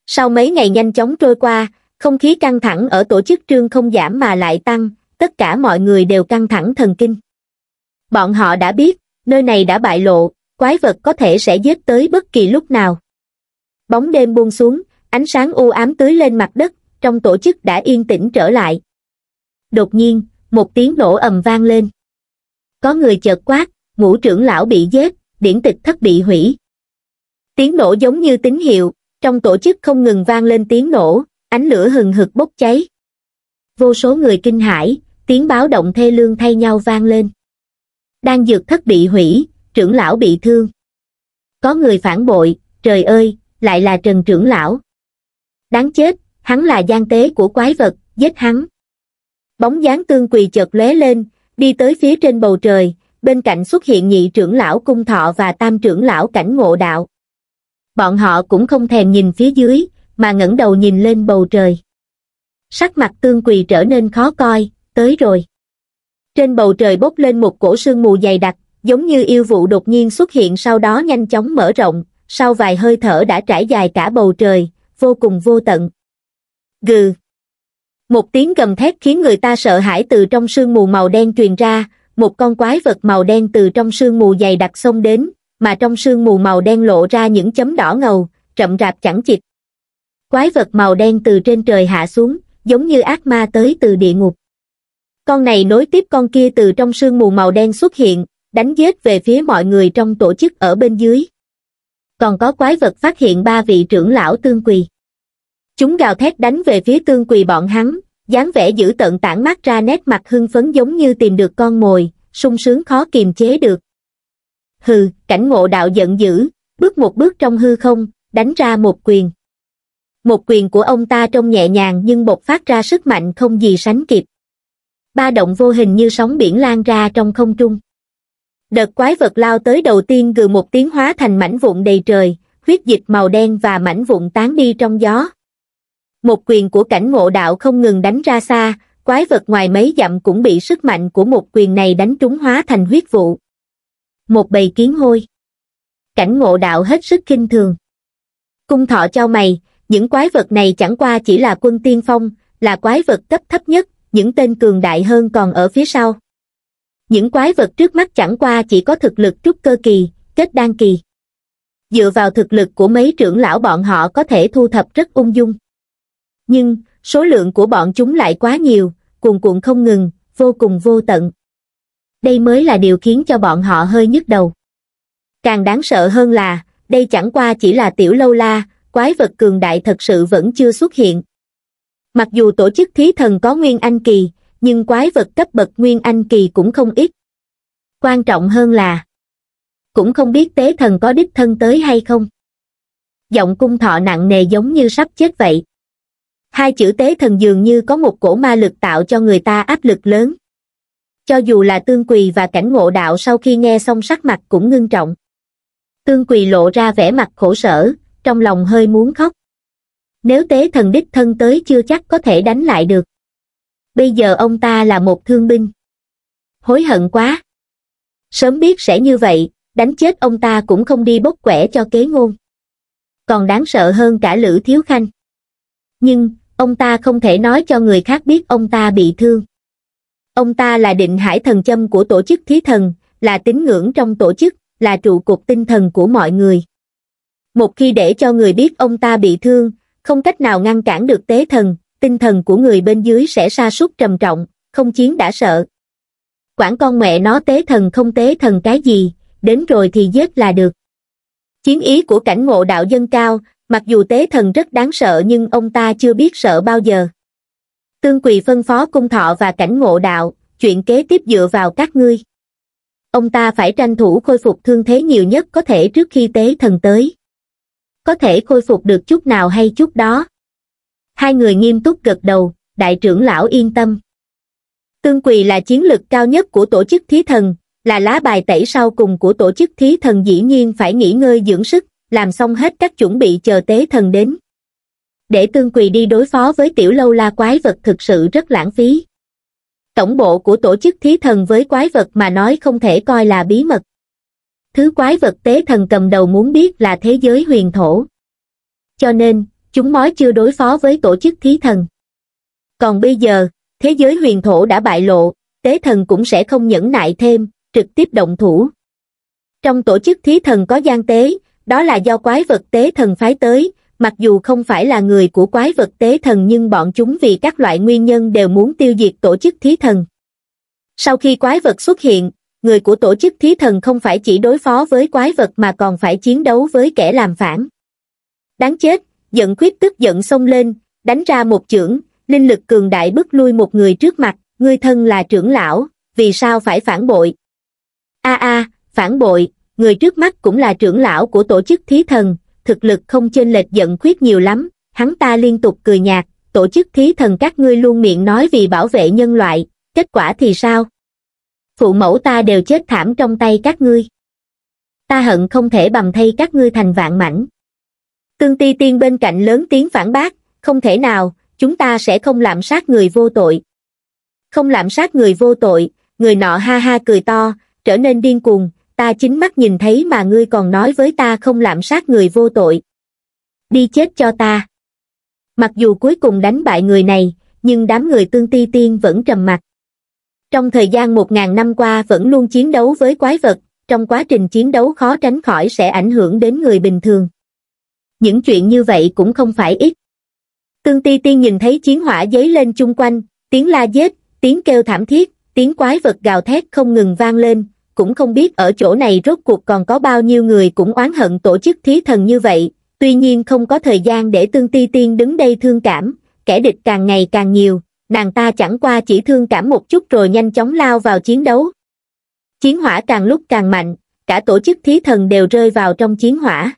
Sau mấy ngày nhanh chóng trôi qua, không khí căng thẳng ở tổ chức trương không giảm mà lại tăng, tất cả mọi người đều căng thẳng thần kinh. Bọn họ đã biết, nơi này đã bại lộ, quái vật có thể sẽ giết tới bất kỳ lúc nào bóng đêm buông xuống ánh sáng u ám tưới lên mặt đất trong tổ chức đã yên tĩnh trở lại đột nhiên một tiếng nổ ầm vang lên có người chợt quát ngũ trưởng lão bị giết điển tịch thất bị hủy tiếng nổ giống như tín hiệu trong tổ chức không ngừng vang lên tiếng nổ ánh lửa hừng hực bốc cháy vô số người kinh hãi tiếng báo động thê lương thay nhau vang lên đang dược thất bị hủy trưởng lão bị thương có người phản bội trời ơi lại là Trần Trưởng Lão. Đáng chết, hắn là gian tế của quái vật, giết hắn. Bóng dáng tương quỳ chợt lóe lên, đi tới phía trên bầu trời, bên cạnh xuất hiện nhị trưởng lão cung thọ và tam trưởng lão cảnh ngộ đạo. Bọn họ cũng không thèm nhìn phía dưới, mà ngẩng đầu nhìn lên bầu trời. Sắc mặt tương quỳ trở nên khó coi, tới rồi. Trên bầu trời bốc lên một cổ sương mù dày đặc, giống như yêu vụ đột nhiên xuất hiện sau đó nhanh chóng mở rộng, sau vài hơi thở đã trải dài cả bầu trời, vô cùng vô tận. Gừ! Một tiếng gầm thét khiến người ta sợ hãi từ trong sương mù màu đen truyền ra, một con quái vật màu đen từ trong sương mù dày đặc xông đến, mà trong sương mù màu đen lộ ra những chấm đỏ ngầu, chậm rạp chẳng chịt. Quái vật màu đen từ trên trời hạ xuống, giống như ác ma tới từ địa ngục. Con này nối tiếp con kia từ trong sương mù màu đen xuất hiện, đánh giết về phía mọi người trong tổ chức ở bên dưới còn có quái vật phát hiện ba vị trưởng lão tương quỳ. Chúng gào thét đánh về phía tương quỳ bọn hắn, dáng vẻ giữ tận tản mắt ra nét mặt hưng phấn giống như tìm được con mồi, sung sướng khó kiềm chế được. Hừ, cảnh ngộ đạo giận dữ, bước một bước trong hư không, đánh ra một quyền. Một quyền của ông ta trông nhẹ nhàng nhưng bộc phát ra sức mạnh không gì sánh kịp. Ba động vô hình như sóng biển lan ra trong không trung đợt quái vật lao tới đầu tiên gừ một tiếng hóa thành mảnh vụn đầy trời huyết dịch màu đen và mảnh vụn tán đi trong gió một quyền của cảnh ngộ đạo không ngừng đánh ra xa quái vật ngoài mấy dặm cũng bị sức mạnh của một quyền này đánh trúng hóa thành huyết vụ một bầy kiến hôi cảnh ngộ đạo hết sức kinh thường cung thọ cho mày những quái vật này chẳng qua chỉ là quân tiên phong là quái vật cấp thấp nhất những tên cường đại hơn còn ở phía sau những quái vật trước mắt chẳng qua chỉ có thực lực trúc cơ kỳ kết đan kỳ dựa vào thực lực của mấy trưởng lão bọn họ có thể thu thập rất ung dung nhưng số lượng của bọn chúng lại quá nhiều cuồn cuộn không ngừng vô cùng vô tận đây mới là điều khiến cho bọn họ hơi nhức đầu càng đáng sợ hơn là đây chẳng qua chỉ là tiểu lâu la quái vật cường đại thật sự vẫn chưa xuất hiện mặc dù tổ chức thí thần có nguyên anh kỳ nhưng quái vật cấp bậc nguyên anh kỳ cũng không ít. Quan trọng hơn là cũng không biết tế thần có đích thân tới hay không. Giọng cung thọ nặng nề giống như sắp chết vậy. Hai chữ tế thần dường như có một cổ ma lực tạo cho người ta áp lực lớn. Cho dù là tương quỳ và cảnh ngộ đạo sau khi nghe xong sắc mặt cũng ngưng trọng. Tương quỳ lộ ra vẻ mặt khổ sở, trong lòng hơi muốn khóc. Nếu tế thần đích thân tới chưa chắc có thể đánh lại được bây giờ ông ta là một thương binh. Hối hận quá. Sớm biết sẽ như vậy, đánh chết ông ta cũng không đi bốc quẻ cho kế ngôn. Còn đáng sợ hơn cả Lữ Thiếu Khanh. Nhưng, ông ta không thể nói cho người khác biết ông ta bị thương. Ông ta là định hải thần châm của tổ chức thí thần, là tín ngưỡng trong tổ chức, là trụ cột tinh thần của mọi người. Một khi để cho người biết ông ta bị thương, không cách nào ngăn cản được tế thần, tinh thần của người bên dưới sẽ sa sút trầm trọng, không chiến đã sợ. Quản con mẹ nó tế thần không tế thần cái gì, đến rồi thì giết là được. Chiến ý của cảnh ngộ đạo dân cao, mặc dù tế thần rất đáng sợ nhưng ông ta chưa biết sợ bao giờ. Tương Quỳ phân phó cung thọ và cảnh ngộ đạo, chuyện kế tiếp dựa vào các ngươi. Ông ta phải tranh thủ khôi phục thương thế nhiều nhất có thể trước khi tế thần tới. Có thể khôi phục được chút nào hay chút đó, hai người nghiêm túc gật đầu, đại trưởng lão yên tâm. Tương quỳ là chiến lực cao nhất của tổ chức thí thần, là lá bài tẩy sau cùng của tổ chức thí thần dĩ nhiên phải nghỉ ngơi dưỡng sức, làm xong hết các chuẩn bị chờ tế thần đến. Để tương quỳ đi đối phó với tiểu lâu la quái vật thực sự rất lãng phí. Tổng bộ của tổ chức thí thần với quái vật mà nói không thể coi là bí mật. Thứ quái vật tế thần cầm đầu muốn biết là thế giới huyền thổ. Cho nên, chúng mói chưa đối phó với tổ chức thí thần. Còn bây giờ, thế giới huyền thổ đã bại lộ, tế thần cũng sẽ không nhẫn nại thêm, trực tiếp động thủ. Trong tổ chức thí thần có gian tế, đó là do quái vật tế thần phái tới, mặc dù không phải là người của quái vật tế thần nhưng bọn chúng vì các loại nguyên nhân đều muốn tiêu diệt tổ chức thí thần. Sau khi quái vật xuất hiện, người của tổ chức thí thần không phải chỉ đối phó với quái vật mà còn phải chiến đấu với kẻ làm phản. Đáng chết, giận khuyết tức giận xông lên, đánh ra một chưởng, linh lực cường đại bước lui một người trước mặt, người thân là trưởng lão, vì sao phải phản bội? A a, phản bội, người trước mắt cũng là trưởng lão của tổ chức thí thần, thực lực không chênh lệch giận khuyết nhiều lắm, hắn ta liên tục cười nhạt, tổ chức thí thần các ngươi luôn miệng nói vì bảo vệ nhân loại, kết quả thì sao? Phụ mẫu ta đều chết thảm trong tay các ngươi. Ta hận không thể bầm thay các ngươi thành vạn mảnh tương ti tiên bên cạnh lớn tiếng phản bác không thể nào chúng ta sẽ không lạm sát người vô tội không lạm sát người vô tội người nọ ha ha cười to trở nên điên cuồng ta chính mắt nhìn thấy mà ngươi còn nói với ta không lạm sát người vô tội đi chết cho ta mặc dù cuối cùng đánh bại người này nhưng đám người tương ti tiên vẫn trầm mặc trong thời gian một ngàn năm qua vẫn luôn chiến đấu với quái vật trong quá trình chiến đấu khó tránh khỏi sẽ ảnh hưởng đến người bình thường những chuyện như vậy cũng không phải ít. Tương Ti Tiên nhìn thấy chiến hỏa dấy lên chung quanh, tiếng la giết, tiếng kêu thảm thiết, tiếng quái vật gào thét không ngừng vang lên, cũng không biết ở chỗ này rốt cuộc còn có bao nhiêu người cũng oán hận tổ chức thí thần như vậy, tuy nhiên không có thời gian để Tương Ti Tiên đứng đây thương cảm, kẻ địch càng ngày càng nhiều, nàng ta chẳng qua chỉ thương cảm một chút rồi nhanh chóng lao vào chiến đấu. Chiến hỏa càng lúc càng mạnh, cả tổ chức thí thần đều rơi vào trong chiến hỏa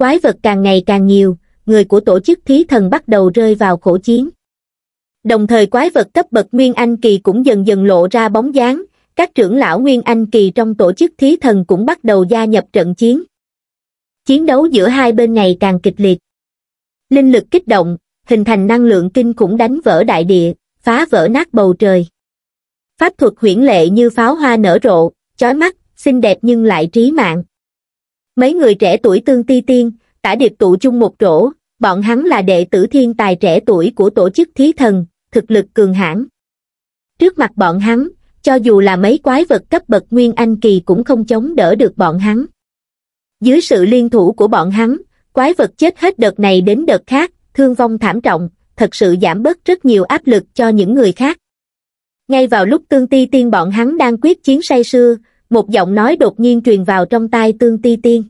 quái vật càng ngày càng nhiều người của tổ chức thí thần bắt đầu rơi vào khổ chiến đồng thời quái vật cấp bậc nguyên anh kỳ cũng dần dần lộ ra bóng dáng các trưởng lão nguyên anh kỳ trong tổ chức thí thần cũng bắt đầu gia nhập trận chiến chiến đấu giữa hai bên ngày càng kịch liệt linh lực kích động hình thành năng lượng kinh khủng đánh vỡ đại địa phá vỡ nát bầu trời pháp thuật huyễn lệ như pháo hoa nở rộ chói mắt xinh đẹp nhưng lại trí mạng Mấy người trẻ tuổi tương ti tiên, tả điệp tụ chung một chỗ. bọn hắn là đệ tử thiên tài trẻ tuổi của tổ chức thí thần, thực lực cường hãn. Trước mặt bọn hắn, cho dù là mấy quái vật cấp bậc nguyên anh kỳ cũng không chống đỡ được bọn hắn. Dưới sự liên thủ của bọn hắn, quái vật chết hết đợt này đến đợt khác, thương vong thảm trọng, thật sự giảm bớt rất nhiều áp lực cho những người khác. Ngay vào lúc tương ti tiên bọn hắn đang quyết chiến say sưa, một giọng nói đột nhiên truyền vào trong tai Tương Ti Tiên.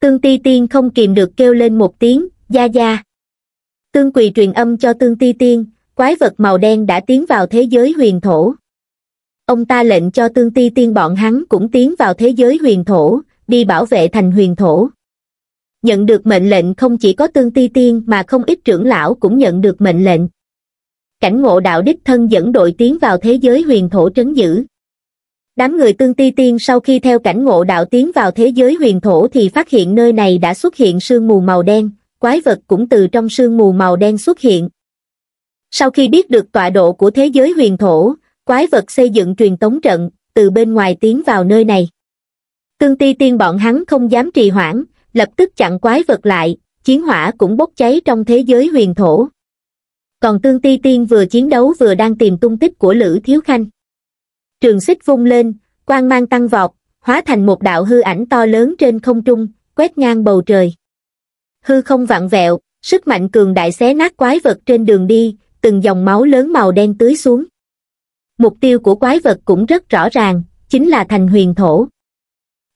Tương Ti Tiên không kìm được kêu lên một tiếng, gia gia. Tương Quỳ truyền âm cho Tương Ti Tiên, quái vật màu đen đã tiến vào thế giới huyền thổ. Ông ta lệnh cho Tương Ti Tiên bọn hắn cũng tiến vào thế giới huyền thổ, đi bảo vệ thành huyền thổ. Nhận được mệnh lệnh không chỉ có Tương Ti Tiên mà không ít trưởng lão cũng nhận được mệnh lệnh. Cảnh ngộ đạo đích thân dẫn đội tiến vào thế giới huyền thổ trấn giữ đám người tương ti tiên sau khi theo cảnh ngộ đạo tiến vào thế giới huyền thổ thì phát hiện nơi này đã xuất hiện sương mù màu đen, quái vật cũng từ trong sương mù màu đen xuất hiện. Sau khi biết được tọa độ của thế giới huyền thổ, quái vật xây dựng truyền tống trận, từ bên ngoài tiến vào nơi này. Tương ti tiên bọn hắn không dám trì hoãn, lập tức chặn quái vật lại, chiến hỏa cũng bốc cháy trong thế giới huyền thổ. Còn Tương Ti Tiên vừa chiến đấu vừa đang tìm tung tích của Lữ Thiếu Khanh trường xích vung lên quang mang tăng vọt hóa thành một đạo hư ảnh to lớn trên không trung quét ngang bầu trời hư không vặn vẹo sức mạnh cường đại xé nát quái vật trên đường đi từng dòng máu lớn màu đen tưới xuống mục tiêu của quái vật cũng rất rõ ràng chính là thành huyền thổ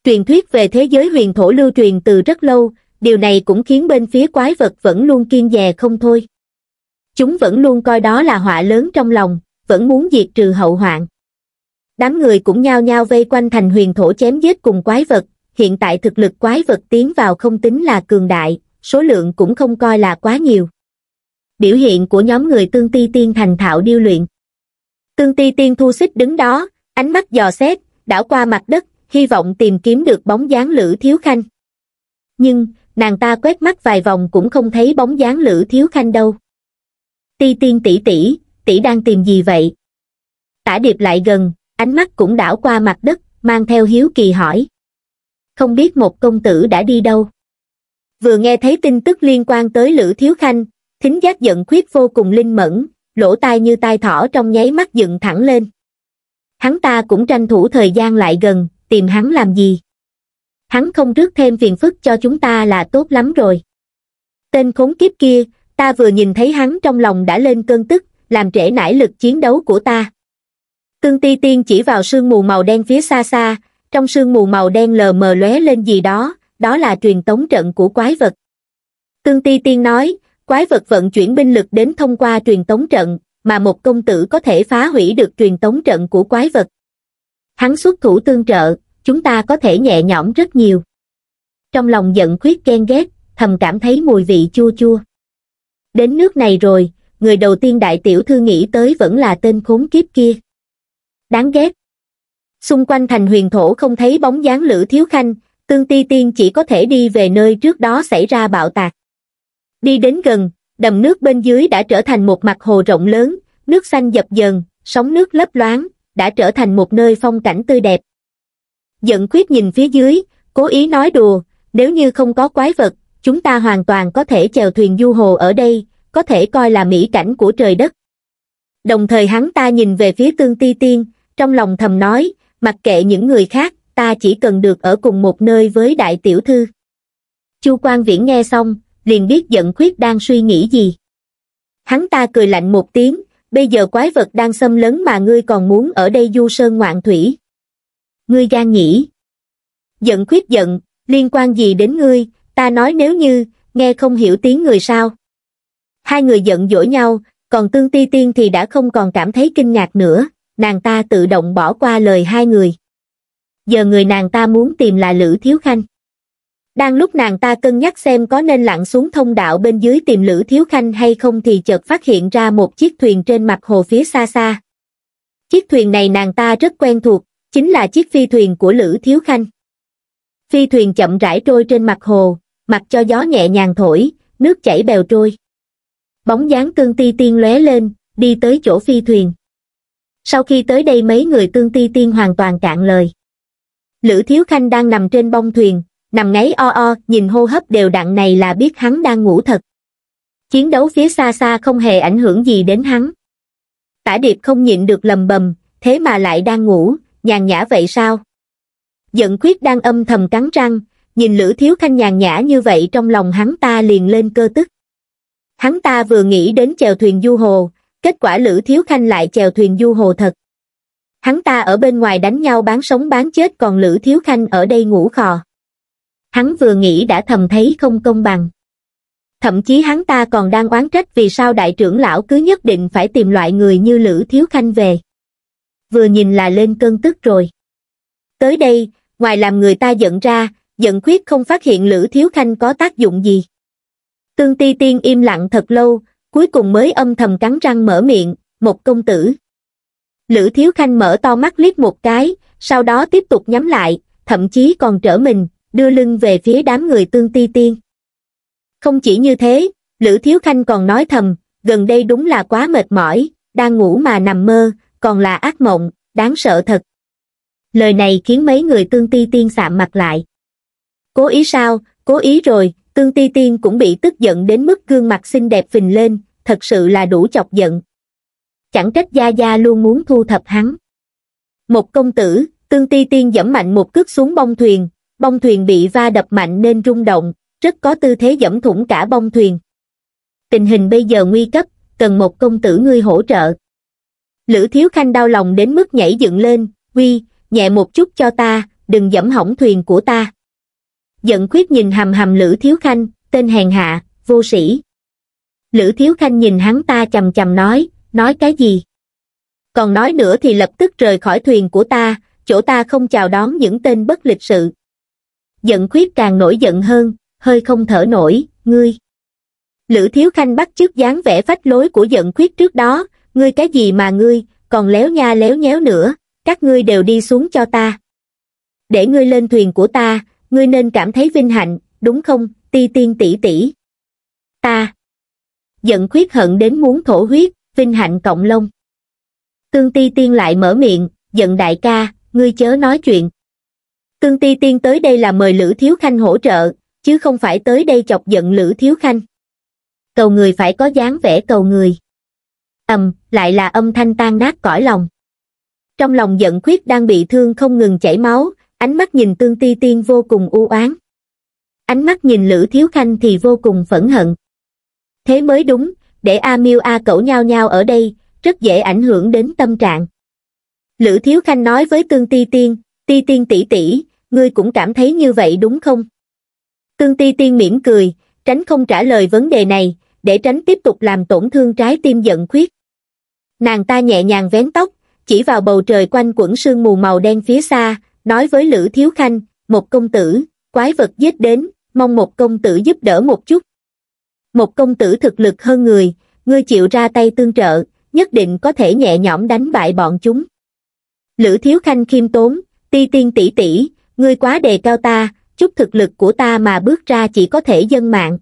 truyền thuyết về thế giới huyền thổ lưu truyền từ rất lâu điều này cũng khiến bên phía quái vật vẫn luôn kiên dè không thôi chúng vẫn luôn coi đó là họa lớn trong lòng vẫn muốn diệt trừ hậu hoạn đám người cũng nhao nhao vây quanh thành huyền thổ chém giết cùng quái vật, hiện tại thực lực quái vật tiến vào không tính là cường đại, số lượng cũng không coi là quá nhiều. Biểu hiện của nhóm người tương ti tiên thành thạo điêu luyện. Tương ti tiên thu xích đứng đó, ánh mắt dò xét, đảo qua mặt đất, hy vọng tìm kiếm được bóng dáng lữ thiếu khanh. Nhưng, nàng ta quét mắt vài vòng cũng không thấy bóng dáng lữ thiếu khanh đâu. Ti tiên tỷ tỷ, tỷ đang tìm gì vậy? Tả điệp lại gần, ánh mắt cũng đảo qua mặt đất mang theo hiếu kỳ hỏi không biết một công tử đã đi đâu vừa nghe thấy tin tức liên quan tới lữ thiếu khanh thính giác giận khuyết vô cùng linh mẫn lỗ tai như tai thỏ trong nháy mắt dựng thẳng lên hắn ta cũng tranh thủ thời gian lại gần tìm hắn làm gì hắn không rước thêm phiền phức cho chúng ta là tốt lắm rồi tên khốn kiếp kia ta vừa nhìn thấy hắn trong lòng đã lên cơn tức làm trễ nải lực chiến đấu của ta Tương Ti Tiên chỉ vào sương mù màu đen phía xa xa, trong sương mù màu đen lờ mờ lóe lên gì đó, đó là truyền tống trận của quái vật. Tương Ti Tiên nói, quái vật vận chuyển binh lực đến thông qua truyền tống trận, mà một công tử có thể phá hủy được truyền tống trận của quái vật. Hắn xuất thủ tương trợ, chúng ta có thể nhẹ nhõm rất nhiều. Trong lòng giận khuyết ghen ghét, thầm cảm thấy mùi vị chua chua. Đến nước này rồi, người đầu tiên đại tiểu thư nghĩ tới vẫn là tên khốn kiếp kia đáng ghét. Xung quanh thành huyền thổ không thấy bóng dáng Lữ Thiếu Khanh, Tương Ti Tiên chỉ có thể đi về nơi trước đó xảy ra bạo tạc. Đi đến gần, đầm nước bên dưới đã trở thành một mặt hồ rộng lớn, nước xanh dập dờn, sóng nước lấp loáng, đã trở thành một nơi phong cảnh tươi đẹp. Giận quyết nhìn phía dưới, cố ý nói đùa, nếu như không có quái vật, chúng ta hoàn toàn có thể chèo thuyền du hồ ở đây, có thể coi là mỹ cảnh của trời đất. Đồng thời hắn ta nhìn về phía tương ti tiên, trong lòng thầm nói mặc kệ những người khác ta chỉ cần được ở cùng một nơi với đại tiểu thư chu quan viễn nghe xong liền biết giận khuyết đang suy nghĩ gì hắn ta cười lạnh một tiếng bây giờ quái vật đang xâm lấn mà ngươi còn muốn ở đây du sơn ngoạn thủy ngươi gan nhỉ giận khuyết giận liên quan gì đến ngươi ta nói nếu như nghe không hiểu tiếng người sao hai người giận dỗi nhau còn tương ti tiên thì đã không còn cảm thấy kinh ngạc nữa nàng ta tự động bỏ qua lời hai người. Giờ người nàng ta muốn tìm là Lữ Thiếu Khanh. Đang lúc nàng ta cân nhắc xem có nên lặn xuống thông đạo bên dưới tìm Lữ Thiếu Khanh hay không thì chợt phát hiện ra một chiếc thuyền trên mặt hồ phía xa xa. Chiếc thuyền này nàng ta rất quen thuộc, chính là chiếc phi thuyền của Lữ Thiếu Khanh. Phi thuyền chậm rãi trôi trên mặt hồ, mặc cho gió nhẹ nhàng thổi, nước chảy bèo trôi. Bóng dáng cương ti tiên lóe lên, đi tới chỗ phi thuyền sau khi tới đây mấy người tương ti tiên hoàn toàn cạn lời lữ thiếu khanh đang nằm trên bông thuyền nằm ngáy o o nhìn hô hấp đều đặn này là biết hắn đang ngủ thật chiến đấu phía xa xa không hề ảnh hưởng gì đến hắn tả điệp không nhịn được lầm bầm thế mà lại đang ngủ nhàn nhã vậy sao giận khuyết đang âm thầm cắn răng nhìn lữ thiếu khanh nhàn nhã như vậy trong lòng hắn ta liền lên cơ tức hắn ta vừa nghĩ đến chèo thuyền du hồ kết quả Lữ Thiếu Khanh lại chèo thuyền du hồ thật. Hắn ta ở bên ngoài đánh nhau bán sống bán chết còn Lữ Thiếu Khanh ở đây ngủ khò. Hắn vừa nghĩ đã thầm thấy không công bằng. Thậm chí hắn ta còn đang oán trách vì sao đại trưởng lão cứ nhất định phải tìm loại người như Lữ Thiếu Khanh về. Vừa nhìn là lên cơn tức rồi. Tới đây, ngoài làm người ta giận ra, giận khuyết không phát hiện Lữ Thiếu Khanh có tác dụng gì. Tương Ti Tiên im lặng thật lâu, cuối cùng mới âm thầm cắn răng mở miệng một công tử lữ thiếu khanh mở to mắt liếc một cái sau đó tiếp tục nhắm lại thậm chí còn trở mình đưa lưng về phía đám người tương ti tiên không chỉ như thế lữ thiếu khanh còn nói thầm gần đây đúng là quá mệt mỏi đang ngủ mà nằm mơ còn là ác mộng đáng sợ thật lời này khiến mấy người tương ti tiên sạm mặt lại cố ý sao cố ý rồi Tương Ti Tiên cũng bị tức giận đến mức gương mặt xinh đẹp phình lên, thật sự là đủ chọc giận. Chẳng trách Gia Gia luôn muốn thu thập hắn. Một công tử, Tương Ti Tiên dẫm mạnh một cước xuống bông thuyền, bông thuyền bị va đập mạnh nên rung động, rất có tư thế dẫm thủng cả bông thuyền. Tình hình bây giờ nguy cấp, cần một công tử ngươi hỗ trợ. Lữ Thiếu Khanh đau lòng đến mức nhảy dựng lên, uy, nhẹ một chút cho ta, đừng dẫm hỏng thuyền của ta giận quyết nhìn hầm hầm Lữ Thiếu Khanh, tên hèn hạ, vô sĩ. Lữ Thiếu Khanh nhìn hắn ta chầm chầm nói, nói cái gì? Còn nói nữa thì lập tức rời khỏi thuyền của ta, chỗ ta không chào đón những tên bất lịch sự. Giận quyết càng nổi giận hơn, hơi không thở nổi, ngươi. Lữ Thiếu Khanh bắt chước dáng vẻ phách lối của giận quyết trước đó, ngươi cái gì mà ngươi, còn léo nha léo nhéo nữa, các ngươi đều đi xuống cho ta. Để ngươi lên thuyền của ta, ngươi nên cảm thấy vinh hạnh, đúng không, ti tiên tỷ tỷ? Ta giận khuyết hận đến muốn thổ huyết, vinh hạnh cộng lông. Tương ti tiên lại mở miệng, giận đại ca, ngươi chớ nói chuyện. Tương ti tiên tới đây là mời Lữ Thiếu Khanh hỗ trợ, chứ không phải tới đây chọc giận Lữ Thiếu Khanh. Cầu người phải có dáng vẻ cầu người. ầm, lại là âm thanh tan nát cõi lòng. Trong lòng giận khuyết đang bị thương không ngừng chảy máu, ánh mắt nhìn tương ti tiên vô cùng u oán ánh mắt nhìn lữ thiếu khanh thì vô cùng phẫn hận thế mới đúng để a miu a cẩu nhau nhau ở đây rất dễ ảnh hưởng đến tâm trạng lữ thiếu khanh nói với tương ti tiên ti tiên tỷ tỷ ngươi cũng cảm thấy như vậy đúng không tương ti tiên mỉm cười tránh không trả lời vấn đề này để tránh tiếp tục làm tổn thương trái tim giận khuyết nàng ta nhẹ nhàng vén tóc chỉ vào bầu trời quanh quẩn sương mù màu đen phía xa nói với Lữ Thiếu Khanh, một công tử, quái vật giết đến, mong một công tử giúp đỡ một chút. Một công tử thực lực hơn người, ngươi chịu ra tay tương trợ, nhất định có thể nhẹ nhõm đánh bại bọn chúng. Lữ Thiếu Khanh khiêm tốn, ti tiên tỷ tỷ, ngươi quá đề cao ta, chút thực lực của ta mà bước ra chỉ có thể dân mạng.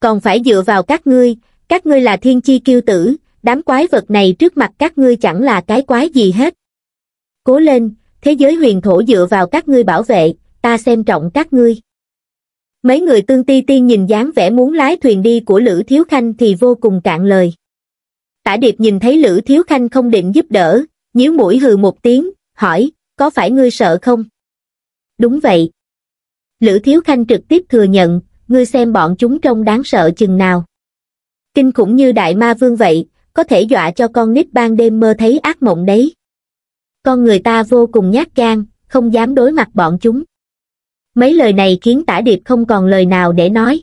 Còn phải dựa vào các ngươi, các ngươi là thiên chi kiêu tử, đám quái vật này trước mặt các ngươi chẳng là cái quái gì hết. Cố lên, thế giới huyền thổ dựa vào các ngươi bảo vệ, ta xem trọng các ngươi. Mấy người tương ti tiên nhìn dáng vẻ muốn lái thuyền đi của Lữ Thiếu Khanh thì vô cùng cạn lời. Tả Điệp nhìn thấy Lữ Thiếu Khanh không định giúp đỡ, nhíu mũi hừ một tiếng, hỏi, có phải ngươi sợ không? Đúng vậy. Lữ Thiếu Khanh trực tiếp thừa nhận, ngươi xem bọn chúng trông đáng sợ chừng nào. Kinh khủng như đại ma vương vậy, có thể dọa cho con nít ban đêm mơ thấy ác mộng đấy con người ta vô cùng nhát gan không dám đối mặt bọn chúng mấy lời này khiến tả điệp không còn lời nào để nói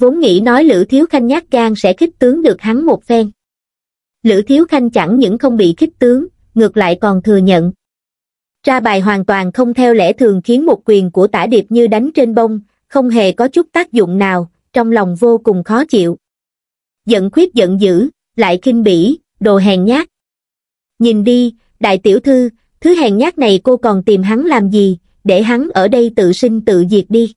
vốn nghĩ nói lữ thiếu khanh nhát gan sẽ khích tướng được hắn một phen lữ thiếu khanh chẳng những không bị khích tướng ngược lại còn thừa nhận ra bài hoàn toàn không theo lẽ thường khiến một quyền của tả điệp như đánh trên bông không hề có chút tác dụng nào trong lòng vô cùng khó chịu giận khuyết giận dữ lại kinh bỉ đồ hèn nhát nhìn đi đại tiểu thư thứ hèn nhát này cô còn tìm hắn làm gì để hắn ở đây tự sinh tự diệt đi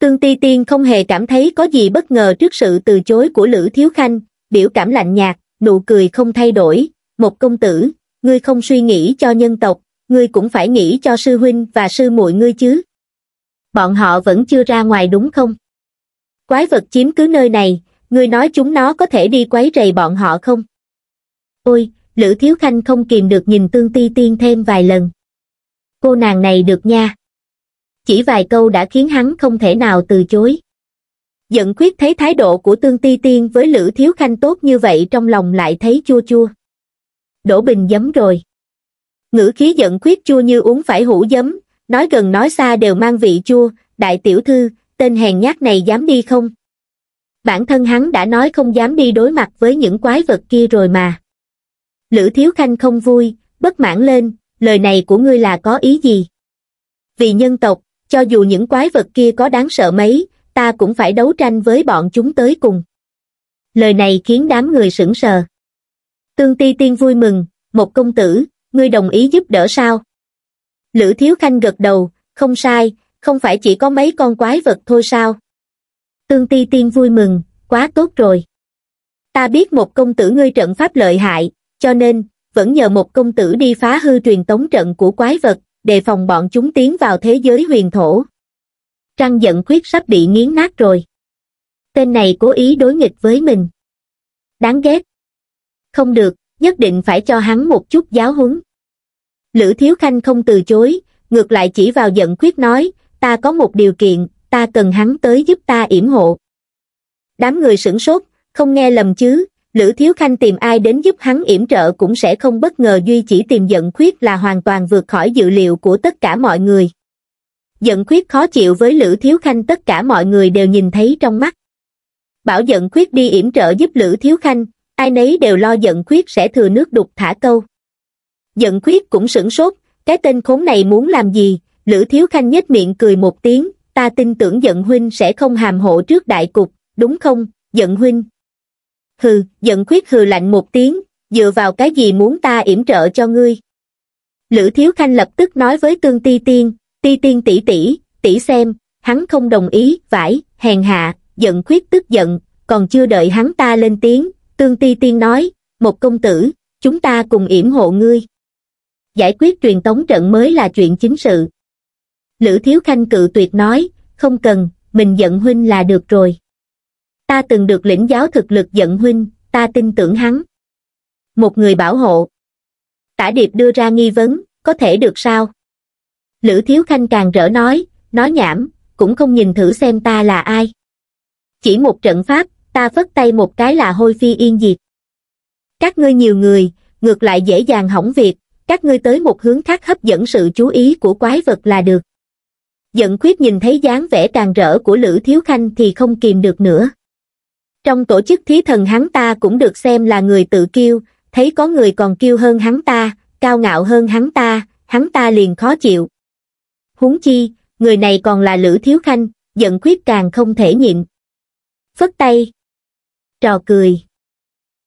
tương ti tiên không hề cảm thấy có gì bất ngờ trước sự từ chối của lữ thiếu khanh biểu cảm lạnh nhạt nụ cười không thay đổi một công tử ngươi không suy nghĩ cho nhân tộc ngươi cũng phải nghĩ cho sư huynh và sư muội ngươi chứ bọn họ vẫn chưa ra ngoài đúng không quái vật chiếm cứ nơi này ngươi nói chúng nó có thể đi quấy rầy bọn họ không ôi Lữ Thiếu Khanh không kìm được nhìn Tương Ti Tiên thêm vài lần. Cô nàng này được nha. Chỉ vài câu đã khiến hắn không thể nào từ chối. Giận khuyết thấy thái độ của Tương Ti Tiên với Lữ Thiếu Khanh tốt như vậy trong lòng lại thấy chua chua. Đổ Bình giấm rồi. Ngữ khí giận khuyết chua như uống phải hũ giấm, nói gần nói xa đều mang vị chua, đại tiểu thư, tên hèn nhát này dám đi không? Bản thân hắn đã nói không dám đi đối mặt với những quái vật kia rồi mà. Lữ Thiếu Khanh không vui, bất mãn lên, lời này của ngươi là có ý gì? Vì nhân tộc, cho dù những quái vật kia có đáng sợ mấy, ta cũng phải đấu tranh với bọn chúng tới cùng. Lời này khiến đám người sững sờ. Tương Ti Tiên vui mừng, một công tử, ngươi đồng ý giúp đỡ sao? Lữ Thiếu Khanh gật đầu, không sai, không phải chỉ có mấy con quái vật thôi sao? Tương Ti Tiên vui mừng, quá tốt rồi. Ta biết một công tử ngươi trận pháp lợi hại, cho nên, vẫn nhờ một công tử đi phá hư truyền tống trận của quái vật, để phòng bọn chúng tiến vào thế giới huyền thổ. Trăng giận khuyết sắp bị nghiến nát rồi. Tên này cố ý đối nghịch với mình. Đáng ghét. Không được, nhất định phải cho hắn một chút giáo huấn. Lữ Thiếu Khanh không từ chối, ngược lại chỉ vào giận khuyết nói, ta có một điều kiện, ta cần hắn tới giúp ta yểm hộ. Đám người sửng sốt, không nghe lầm chứ, Lữ Thiếu Khanh tìm ai đến giúp hắn yểm trợ cũng sẽ không bất ngờ duy chỉ tìm giận khuyết là hoàn toàn vượt khỏi dự liệu của tất cả mọi người. Giận khuyết khó chịu với Lữ Thiếu Khanh tất cả mọi người đều nhìn thấy trong mắt. Bảo giận khuyết đi yểm trợ giúp Lữ Thiếu Khanh, ai nấy đều lo giận khuyết sẽ thừa nước đục thả câu. Giận khuyết cũng sửng sốt, cái tên khốn này muốn làm gì, Lữ Thiếu Khanh nhếch miệng cười một tiếng, ta tin tưởng giận huynh sẽ không hàm hộ trước đại cục, đúng không, giận huynh, hừ, giận khuyết hừ lạnh một tiếng, dựa vào cái gì muốn ta yểm trợ cho ngươi. Lữ Thiếu Khanh lập tức nói với Tương Ti Tiên, Ti Tiên tỷ tỷ, tỷ xem, hắn không đồng ý, vải, hèn hạ, giận khuyết tức giận, còn chưa đợi hắn ta lên tiếng, Tương Ti Tiên nói, một công tử, chúng ta cùng yểm hộ ngươi. Giải quyết truyền tống trận mới là chuyện chính sự. Lữ Thiếu Khanh cự tuyệt nói, không cần, mình giận huynh là được rồi ta từng được lĩnh giáo thực lực giận huynh ta tin tưởng hắn một người bảo hộ tả điệp đưa ra nghi vấn có thể được sao lữ thiếu khanh càng rỡ nói nói nhảm cũng không nhìn thử xem ta là ai chỉ một trận pháp ta phất tay một cái là hôi phi yên diệt các ngươi nhiều người ngược lại dễ dàng hỏng việc các ngươi tới một hướng khác hấp dẫn sự chú ý của quái vật là được giận khuyết nhìn thấy dáng vẻ càng rỡ của lữ thiếu khanh thì không kìm được nữa trong tổ chức thí thần hắn ta cũng được xem là người tự kiêu, thấy có người còn kiêu hơn hắn ta, cao ngạo hơn hắn ta, hắn ta liền khó chịu. Huống chi, người này còn là Lữ Thiếu Khanh, giận khuyết càng không thể nhịn. Phất tay. Trò cười.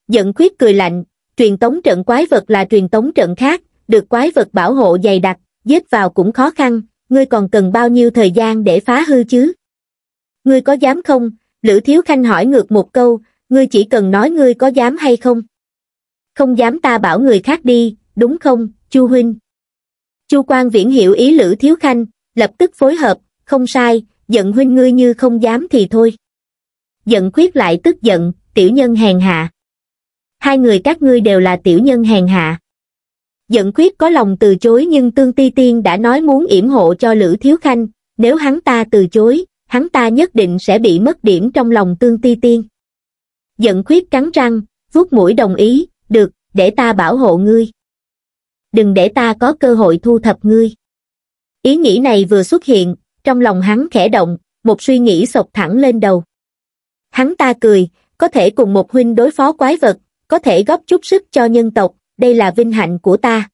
Giận khuyết cười lạnh, truyền tống trận quái vật là truyền tống trận khác, được quái vật bảo hộ dày đặc, giết vào cũng khó khăn, ngươi còn cần bao nhiêu thời gian để phá hư chứ? Ngươi có dám không, Lữ Thiếu Khanh hỏi ngược một câu, ngươi chỉ cần nói ngươi có dám hay không? Không dám ta bảo người khác đi, đúng không, Chu Huynh? Chu Quang Viễn hiểu ý Lữ Thiếu Khanh, lập tức phối hợp, không sai, giận huynh ngươi như không dám thì thôi. Giận khuyết lại tức giận, tiểu nhân hèn hạ. Hai người các ngươi đều là tiểu nhân hèn hạ. Giận khuyết có lòng từ chối nhưng Tương Ti Tiên đã nói muốn yểm hộ cho Lữ Thiếu Khanh, nếu hắn ta từ chối, hắn ta nhất định sẽ bị mất điểm trong lòng tương ti tiên. Giận khuyết cắn răng, vuốt mũi đồng ý, được, để ta bảo hộ ngươi. Đừng để ta có cơ hội thu thập ngươi. Ý nghĩ này vừa xuất hiện, trong lòng hắn khẽ động, một suy nghĩ sộc thẳng lên đầu. Hắn ta cười, có thể cùng một huynh đối phó quái vật, có thể góp chút sức cho nhân tộc, đây là vinh hạnh của ta.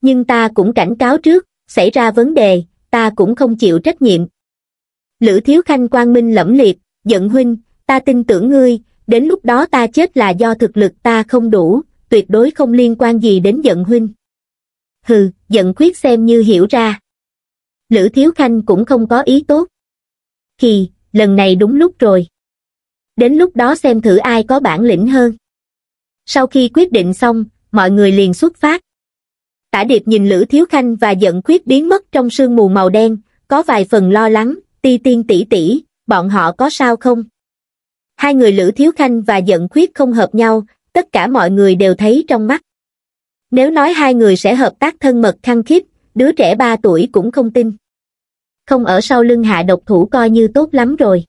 Nhưng ta cũng cảnh cáo trước, xảy ra vấn đề, ta cũng không chịu trách nhiệm, Lữ Thiếu Khanh quang minh lẫm liệt, giận huynh, ta tin tưởng ngươi, đến lúc đó ta chết là do thực lực ta không đủ, tuyệt đối không liên quan gì đến giận huynh. Hừ, giận khuyết xem như hiểu ra. Lữ Thiếu Khanh cũng không có ý tốt. Kỳ, lần này đúng lúc rồi. Đến lúc đó xem thử ai có bản lĩnh hơn. Sau khi quyết định xong, mọi người liền xuất phát. Tả Điệp nhìn Lữ Thiếu Khanh và giận khuyết biến mất trong sương mù màu đen, có vài phần lo lắng, ti tiên tỷ tỷ, bọn họ có sao không? Hai người Lữ Thiếu Khanh và Dận Khuyết không hợp nhau, tất cả mọi người đều thấy trong mắt. Nếu nói hai người sẽ hợp tác thân mật khăng khít, đứa trẻ ba tuổi cũng không tin. Không ở sau lưng hạ độc thủ coi như tốt lắm rồi.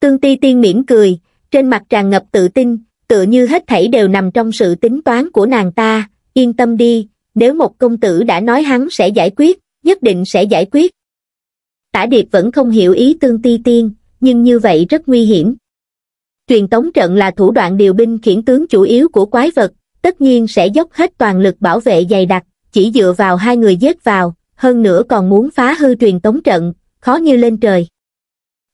Tương Ti Tiên mỉm cười, trên mặt tràn ngập tự tin, tựa như hết thảy đều nằm trong sự tính toán của nàng ta, yên tâm đi, nếu một công tử đã nói hắn sẽ giải quyết, nhất định sẽ giải quyết tả điệp vẫn không hiểu ý tương ti tiên nhưng như vậy rất nguy hiểm truyền tống trận là thủ đoạn điều binh khiển tướng chủ yếu của quái vật tất nhiên sẽ dốc hết toàn lực bảo vệ dày đặc chỉ dựa vào hai người dết vào hơn nữa còn muốn phá hư truyền tống trận khó như lên trời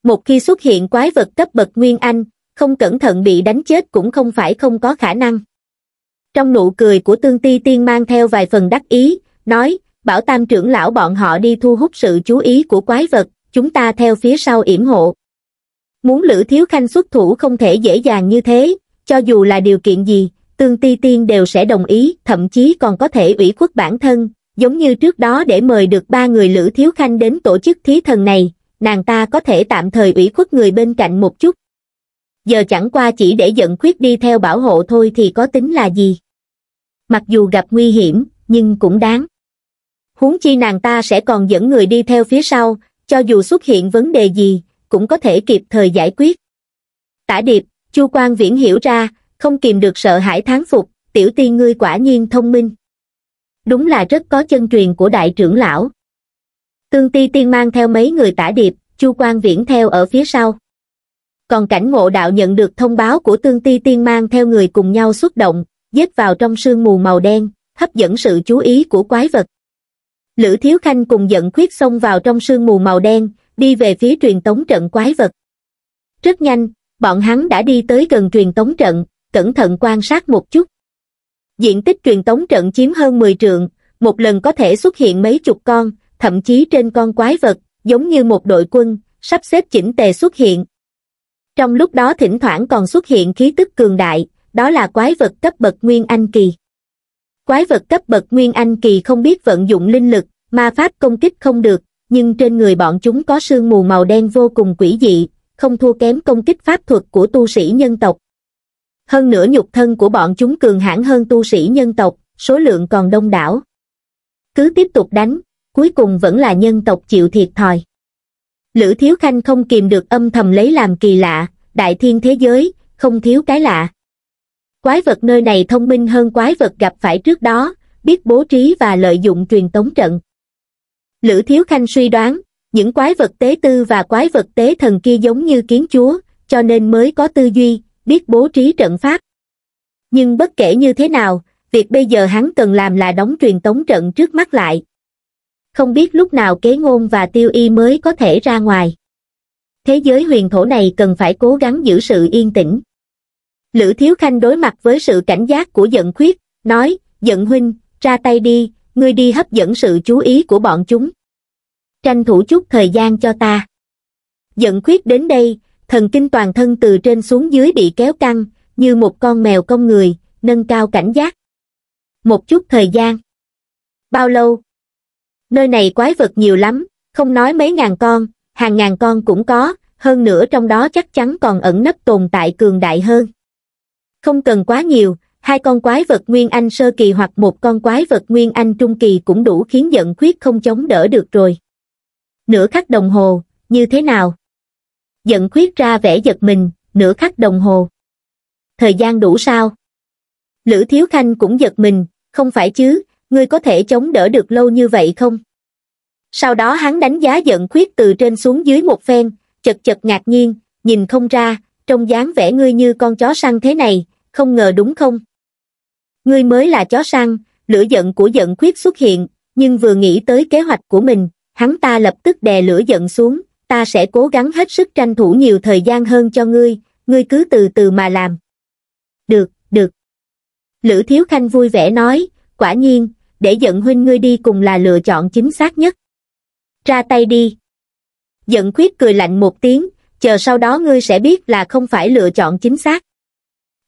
một khi xuất hiện quái vật cấp bậc nguyên anh không cẩn thận bị đánh chết cũng không phải không có khả năng trong nụ cười của tương ti tiên mang theo vài phần đắc ý nói bảo tam trưởng lão bọn họ đi thu hút sự chú ý của quái vật, chúng ta theo phía sau yểm hộ. Muốn Lữ Thiếu Khanh xuất thủ không thể dễ dàng như thế, cho dù là điều kiện gì, tương ti tiên đều sẽ đồng ý, thậm chí còn có thể ủy khuất bản thân, giống như trước đó để mời được ba người Lữ Thiếu Khanh đến tổ chức thí thần này, nàng ta có thể tạm thời ủy khuất người bên cạnh một chút. Giờ chẳng qua chỉ để giận khuyết đi theo bảo hộ thôi thì có tính là gì. Mặc dù gặp nguy hiểm, nhưng cũng đáng huống chi nàng ta sẽ còn dẫn người đi theo phía sau, cho dù xuất hiện vấn đề gì, cũng có thể kịp thời giải quyết. Tả điệp, Chu Quan Viễn hiểu ra, không kìm được sợ hãi thán phục, tiểu tiên ngươi quả nhiên thông minh. Đúng là rất có chân truyền của đại trưởng lão. Tương ti tiên mang theo mấy người tả điệp, Chu Quan Viễn theo ở phía sau. Còn cảnh ngộ đạo nhận được thông báo của tương ti tiên mang theo người cùng nhau xuất động, dết vào trong sương mù màu đen, hấp dẫn sự chú ý của quái vật. Lữ Thiếu Khanh cùng giận khuyết xông vào trong sương mù màu đen, đi về phía truyền tống trận quái vật. Rất nhanh, bọn hắn đã đi tới gần truyền tống trận, cẩn thận quan sát một chút. Diện tích truyền tống trận chiếm hơn 10 trượng, một lần có thể xuất hiện mấy chục con, thậm chí trên con quái vật, giống như một đội quân, sắp xếp chỉnh tề xuất hiện. Trong lúc đó thỉnh thoảng còn xuất hiện khí tức cường đại, đó là quái vật cấp bậc Nguyên Anh Kỳ quái vật cấp bậc Nguyên Anh kỳ không biết vận dụng linh lực, ma pháp công kích không được, nhưng trên người bọn chúng có sương mù màu đen vô cùng quỷ dị, không thua kém công kích pháp thuật của tu sĩ nhân tộc. Hơn nữa nhục thân của bọn chúng cường hãn hơn tu sĩ nhân tộc, số lượng còn đông đảo. Cứ tiếp tục đánh, cuối cùng vẫn là nhân tộc chịu thiệt thòi. Lữ Thiếu Khanh không kìm được âm thầm lấy làm kỳ lạ, đại thiên thế giới, không thiếu cái lạ. Quái vật nơi này thông minh hơn quái vật gặp phải trước đó, biết bố trí và lợi dụng truyền tống trận. Lữ Thiếu Khanh suy đoán, những quái vật tế tư và quái vật tế thần kia giống như kiến chúa, cho nên mới có tư duy, biết bố trí trận pháp. Nhưng bất kể như thế nào, việc bây giờ hắn cần làm là đóng truyền tống trận trước mắt lại. Không biết lúc nào kế ngôn và tiêu y mới có thể ra ngoài. Thế giới huyền thổ này cần phải cố gắng giữ sự yên tĩnh. Lữ Thiếu Khanh đối mặt với sự cảnh giác của giận khuyết, nói, giận huynh, ra tay đi, ngươi đi hấp dẫn sự chú ý của bọn chúng. Tranh thủ chút thời gian cho ta. Giận khuyết đến đây, thần kinh toàn thân từ trên xuống dưới bị kéo căng, như một con mèo công người, nâng cao cảnh giác. Một chút thời gian. Bao lâu? Nơi này quái vật nhiều lắm, không nói mấy ngàn con, hàng ngàn con cũng có, hơn nữa trong đó chắc chắn còn ẩn nấp tồn tại cường đại hơn. Không cần quá nhiều, hai con quái vật Nguyên Anh sơ kỳ hoặc một con quái vật Nguyên Anh trung kỳ cũng đủ khiến giận khuyết không chống đỡ được rồi. Nửa khắc đồng hồ, như thế nào? Giận khuyết ra vẻ giật mình, nửa khắc đồng hồ. Thời gian đủ sao? Lữ Thiếu Khanh cũng giật mình, không phải chứ, ngươi có thể chống đỡ được lâu như vậy không? Sau đó hắn đánh giá giận khuyết từ trên xuống dưới một phen, chật chật ngạc nhiên, nhìn không ra, trông dáng vẻ ngươi như con chó săn thế này, không ngờ đúng không? Ngươi mới là chó săn, lửa giận của giận khuyết xuất hiện, nhưng vừa nghĩ tới kế hoạch của mình, hắn ta lập tức đè lửa giận xuống, ta sẽ cố gắng hết sức tranh thủ nhiều thời gian hơn cho ngươi, ngươi cứ từ từ mà làm. Được, được. Lữ Thiếu Khanh vui vẻ nói, quả nhiên, để giận huynh ngươi đi cùng là lựa chọn chính xác nhất. Ra tay đi. Giận khuyết cười lạnh một tiếng, chờ sau đó ngươi sẽ biết là không phải lựa chọn chính xác.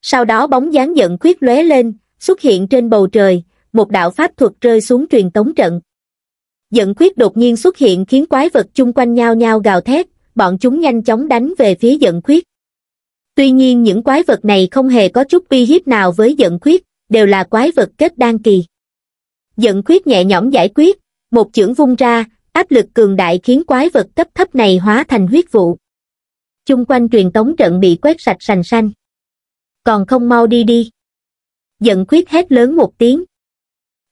Sau đó bóng dáng giận khuyết lóe lên, xuất hiện trên bầu trời, một đạo pháp thuật rơi xuống truyền tống trận. Giận khuyết đột nhiên xuất hiện khiến quái vật chung quanh nhau nhau gào thét, bọn chúng nhanh chóng đánh về phía giận khuyết. Tuy nhiên những quái vật này không hề có chút uy hiếp nào với giận khuyết, đều là quái vật kết đan kỳ. Giận khuyết nhẹ nhõm giải quyết, một chưởng vung ra, áp lực cường đại khiến quái vật cấp thấp này hóa thành huyết vụ. Chung quanh truyền tống trận bị quét sạch sành sanh còn không mau đi đi. Giận khuyết hét lớn một tiếng.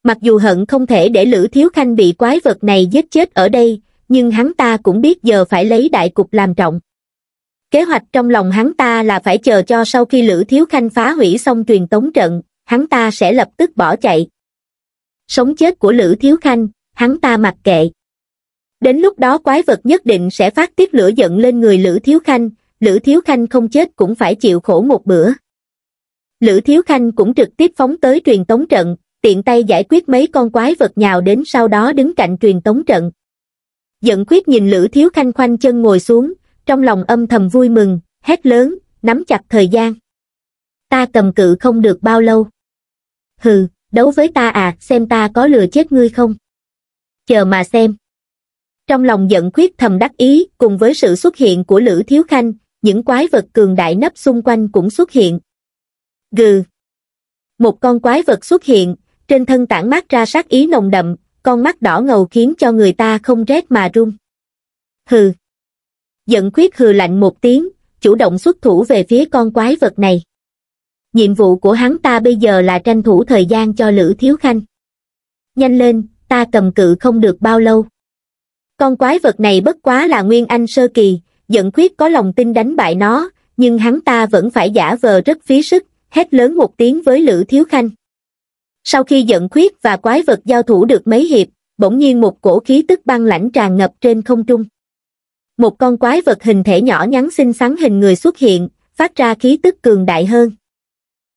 Mặc dù hận không thể để Lữ Thiếu Khanh bị quái vật này giết chết ở đây, nhưng hắn ta cũng biết giờ phải lấy đại cục làm trọng. Kế hoạch trong lòng hắn ta là phải chờ cho sau khi Lữ Thiếu Khanh phá hủy xong truyền tống trận, hắn ta sẽ lập tức bỏ chạy. Sống chết của Lữ Thiếu Khanh, hắn ta mặc kệ. Đến lúc đó quái vật nhất định sẽ phát tiết lửa giận lên người Lữ Thiếu Khanh, Lữ Thiếu Khanh không chết cũng phải chịu khổ một bữa. Lữ Thiếu Khanh cũng trực tiếp phóng tới truyền tống trận, tiện tay giải quyết mấy con quái vật nhào đến sau đó đứng cạnh truyền tống trận. Giận quyết nhìn Lữ Thiếu Khanh khoanh chân ngồi xuống, trong lòng âm thầm vui mừng, hét lớn, nắm chặt thời gian. Ta cầm cự không được bao lâu. Hừ, đấu với ta à, xem ta có lừa chết ngươi không? Chờ mà xem. Trong lòng giận quyết thầm đắc ý, cùng với sự xuất hiện của Lữ Thiếu Khanh, những quái vật cường đại nấp xung quanh cũng xuất hiện, Gừ. Một con quái vật xuất hiện, trên thân tản mát ra sát ý nồng đậm, con mắt đỏ ngầu khiến cho người ta không rét mà run. Hừ. Giận khuyết hừ lạnh một tiếng, chủ động xuất thủ về phía con quái vật này. Nhiệm vụ của hắn ta bây giờ là tranh thủ thời gian cho Lữ Thiếu Khanh. Nhanh lên, ta cầm cự không được bao lâu. Con quái vật này bất quá là Nguyên Anh Sơ Kỳ, giận khuyết có lòng tin đánh bại nó, nhưng hắn ta vẫn phải giả vờ rất phí sức, hét lớn một tiếng với lữ thiếu khanh sau khi giận khuyết và quái vật giao thủ được mấy hiệp bỗng nhiên một cổ khí tức băng lãnh tràn ngập trên không trung một con quái vật hình thể nhỏ nhắn xinh xắn hình người xuất hiện phát ra khí tức cường đại hơn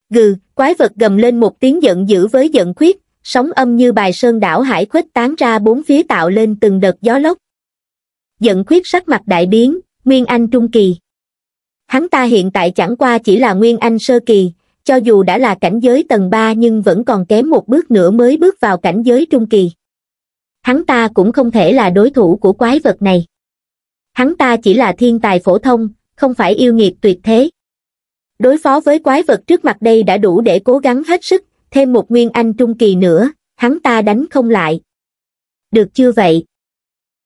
gừ quái vật gầm lên một tiếng giận dữ với giận khuyết sóng âm như bài sơn đảo hải khuếch tán ra bốn phía tạo lên từng đợt gió lốc giận khuyết sắc mặt đại biến nguyên anh trung kỳ hắn ta hiện tại chẳng qua chỉ là nguyên anh sơ kỳ cho dù đã là cảnh giới tầng 3 nhưng vẫn còn kém một bước nữa mới bước vào cảnh giới trung kỳ. Hắn ta cũng không thể là đối thủ của quái vật này. Hắn ta chỉ là thiên tài phổ thông, không phải yêu nghiệt tuyệt thế. Đối phó với quái vật trước mặt đây đã đủ để cố gắng hết sức, thêm một nguyên anh trung kỳ nữa, hắn ta đánh không lại. Được chưa vậy?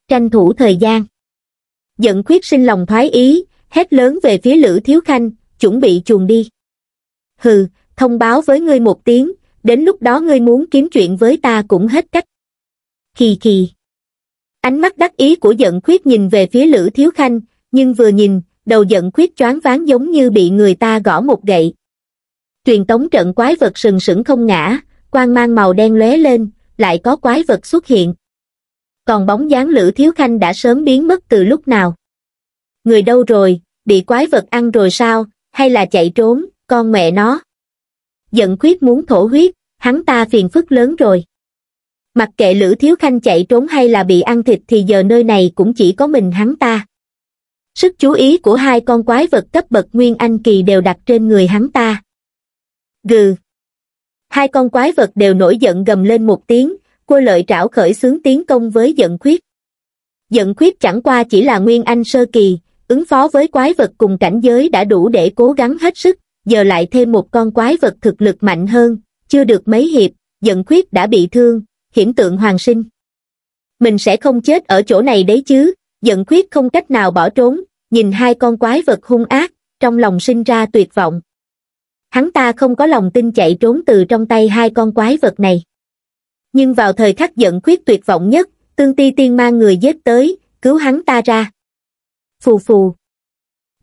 Tranh thủ thời gian. Giận khuyết sinh lòng thoái ý, hét lớn về phía Lữ Thiếu Khanh, chuẩn bị chuồn đi hừ, thông báo với ngươi một tiếng, đến lúc đó ngươi muốn kiếm chuyện với ta cũng hết cách. Khì khì. Ánh mắt đắc ý của giận khuyết nhìn về phía Lữ Thiếu Khanh, nhưng vừa nhìn, đầu giận khuyết choáng váng giống như bị người ta gõ một gậy. Truyền tống trận quái vật sừng sững không ngã, quang mang màu đen lóe lên, lại có quái vật xuất hiện. Còn bóng dáng Lữ Thiếu Khanh đã sớm biến mất từ lúc nào. Người đâu rồi, bị quái vật ăn rồi sao, hay là chạy trốn, con mẹ nó. Giận khuyết muốn thổ huyết, hắn ta phiền phức lớn rồi. Mặc kệ Lữ Thiếu Khanh chạy trốn hay là bị ăn thịt thì giờ nơi này cũng chỉ có mình hắn ta. Sức chú ý của hai con quái vật cấp bậc Nguyên Anh Kỳ đều đặt trên người hắn ta. Gừ. Hai con quái vật đều nổi giận gầm lên một tiếng, cô lợi trảo khởi xướng tiến công với giận khuyết. Giận khuyết chẳng qua chỉ là Nguyên Anh Sơ Kỳ, ứng phó với quái vật cùng cảnh giới đã đủ để cố gắng hết sức, giờ lại thêm một con quái vật thực lực mạnh hơn, chưa được mấy hiệp, giận khuyết đã bị thương, hiển tượng hoàng sinh. Mình sẽ không chết ở chỗ này đấy chứ, giận khuyết không cách nào bỏ trốn, nhìn hai con quái vật hung ác, trong lòng sinh ra tuyệt vọng. Hắn ta không có lòng tin chạy trốn từ trong tay hai con quái vật này. Nhưng vào thời khắc giận khuyết tuyệt vọng nhất, tương ti tiên mang người giết tới, cứu hắn ta ra. Phù phù.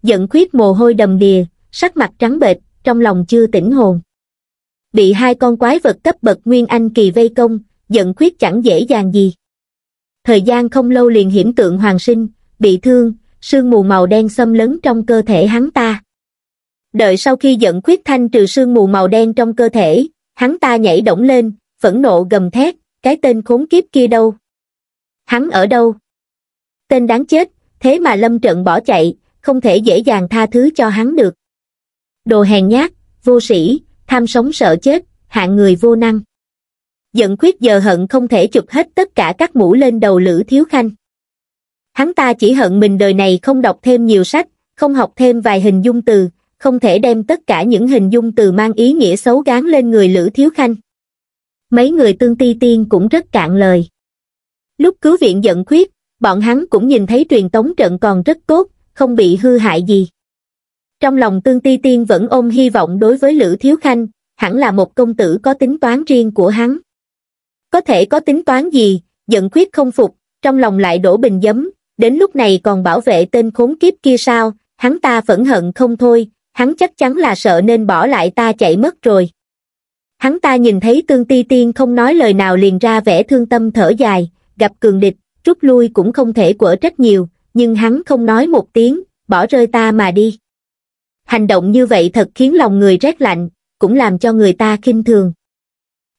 Giận khuyết mồ hôi đầm đìa, sắc mặt trắng bệch trong lòng chưa tỉnh hồn bị hai con quái vật cấp bậc nguyên anh kỳ vây công giận khuyết chẳng dễ dàng gì thời gian không lâu liền hiểm tượng hoàng sinh bị thương sương mù màu đen xâm lấn trong cơ thể hắn ta đợi sau khi giận khuyết thanh trừ sương mù màu đen trong cơ thể hắn ta nhảy động lên phẫn nộ gầm thét cái tên khốn kiếp kia đâu hắn ở đâu tên đáng chết thế mà lâm trận bỏ chạy không thể dễ dàng tha thứ cho hắn được đồ hèn nhát, vô sĩ, tham sống sợ chết, hạng người vô năng. Giận Quyết giờ hận không thể chụp hết tất cả các mũ lên đầu Lữ Thiếu Khanh. Hắn ta chỉ hận mình đời này không đọc thêm nhiều sách, không học thêm vài hình dung từ, không thể đem tất cả những hình dung từ mang ý nghĩa xấu gán lên người Lữ Thiếu Khanh. Mấy người tương ti tiên cũng rất cạn lời. Lúc cứu viện giận Quyết, bọn hắn cũng nhìn thấy truyền tống trận còn rất tốt, không bị hư hại gì. Trong lòng Tương Ti Tiên vẫn ôm hy vọng đối với Lữ Thiếu Khanh, hẳn là một công tử có tính toán riêng của hắn. Có thể có tính toán gì, giận khuyết không phục, trong lòng lại đổ bình dấm đến lúc này còn bảo vệ tên khốn kiếp kia sao, hắn ta phẫn hận không thôi, hắn chắc chắn là sợ nên bỏ lại ta chạy mất rồi. Hắn ta nhìn thấy Tương Ti Tiên không nói lời nào liền ra vẻ thương tâm thở dài, gặp cường địch, rút lui cũng không thể quở trách nhiều, nhưng hắn không nói một tiếng, bỏ rơi ta mà đi hành động như vậy thật khiến lòng người rét lạnh, cũng làm cho người ta khinh thường.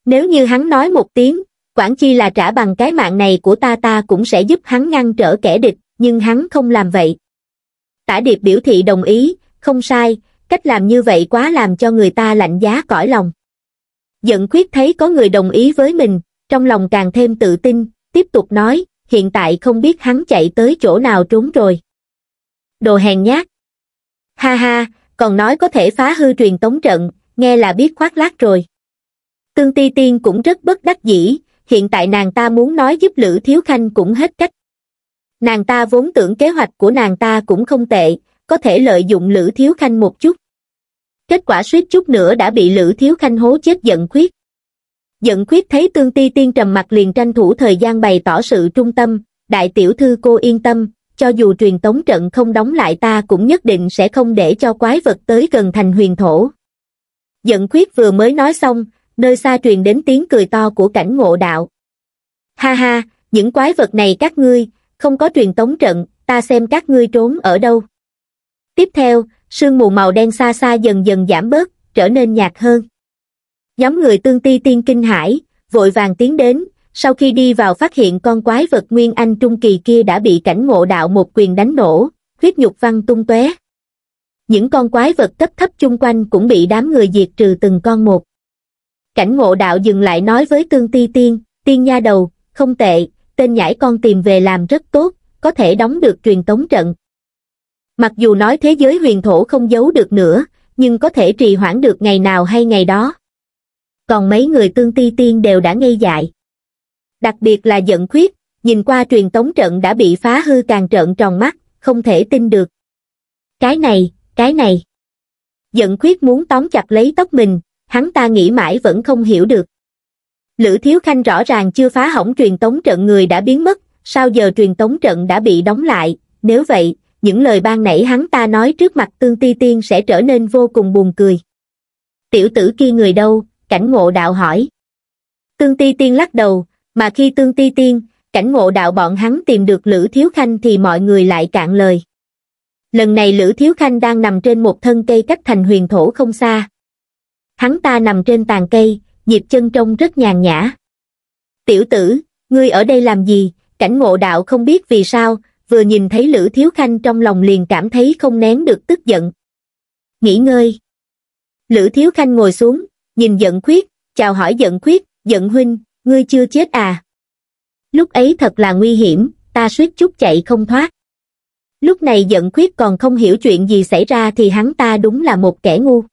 Nếu như hắn nói một tiếng, quản chi là trả bằng cái mạng này của ta ta cũng sẽ giúp hắn ngăn trở kẻ địch, nhưng hắn không làm vậy. Tả điệp biểu thị đồng ý, không sai, cách làm như vậy quá làm cho người ta lạnh giá cõi lòng. Giận khuyết thấy có người đồng ý với mình, trong lòng càng thêm tự tin, tiếp tục nói, hiện tại không biết hắn chạy tới chỗ nào trốn rồi. Đồ hèn nhát, Ha ha, còn nói có thể phá hư truyền tống trận, nghe là biết khoác lác rồi. Tương Ti Tiên cũng rất bất đắc dĩ, hiện tại nàng ta muốn nói giúp Lữ Thiếu Khanh cũng hết cách. Nàng ta vốn tưởng kế hoạch của nàng ta cũng không tệ, có thể lợi dụng Lữ Thiếu Khanh một chút. Kết quả suýt chút nữa đã bị Lữ Thiếu Khanh hố chết giận khuyết. Giận khuyết thấy Tương Ti Tiên trầm mặt liền tranh thủ thời gian bày tỏ sự trung tâm, đại tiểu thư cô yên tâm, cho dù truyền tống trận không đóng lại ta cũng nhất định sẽ không để cho quái vật tới gần thành huyền thổ. Giận khuyết vừa mới nói xong, nơi xa truyền đến tiếng cười to của cảnh ngộ đạo. Ha ha, những quái vật này các ngươi, không có truyền tống trận, ta xem các ngươi trốn ở đâu. Tiếp theo, sương mù màu đen xa xa dần dần giảm bớt, trở nên nhạt hơn. Nhóm người tương ti tiên kinh hải, vội vàng tiến đến, sau khi đi vào phát hiện con quái vật nguyên anh trung kỳ kia đã bị cảnh ngộ đạo một quyền đánh nổ, huyết nhục văng tung tóe. Những con quái vật cấp thấp chung quanh cũng bị đám người diệt trừ từng con một. Cảnh ngộ đạo dừng lại nói với tương ti tiên, tiên nha đầu, không tệ, tên nhãi con tìm về làm rất tốt, có thể đóng được truyền tống trận. Mặc dù nói thế giới huyền thổ không giấu được nữa, nhưng có thể trì hoãn được ngày nào hay ngày đó. Còn mấy người tương ti tiên đều đã ngây dại đặc biệt là giận khuyết, nhìn qua truyền tống trận đã bị phá hư càng trợn tròn mắt, không thể tin được. Cái này, cái này. Giận khuyết muốn tóm chặt lấy tóc mình, hắn ta nghĩ mãi vẫn không hiểu được. Lữ Thiếu Khanh rõ ràng chưa phá hỏng truyền tống trận người đã biến mất, sao giờ truyền tống trận đã bị đóng lại, nếu vậy, những lời ban nãy hắn ta nói trước mặt Tương Ti Tiên sẽ trở nên vô cùng buồn cười. Tiểu tử kia người đâu, cảnh ngộ đạo hỏi. Tương Ti Tiên lắc đầu, mà khi tương ti tiên cảnh ngộ đạo bọn hắn tìm được lữ thiếu khanh thì mọi người lại cạn lời lần này lữ thiếu khanh đang nằm trên một thân cây cách thành huyền thổ không xa hắn ta nằm trên tàn cây nhịp chân trông rất nhàn nhã tiểu tử ngươi ở đây làm gì cảnh ngộ đạo không biết vì sao vừa nhìn thấy lữ thiếu khanh trong lòng liền cảm thấy không nén được tức giận nghỉ ngơi lữ thiếu khanh ngồi xuống nhìn giận khuyết chào hỏi giận khuyết giận huynh ngươi chưa chết à lúc ấy thật là nguy hiểm ta suýt chút chạy không thoát lúc này giận khuyết còn không hiểu chuyện gì xảy ra thì hắn ta đúng là một kẻ ngu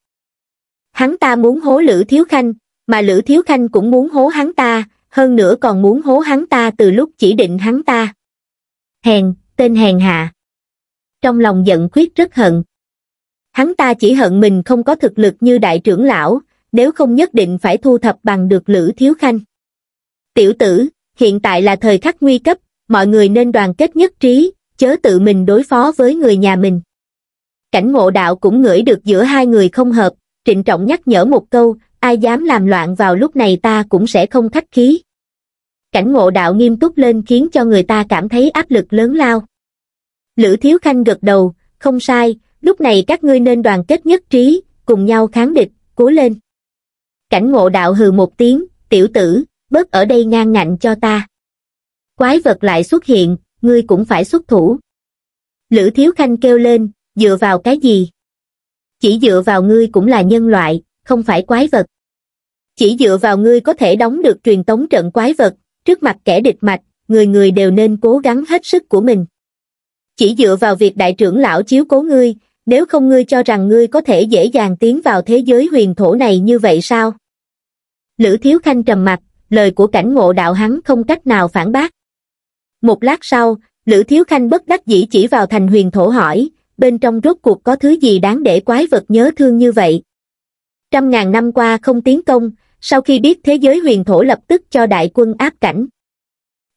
hắn ta muốn hố lữ thiếu khanh mà lữ thiếu khanh cũng muốn hố hắn ta hơn nữa còn muốn hố hắn ta từ lúc chỉ định hắn ta hèn tên hèn hạ trong lòng giận khuyết rất hận hắn ta chỉ hận mình không có thực lực như đại trưởng lão nếu không nhất định phải thu thập bằng được lữ thiếu khanh Tiểu tử, hiện tại là thời khắc nguy cấp, mọi người nên đoàn kết nhất trí, chớ tự mình đối phó với người nhà mình. Cảnh ngộ đạo cũng ngửi được giữa hai người không hợp, trịnh trọng nhắc nhở một câu, ai dám làm loạn vào lúc này ta cũng sẽ không khách khí. Cảnh ngộ đạo nghiêm túc lên khiến cho người ta cảm thấy áp lực lớn lao. Lữ Thiếu Khanh gật đầu, không sai, lúc này các ngươi nên đoàn kết nhất trí, cùng nhau kháng địch, cố lên. Cảnh ngộ đạo hừ một tiếng, tiểu tử, bớt ở đây ngang ngạnh cho ta. Quái vật lại xuất hiện, ngươi cũng phải xuất thủ. Lữ Thiếu Khanh kêu lên, dựa vào cái gì? Chỉ dựa vào ngươi cũng là nhân loại, không phải quái vật. Chỉ dựa vào ngươi có thể đóng được truyền tống trận quái vật, trước mặt kẻ địch mạch, người người đều nên cố gắng hết sức của mình. Chỉ dựa vào việc đại trưởng lão chiếu cố ngươi, nếu không ngươi cho rằng ngươi có thể dễ dàng tiến vào thế giới huyền thổ này như vậy sao? Lữ Thiếu Khanh trầm mặt, lời của cảnh ngộ đạo hắn không cách nào phản bác. Một lát sau, Lữ Thiếu Khanh bất đắc dĩ chỉ vào thành huyền thổ hỏi, bên trong rốt cuộc có thứ gì đáng để quái vật nhớ thương như vậy. Trăm ngàn năm qua không tiến công, sau khi biết thế giới huyền thổ lập tức cho đại quân áp cảnh.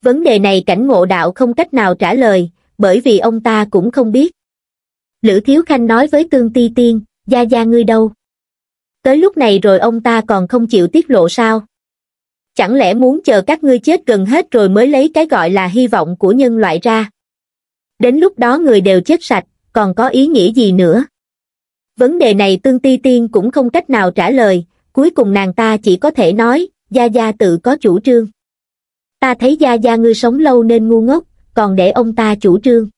Vấn đề này cảnh ngộ đạo không cách nào trả lời, bởi vì ông ta cũng không biết. Lữ Thiếu Khanh nói với Tương Ti Tiên, Gia Gia ngươi đâu? Tới lúc này rồi ông ta còn không chịu tiết lộ sao? chẳng lẽ muốn chờ các ngươi chết gần hết rồi mới lấy cái gọi là hy vọng của nhân loại ra đến lúc đó người đều chết sạch còn có ý nghĩa gì nữa vấn đề này tương ti tiên cũng không cách nào trả lời cuối cùng nàng ta chỉ có thể nói gia gia tự có chủ trương ta thấy gia gia ngươi sống lâu nên ngu ngốc còn để ông ta chủ trương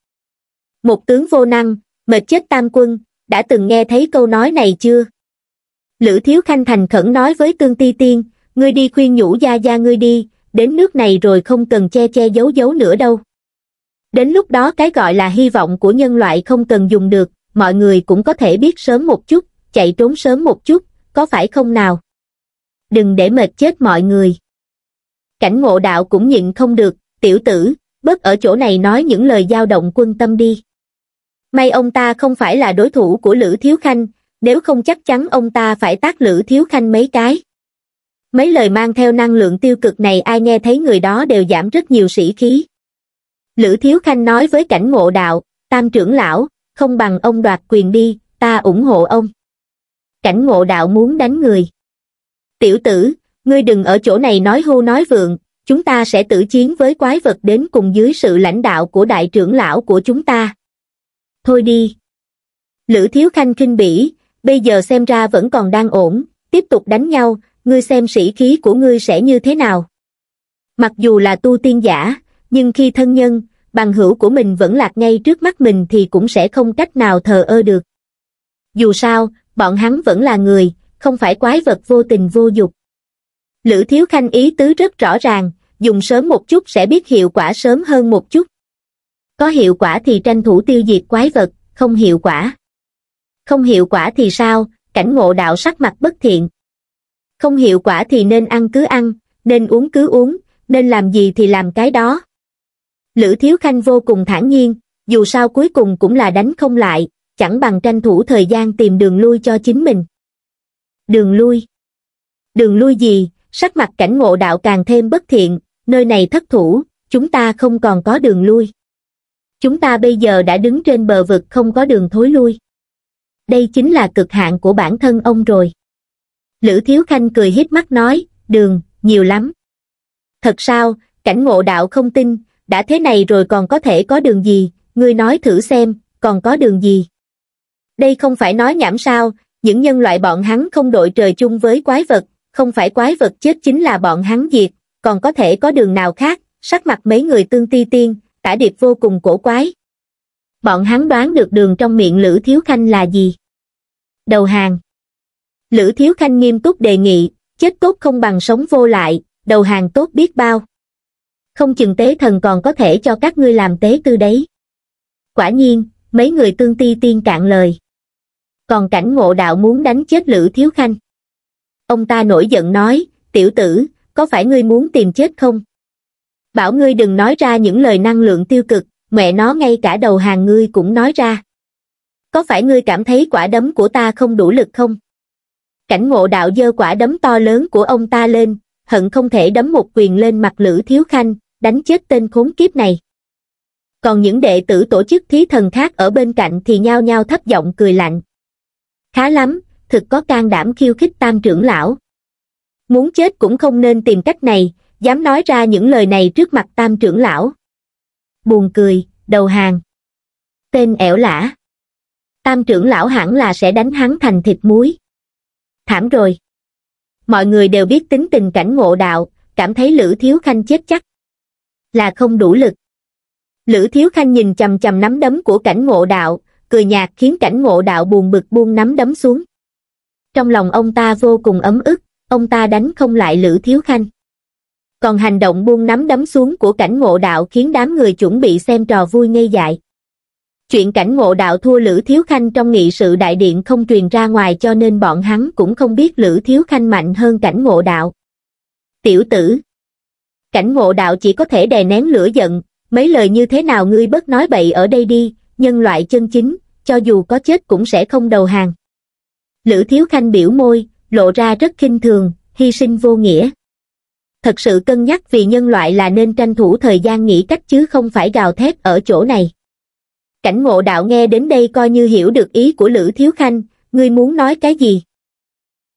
một tướng vô năng mệt chết tam quân đã từng nghe thấy câu nói này chưa lữ thiếu khanh thành khẩn nói với tương ti tiên ngươi đi khuyên nhủ gia gia ngươi đi đến nước này rồi không cần che che giấu giấu nữa đâu đến lúc đó cái gọi là hy vọng của nhân loại không cần dùng được mọi người cũng có thể biết sớm một chút chạy trốn sớm một chút có phải không nào đừng để mệt chết mọi người cảnh ngộ đạo cũng nhịn không được tiểu tử bớt ở chỗ này nói những lời giao động quân tâm đi may ông ta không phải là đối thủ của lữ thiếu khanh nếu không chắc chắn ông ta phải tác lữ thiếu khanh mấy cái mấy lời mang theo năng lượng tiêu cực này ai nghe thấy người đó đều giảm rất nhiều sĩ khí. Lữ Thiếu Khanh nói với cảnh ngộ đạo, tam trưởng lão, không bằng ông đoạt quyền đi, ta ủng hộ ông. Cảnh ngộ đạo muốn đánh người. Tiểu tử, ngươi đừng ở chỗ này nói hô nói vượng, chúng ta sẽ tử chiến với quái vật đến cùng dưới sự lãnh đạo của đại trưởng lão của chúng ta. Thôi đi. Lữ Thiếu Khanh kinh bỉ, bây giờ xem ra vẫn còn đang ổn, tiếp tục đánh nhau, ngươi xem sĩ khí của ngươi sẽ như thế nào. Mặc dù là tu tiên giả, nhưng khi thân nhân, bằng hữu của mình vẫn lạc ngay trước mắt mình thì cũng sẽ không cách nào thờ ơ được. Dù sao, bọn hắn vẫn là người, không phải quái vật vô tình vô dục. Lữ Thiếu Khanh ý tứ rất rõ ràng, dùng sớm một chút sẽ biết hiệu quả sớm hơn một chút. Có hiệu quả thì tranh thủ tiêu diệt quái vật, không hiệu quả. Không hiệu quả thì sao, cảnh ngộ đạo sắc mặt bất thiện không hiệu quả thì nên ăn cứ ăn, nên uống cứ uống, nên làm gì thì làm cái đó. Lữ Thiếu Khanh vô cùng thản nhiên, dù sao cuối cùng cũng là đánh không lại, chẳng bằng tranh thủ thời gian tìm đường lui cho chính mình. Đường lui Đường lui gì, sắc mặt cảnh ngộ đạo càng thêm bất thiện, nơi này thất thủ, chúng ta không còn có đường lui. Chúng ta bây giờ đã đứng trên bờ vực không có đường thối lui. Đây chính là cực hạn của bản thân ông rồi. Lữ Thiếu Khanh cười hít mắt nói, đường, nhiều lắm. Thật sao, cảnh ngộ đạo không tin, đã thế này rồi còn có thể có đường gì, ngươi nói thử xem, còn có đường gì. Đây không phải nói nhảm sao, những nhân loại bọn hắn không đội trời chung với quái vật, không phải quái vật chết chính là bọn hắn diệt, còn có thể có đường nào khác, sắc mặt mấy người tương ti tiên, tả điệp vô cùng cổ quái. Bọn hắn đoán được đường trong miệng Lữ Thiếu Khanh là gì? Đầu hàng. Lữ Thiếu Khanh nghiêm túc đề nghị, chết tốt không bằng sống vô lại, đầu hàng tốt biết bao. Không chừng tế thần còn có thể cho các ngươi làm tế tư đấy. Quả nhiên, mấy người tương ti tiên cạn lời. Còn cảnh ngộ đạo muốn đánh chết Lữ Thiếu Khanh. Ông ta nổi giận nói, tiểu tử, có phải ngươi muốn tìm chết không? Bảo ngươi đừng nói ra những lời năng lượng tiêu cực, mẹ nó ngay cả đầu hàng ngươi cũng nói ra. Có phải ngươi cảm thấy quả đấm của ta không đủ lực không? cảnh ngộ đạo dơ quả đấm to lớn của ông ta lên, hận không thể đấm một quyền lên mặt Lữ Thiếu Khanh, đánh chết tên khốn kiếp này. Còn những đệ tử tổ chức thí thần khác ở bên cạnh thì nhao nhao thấp giọng cười lạnh. Khá lắm, thực có can đảm khiêu khích tam trưởng lão. Muốn chết cũng không nên tìm cách này, dám nói ra những lời này trước mặt tam trưởng lão. Buồn cười, đầu hàng. Tên ẻo lả. Tam trưởng lão hẳn là sẽ đánh hắn thành thịt muối thảm rồi. Mọi người đều biết tính tình cảnh ngộ đạo, cảm thấy Lữ Thiếu Khanh chết chắc. Là không đủ lực. Lữ Thiếu Khanh nhìn chầm chầm nắm đấm của cảnh ngộ đạo, cười nhạt khiến cảnh ngộ đạo buồn bực buông nắm đấm xuống. Trong lòng ông ta vô cùng ấm ức, ông ta đánh không lại Lữ Thiếu Khanh. Còn hành động buông nắm đấm xuống của cảnh ngộ đạo khiến đám người chuẩn bị xem trò vui ngây dại. Chuyện cảnh ngộ đạo thua Lữ Thiếu Khanh trong nghị sự đại điện không truyền ra ngoài cho nên bọn hắn cũng không biết Lữ Thiếu Khanh mạnh hơn cảnh ngộ đạo. Tiểu tử Cảnh ngộ đạo chỉ có thể đè nén lửa giận, mấy lời như thế nào ngươi bất nói bậy ở đây đi, nhân loại chân chính, cho dù có chết cũng sẽ không đầu hàng. Lữ Thiếu Khanh biểu môi, lộ ra rất khinh thường, hy sinh vô nghĩa. Thật sự cân nhắc vì nhân loại là nên tranh thủ thời gian nghĩ cách chứ không phải gào thét ở chỗ này cảnh ngộ đạo nghe đến đây coi như hiểu được ý của Lữ Thiếu Khanh, ngươi muốn nói cái gì?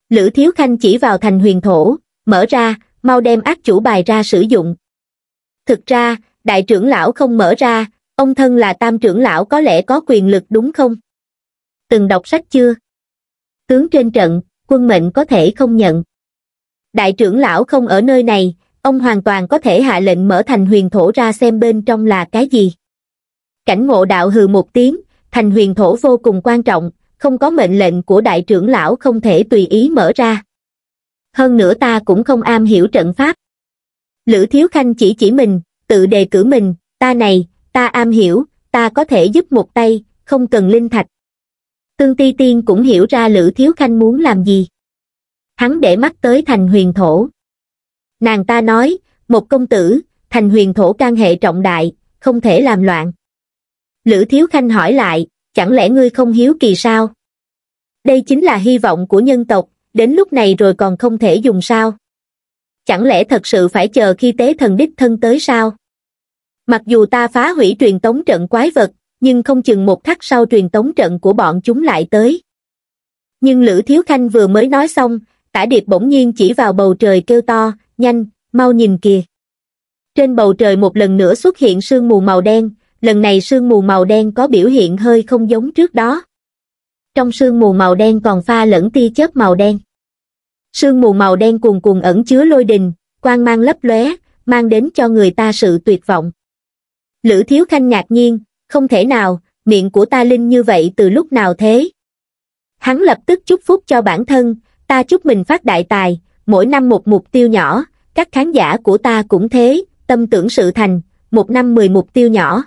Lữ Thiếu Khanh chỉ vào thành huyền thổ, mở ra, mau đem ác chủ bài ra sử dụng. Thực ra, đại trưởng lão không mở ra, ông thân là tam trưởng lão có lẽ có quyền lực đúng không? Từng đọc sách chưa? Tướng trên trận, quân mệnh có thể không nhận. Đại trưởng lão không ở nơi này, ông hoàn toàn có thể hạ lệnh mở thành huyền thổ ra xem bên trong là cái gì. Cảnh ngộ đạo hừ một tiếng, thành huyền thổ vô cùng quan trọng, không có mệnh lệnh của đại trưởng lão không thể tùy ý mở ra. Hơn nữa ta cũng không am hiểu trận pháp. Lữ Thiếu Khanh chỉ chỉ mình, tự đề cử mình, ta này, ta am hiểu, ta có thể giúp một tay, không cần linh thạch. Tương Ti Tiên cũng hiểu ra Lữ Thiếu Khanh muốn làm gì. Hắn để mắt tới thành huyền thổ. Nàng ta nói, một công tử, thành huyền thổ can hệ trọng đại, không thể làm loạn. Lữ Thiếu Khanh hỏi lại, chẳng lẽ ngươi không hiếu kỳ sao? Đây chính là hy vọng của nhân tộc, đến lúc này rồi còn không thể dùng sao? Chẳng lẽ thật sự phải chờ khi tế thần đích thân tới sao? Mặc dù ta phá hủy truyền tống trận quái vật, nhưng không chừng một khắc sau truyền tống trận của bọn chúng lại tới. Nhưng Lữ Thiếu Khanh vừa mới nói xong, tả điệp bỗng nhiên chỉ vào bầu trời kêu to, nhanh, mau nhìn kìa. Trên bầu trời một lần nữa xuất hiện sương mù màu đen, lần này sương mù màu đen có biểu hiện hơi không giống trước đó. Trong sương mù màu đen còn pha lẫn tia chớp màu đen. Sương mù màu đen cuồn cuồn ẩn chứa lôi đình, quang mang lấp lóe, mang đến cho người ta sự tuyệt vọng. Lữ Thiếu Khanh ngạc nhiên, không thể nào, miệng của ta linh như vậy từ lúc nào thế? Hắn lập tức chúc phúc cho bản thân, ta chúc mình phát đại tài, mỗi năm một mục tiêu nhỏ, các khán giả của ta cũng thế, tâm tưởng sự thành, một năm mười mục tiêu nhỏ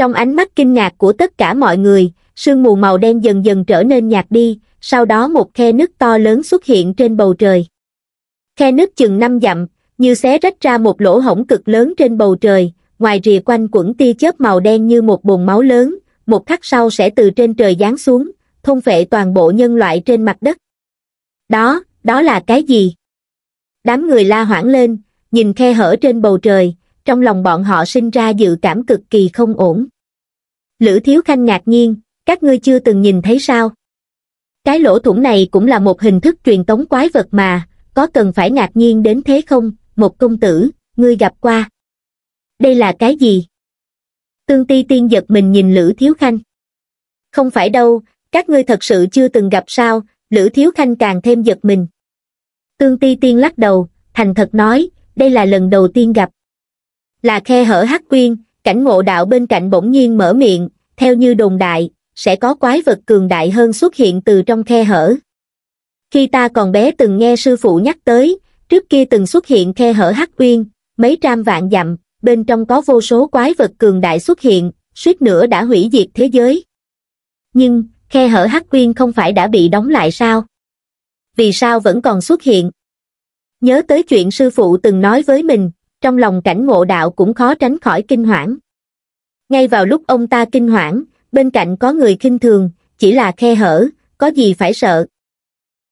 trong ánh mắt kinh ngạc của tất cả mọi người sương mù màu đen dần dần trở nên nhạt đi sau đó một khe nước to lớn xuất hiện trên bầu trời khe nước chừng năm dặm như xé rách ra một lỗ hổng cực lớn trên bầu trời ngoài rìa quanh quẩn tia chớp màu đen như một bồn máu lớn một khắc sau sẽ từ trên trời giáng xuống thôn phệ toàn bộ nhân loại trên mặt đất đó đó là cái gì đám người la hoảng lên nhìn khe hở trên bầu trời trong lòng bọn họ sinh ra dự cảm cực kỳ không ổn. Lữ Thiếu Khanh ngạc nhiên, các ngươi chưa từng nhìn thấy sao? Cái lỗ thủng này cũng là một hình thức truyền tống quái vật mà, có cần phải ngạc nhiên đến thế không, một công tử, ngươi gặp qua. Đây là cái gì? Tương ti tiên giật mình nhìn Lữ Thiếu Khanh. Không phải đâu, các ngươi thật sự chưa từng gặp sao, Lữ Thiếu Khanh càng thêm giật mình. Tương ti tiên lắc đầu, thành thật nói, đây là lần đầu tiên gặp là khe hở hắc quyên cảnh ngộ đạo bên cạnh bỗng nhiên mở miệng theo như đồn đại sẽ có quái vật cường đại hơn xuất hiện từ trong khe hở khi ta còn bé từng nghe sư phụ nhắc tới trước kia từng xuất hiện khe hở hắc quyên, mấy trăm vạn dặm bên trong có vô số quái vật cường đại xuất hiện suýt nữa đã hủy diệt thế giới nhưng khe hở hắc quyên không phải đã bị đóng lại sao vì sao vẫn còn xuất hiện nhớ tới chuyện sư phụ từng nói với mình trong lòng cảnh ngộ đạo cũng khó tránh khỏi kinh hoảng. Ngay vào lúc ông ta kinh hoảng, bên cạnh có người kinh thường, chỉ là khe hở, có gì phải sợ.